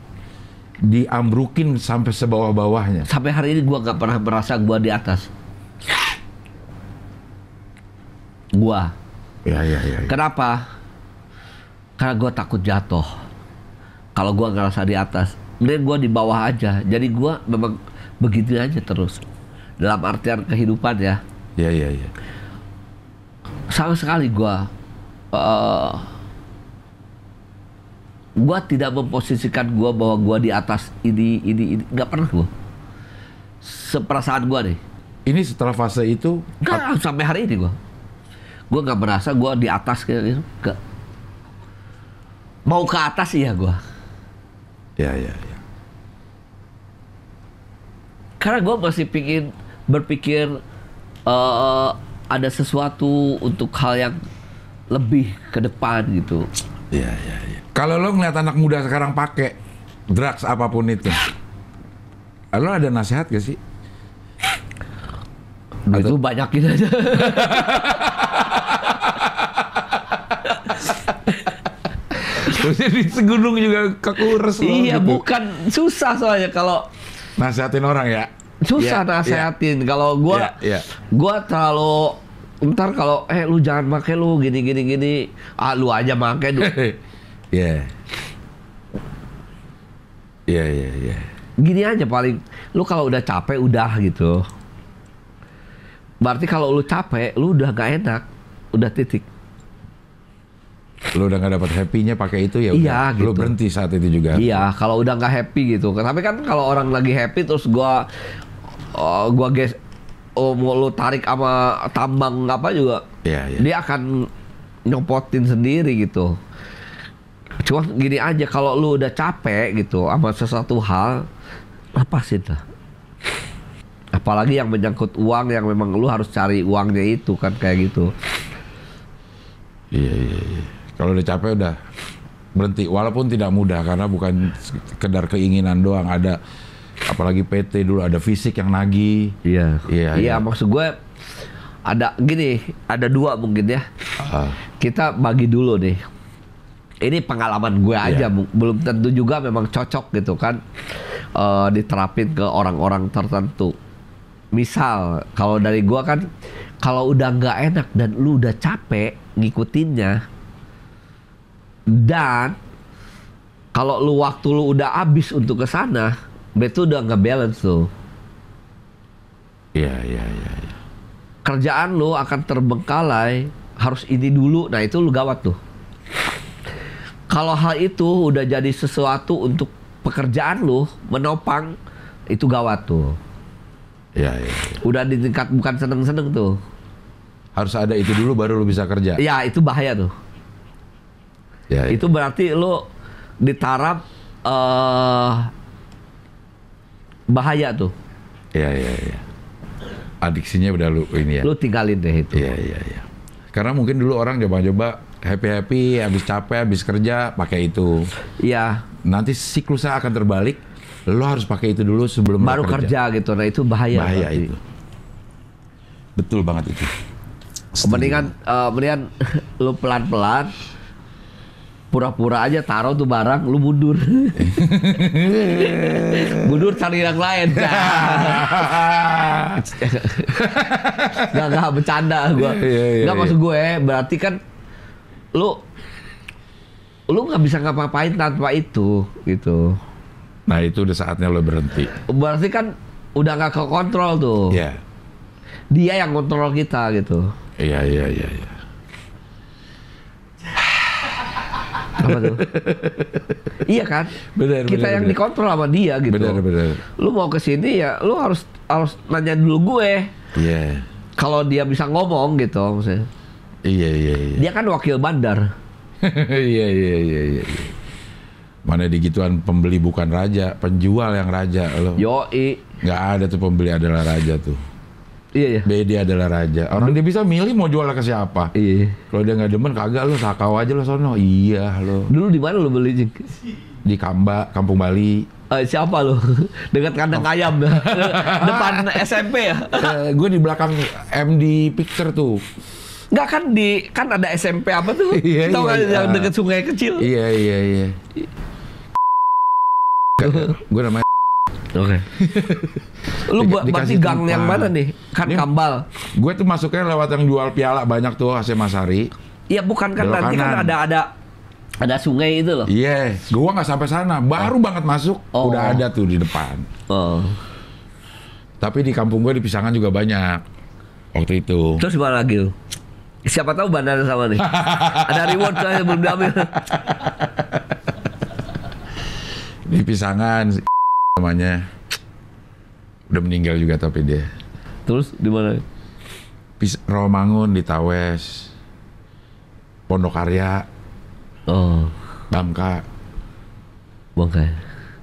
S1: diambrukin sampai sebawah-bawahnya sampai hari ini gua nggak pernah merasa gua
S2: di atas gua iya iya iya ya. kenapa karena gua takut jatuh kalau gua ngerasa di atas mending gua di bawah aja jadi gua memang begitu aja terus dalam artian kehidupan ya. Iya iya iya. Sama sekali gua uh, gua tidak memposisikan gua bahwa gua di atas ini ini ini nggak pernah gua. Seperasaan gua deh. Ini setelah fase itu Enggak, sampai hari ini gua. Gua nggak merasa gua di atas kayak gitu. Gak. Mau ke atas iya gua. Ya ya ya. Karena gue masih pingin berpikir uh, ada sesuatu untuk hal yang lebih ke depan gitu. Iya iya iya. Kalau lo ngeliat anak muda sekarang pakai
S1: drugs apapun itu, lo ada nasihat gak sih?
S2: Duit Atau... banyak banyakin aja. Terusnya di segunung juga kekurus. Iya, gitu. bukan susah soalnya kalau nasihatin orang ya susah yeah, iya. nasehatin. Yeah. Kalau gue, yeah, yeah. gue terlalu ntar kalau eh lu jangan pakai lu gini gini gini, ah lu aja pakai lu. ya ya ya iya. Gini aja paling, lu kalau udah capek udah gitu. Berarti kalau lu capek, lu udah gak enak, udah titik. Lu udah gak dapat happynya pakai itu ya iya, udah. Iya, gitu. Lu berhenti saat itu juga. Iya, kalau udah gak happy gitu. Tapi kan kalau orang lagi happy terus gua Oh, gua guys oh, mau lu tarik sama tambang apa juga yeah, yeah. dia akan nyopotin sendiri gitu cuma gini aja kalau lu udah capek gitu sama sesuatu hal apa sih lah apalagi yang menyangkut uang yang memang lu harus cari uangnya itu kan kayak gitu iya iya, iya. kalau udah capek udah berhenti walaupun tidak mudah karena bukan
S1: sekedar keinginan doang ada apalagi PT dulu ada fisik yang nagih. Iya. Iya. ya.
S2: maksud gue ada gini, ada dua mungkin ya. Uh. Kita bagi dulu nih. Ini pengalaman gue iya. aja, yeah. belum tentu juga memang cocok gitu kan uh, diterapin ke orang-orang tertentu. Misal kalau dari gue kan kalau udah nggak enak dan lu udah capek ngikutinnya dan kalau lu waktu lu udah habis untuk ke sana, itu udah nggak balance tuh. Iya, iya, iya. Ya. Kerjaan lo akan terbengkalai, harus ini dulu. Nah, itu lu gawat tuh. Kalau hal itu udah jadi sesuatu untuk pekerjaan lo menopang itu gawat tuh. Iya, iya. Ya. Udah di tingkat bukan seneng-seneng tuh. Harus ada itu dulu baru lu bisa kerja. Iya, itu bahaya tuh. Iya. ya. Itu berarti lo ditarap uh, bahaya tuh.
S1: Iya iya iya. Adiksinya udah lu ini ya. Lu
S2: tinggalin deh itu.
S1: Iya iya iya. Karena mungkin dulu orang coba-coba happy-happy habis capek habis kerja pakai itu. Iya. Nanti siklusnya akan terbalik. Lo harus pakai itu dulu sebelum baru kerja.
S2: kerja gitu. Nah, itu bahaya. Bahaya berarti. itu. Betul banget itu. Oh, mendingan uh, mendingan lu pelan-pelan pura-pura aja taruh tuh barang lu mundur mundur cari yang lain nggak nggak bercanda gue iya, iya, iya, nggak maksud gue berarti kan lu lu nggak bisa ngapa-ngapain tanpa itu gitu nah itu udah saatnya lo berhenti berarti kan udah nggak ke kontrol tuh yeah. dia yang kontrol kita gitu iya iya, iya. Apa tuh? iya kan? Bener, Kita bener, yang bener. dikontrol sama dia gitu. Bener, bener. Lu mau ke sini ya lu harus harus nanya dulu gue. Iya. Yeah. Kalau dia bisa ngomong gitu maksudnya. Iya, iya, iya. Dia kan wakil bandar. iya, iya, iya, iya. Mana digituan pembeli
S1: bukan raja, penjual yang raja lo. Yoi. Gak ada tuh pembeli adalah raja tuh. Iya, iya. BD adalah raja. Orang hmm. dia bisa milih mau jual ke siapa. Iya. Kalau dia nggak demen kagak lu sakau aja lu sono. Iya lo. Dulu di mana lu beli jeng? Di Kamba, Kampung
S2: Bali. Uh, siapa lo? Dekat kandang oh. ayam depan SMP ya? uh, eh, gue di belakang MD Picture tuh. Enggak kan di kan ada SMP apa tuh? Iya, Tau iya, kan yang dekat
S1: ah. sungai kecil? Iya iya iya. iya. gue namanya Oke. Okay. Lu buat berarti gang yang mana nih? Kan Ini, kambal. Gue tuh masuknya lewat yang jual piala banyak tuh Hasim Masari. Iya
S2: bukan kan Belok nanti kan kanan. kan ada
S1: ada ada sungai itu loh. Iya, yeah. gua nggak sampai sana, baru oh. banget masuk oh. udah ada tuh di depan. Oh. Tapi di kampung gue di Pisangan juga banyak waktu itu. Terus gimana lagi? Siapa tahu bandar sama nih.
S3: ada reward saya belum diambil.
S1: di Pisangan namanya udah meninggal juga tapi dia. Terus di mana? Romangun di Tawes. Pondok Arya, Oh. Bangka. Bangka. Ya?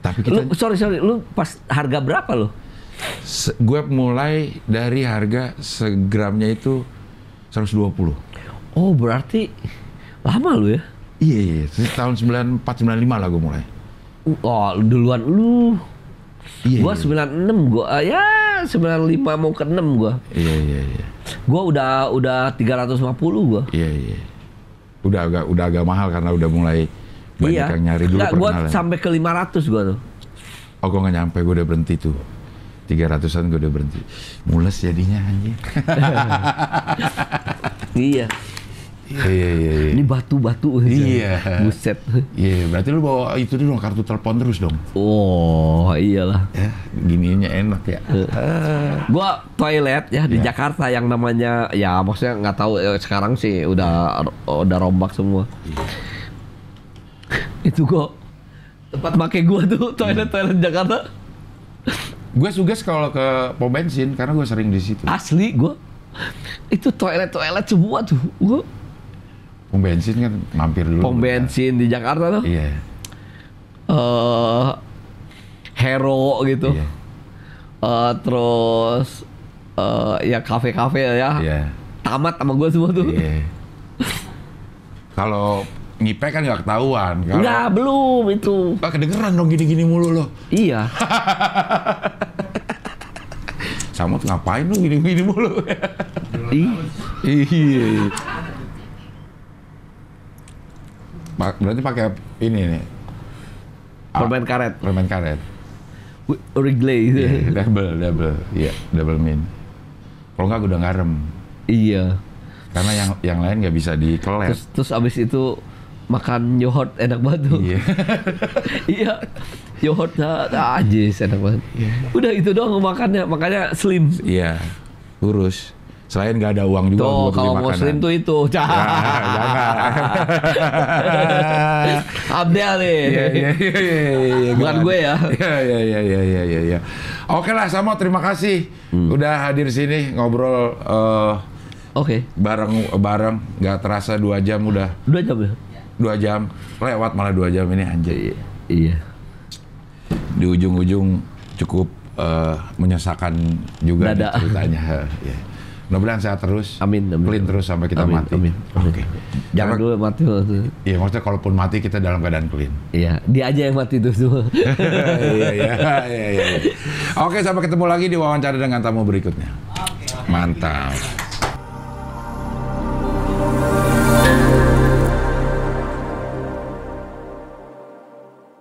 S1: Tapi kita lu,
S2: sorry sorry, lu
S1: pas harga berapa lo? Gue mulai dari harga segramnya itu 120. Oh, berarti lama lu ya? Iya, iya. iya. Tahun 94 95 lah gue mulai. Uh, oh,
S2: duluan lu. Iya, gua iya. 96 iya. gua ah, ya lima mau ke 6 gua. Iya iya iya. Gua udah udah 350 gua. Iya iya. Udah agak udah agak mahal karena udah mulai banyak iya. yang nyari dulu Nggak, gua ya. sampai ke 500 gua tuh.
S1: Oh, gua gak nyampe, gua udah berhenti tuh. tiga ratusan gua udah berhenti. Mules jadinya anjir. iya. Iya, iya iya iya. Ini batu-batu. Iya. Buset. Iya, berarti lu bawa itu dong kartu telepon terus dong.
S2: Oh,
S1: iyalah. Ya, gininya enak ya.
S2: Eh. Gua toilet ya di ya. Jakarta yang namanya ya maksudnya nggak tahu eh, sekarang sih udah udah rombak semua. Iya. itu kok tempat pakai gua tuh toilet hmm. toilet Jakarta. gue suges kalau ke pom bensin karena gue sering di situ. Asli gue itu toilet toilet semua tuh gue pom bensin kan mampir dulu. Pom ya. bensin kan. di Jakarta tuh. Iya. Uh, hero gitu. Iya. Uh, terus uh, ya kafe-kafe ya. Iya. Tamat sama gue semua tuh. Iya. Kalau ngipek kan nggak ketahuan. Kalo... Nggak,
S1: belum itu. Pak kedengeran dong gini-gini mulu loh. Iya. tuh ngapain lu gini-gini mulu? iya berarti pakai ini nih. Permen karet. Permen karet. Wrigley. Yeah, double, double. Iya, yeah, double min. Kalau nggak udah ngarem. Iya. Karena yang yang lain nggak bisa dikelet. Terus,
S2: terus abis itu makan yohot enak banget tuh. Iya. iya. yohot aja ah, ah, enak banget. Yeah. Udah itu doang makannya, makanya slim. Iya. Yeah.
S1: Kurus. Selain nggak ada uang juga tuh, kalau makanan. muslim tuh
S2: itu. Ya, Abdel nih. Iya, iya, iya, iya, Bukan
S1: gue ya. Ya, ya, ya, ya, ya, ya. Oke lah, sama terima kasih. Hmm. Udah hadir sini ngobrol uh, Oke. Okay. Bareng bareng nggak terasa dua jam udah. Dua jam ya? Dua jam lewat malah dua jam ini anjay Iya. iya. Di ujung-ujung cukup uh, menyesakan juga ceritanya. yeah. Mudah-mudahan sehat terus. Amin. amin. Clean terus sampai kita amin, mati. Amin. Oke. Okay. Jangan dulu mati. Iya, maksudnya kalaupun mati kita dalam keadaan clean. Iya,
S2: dia aja yang mati terus dulu.
S1: Iya, iya, iya, iya, iya. Oke, sampai ketemu lagi di wawancara dengan tamu berikutnya. Mantap.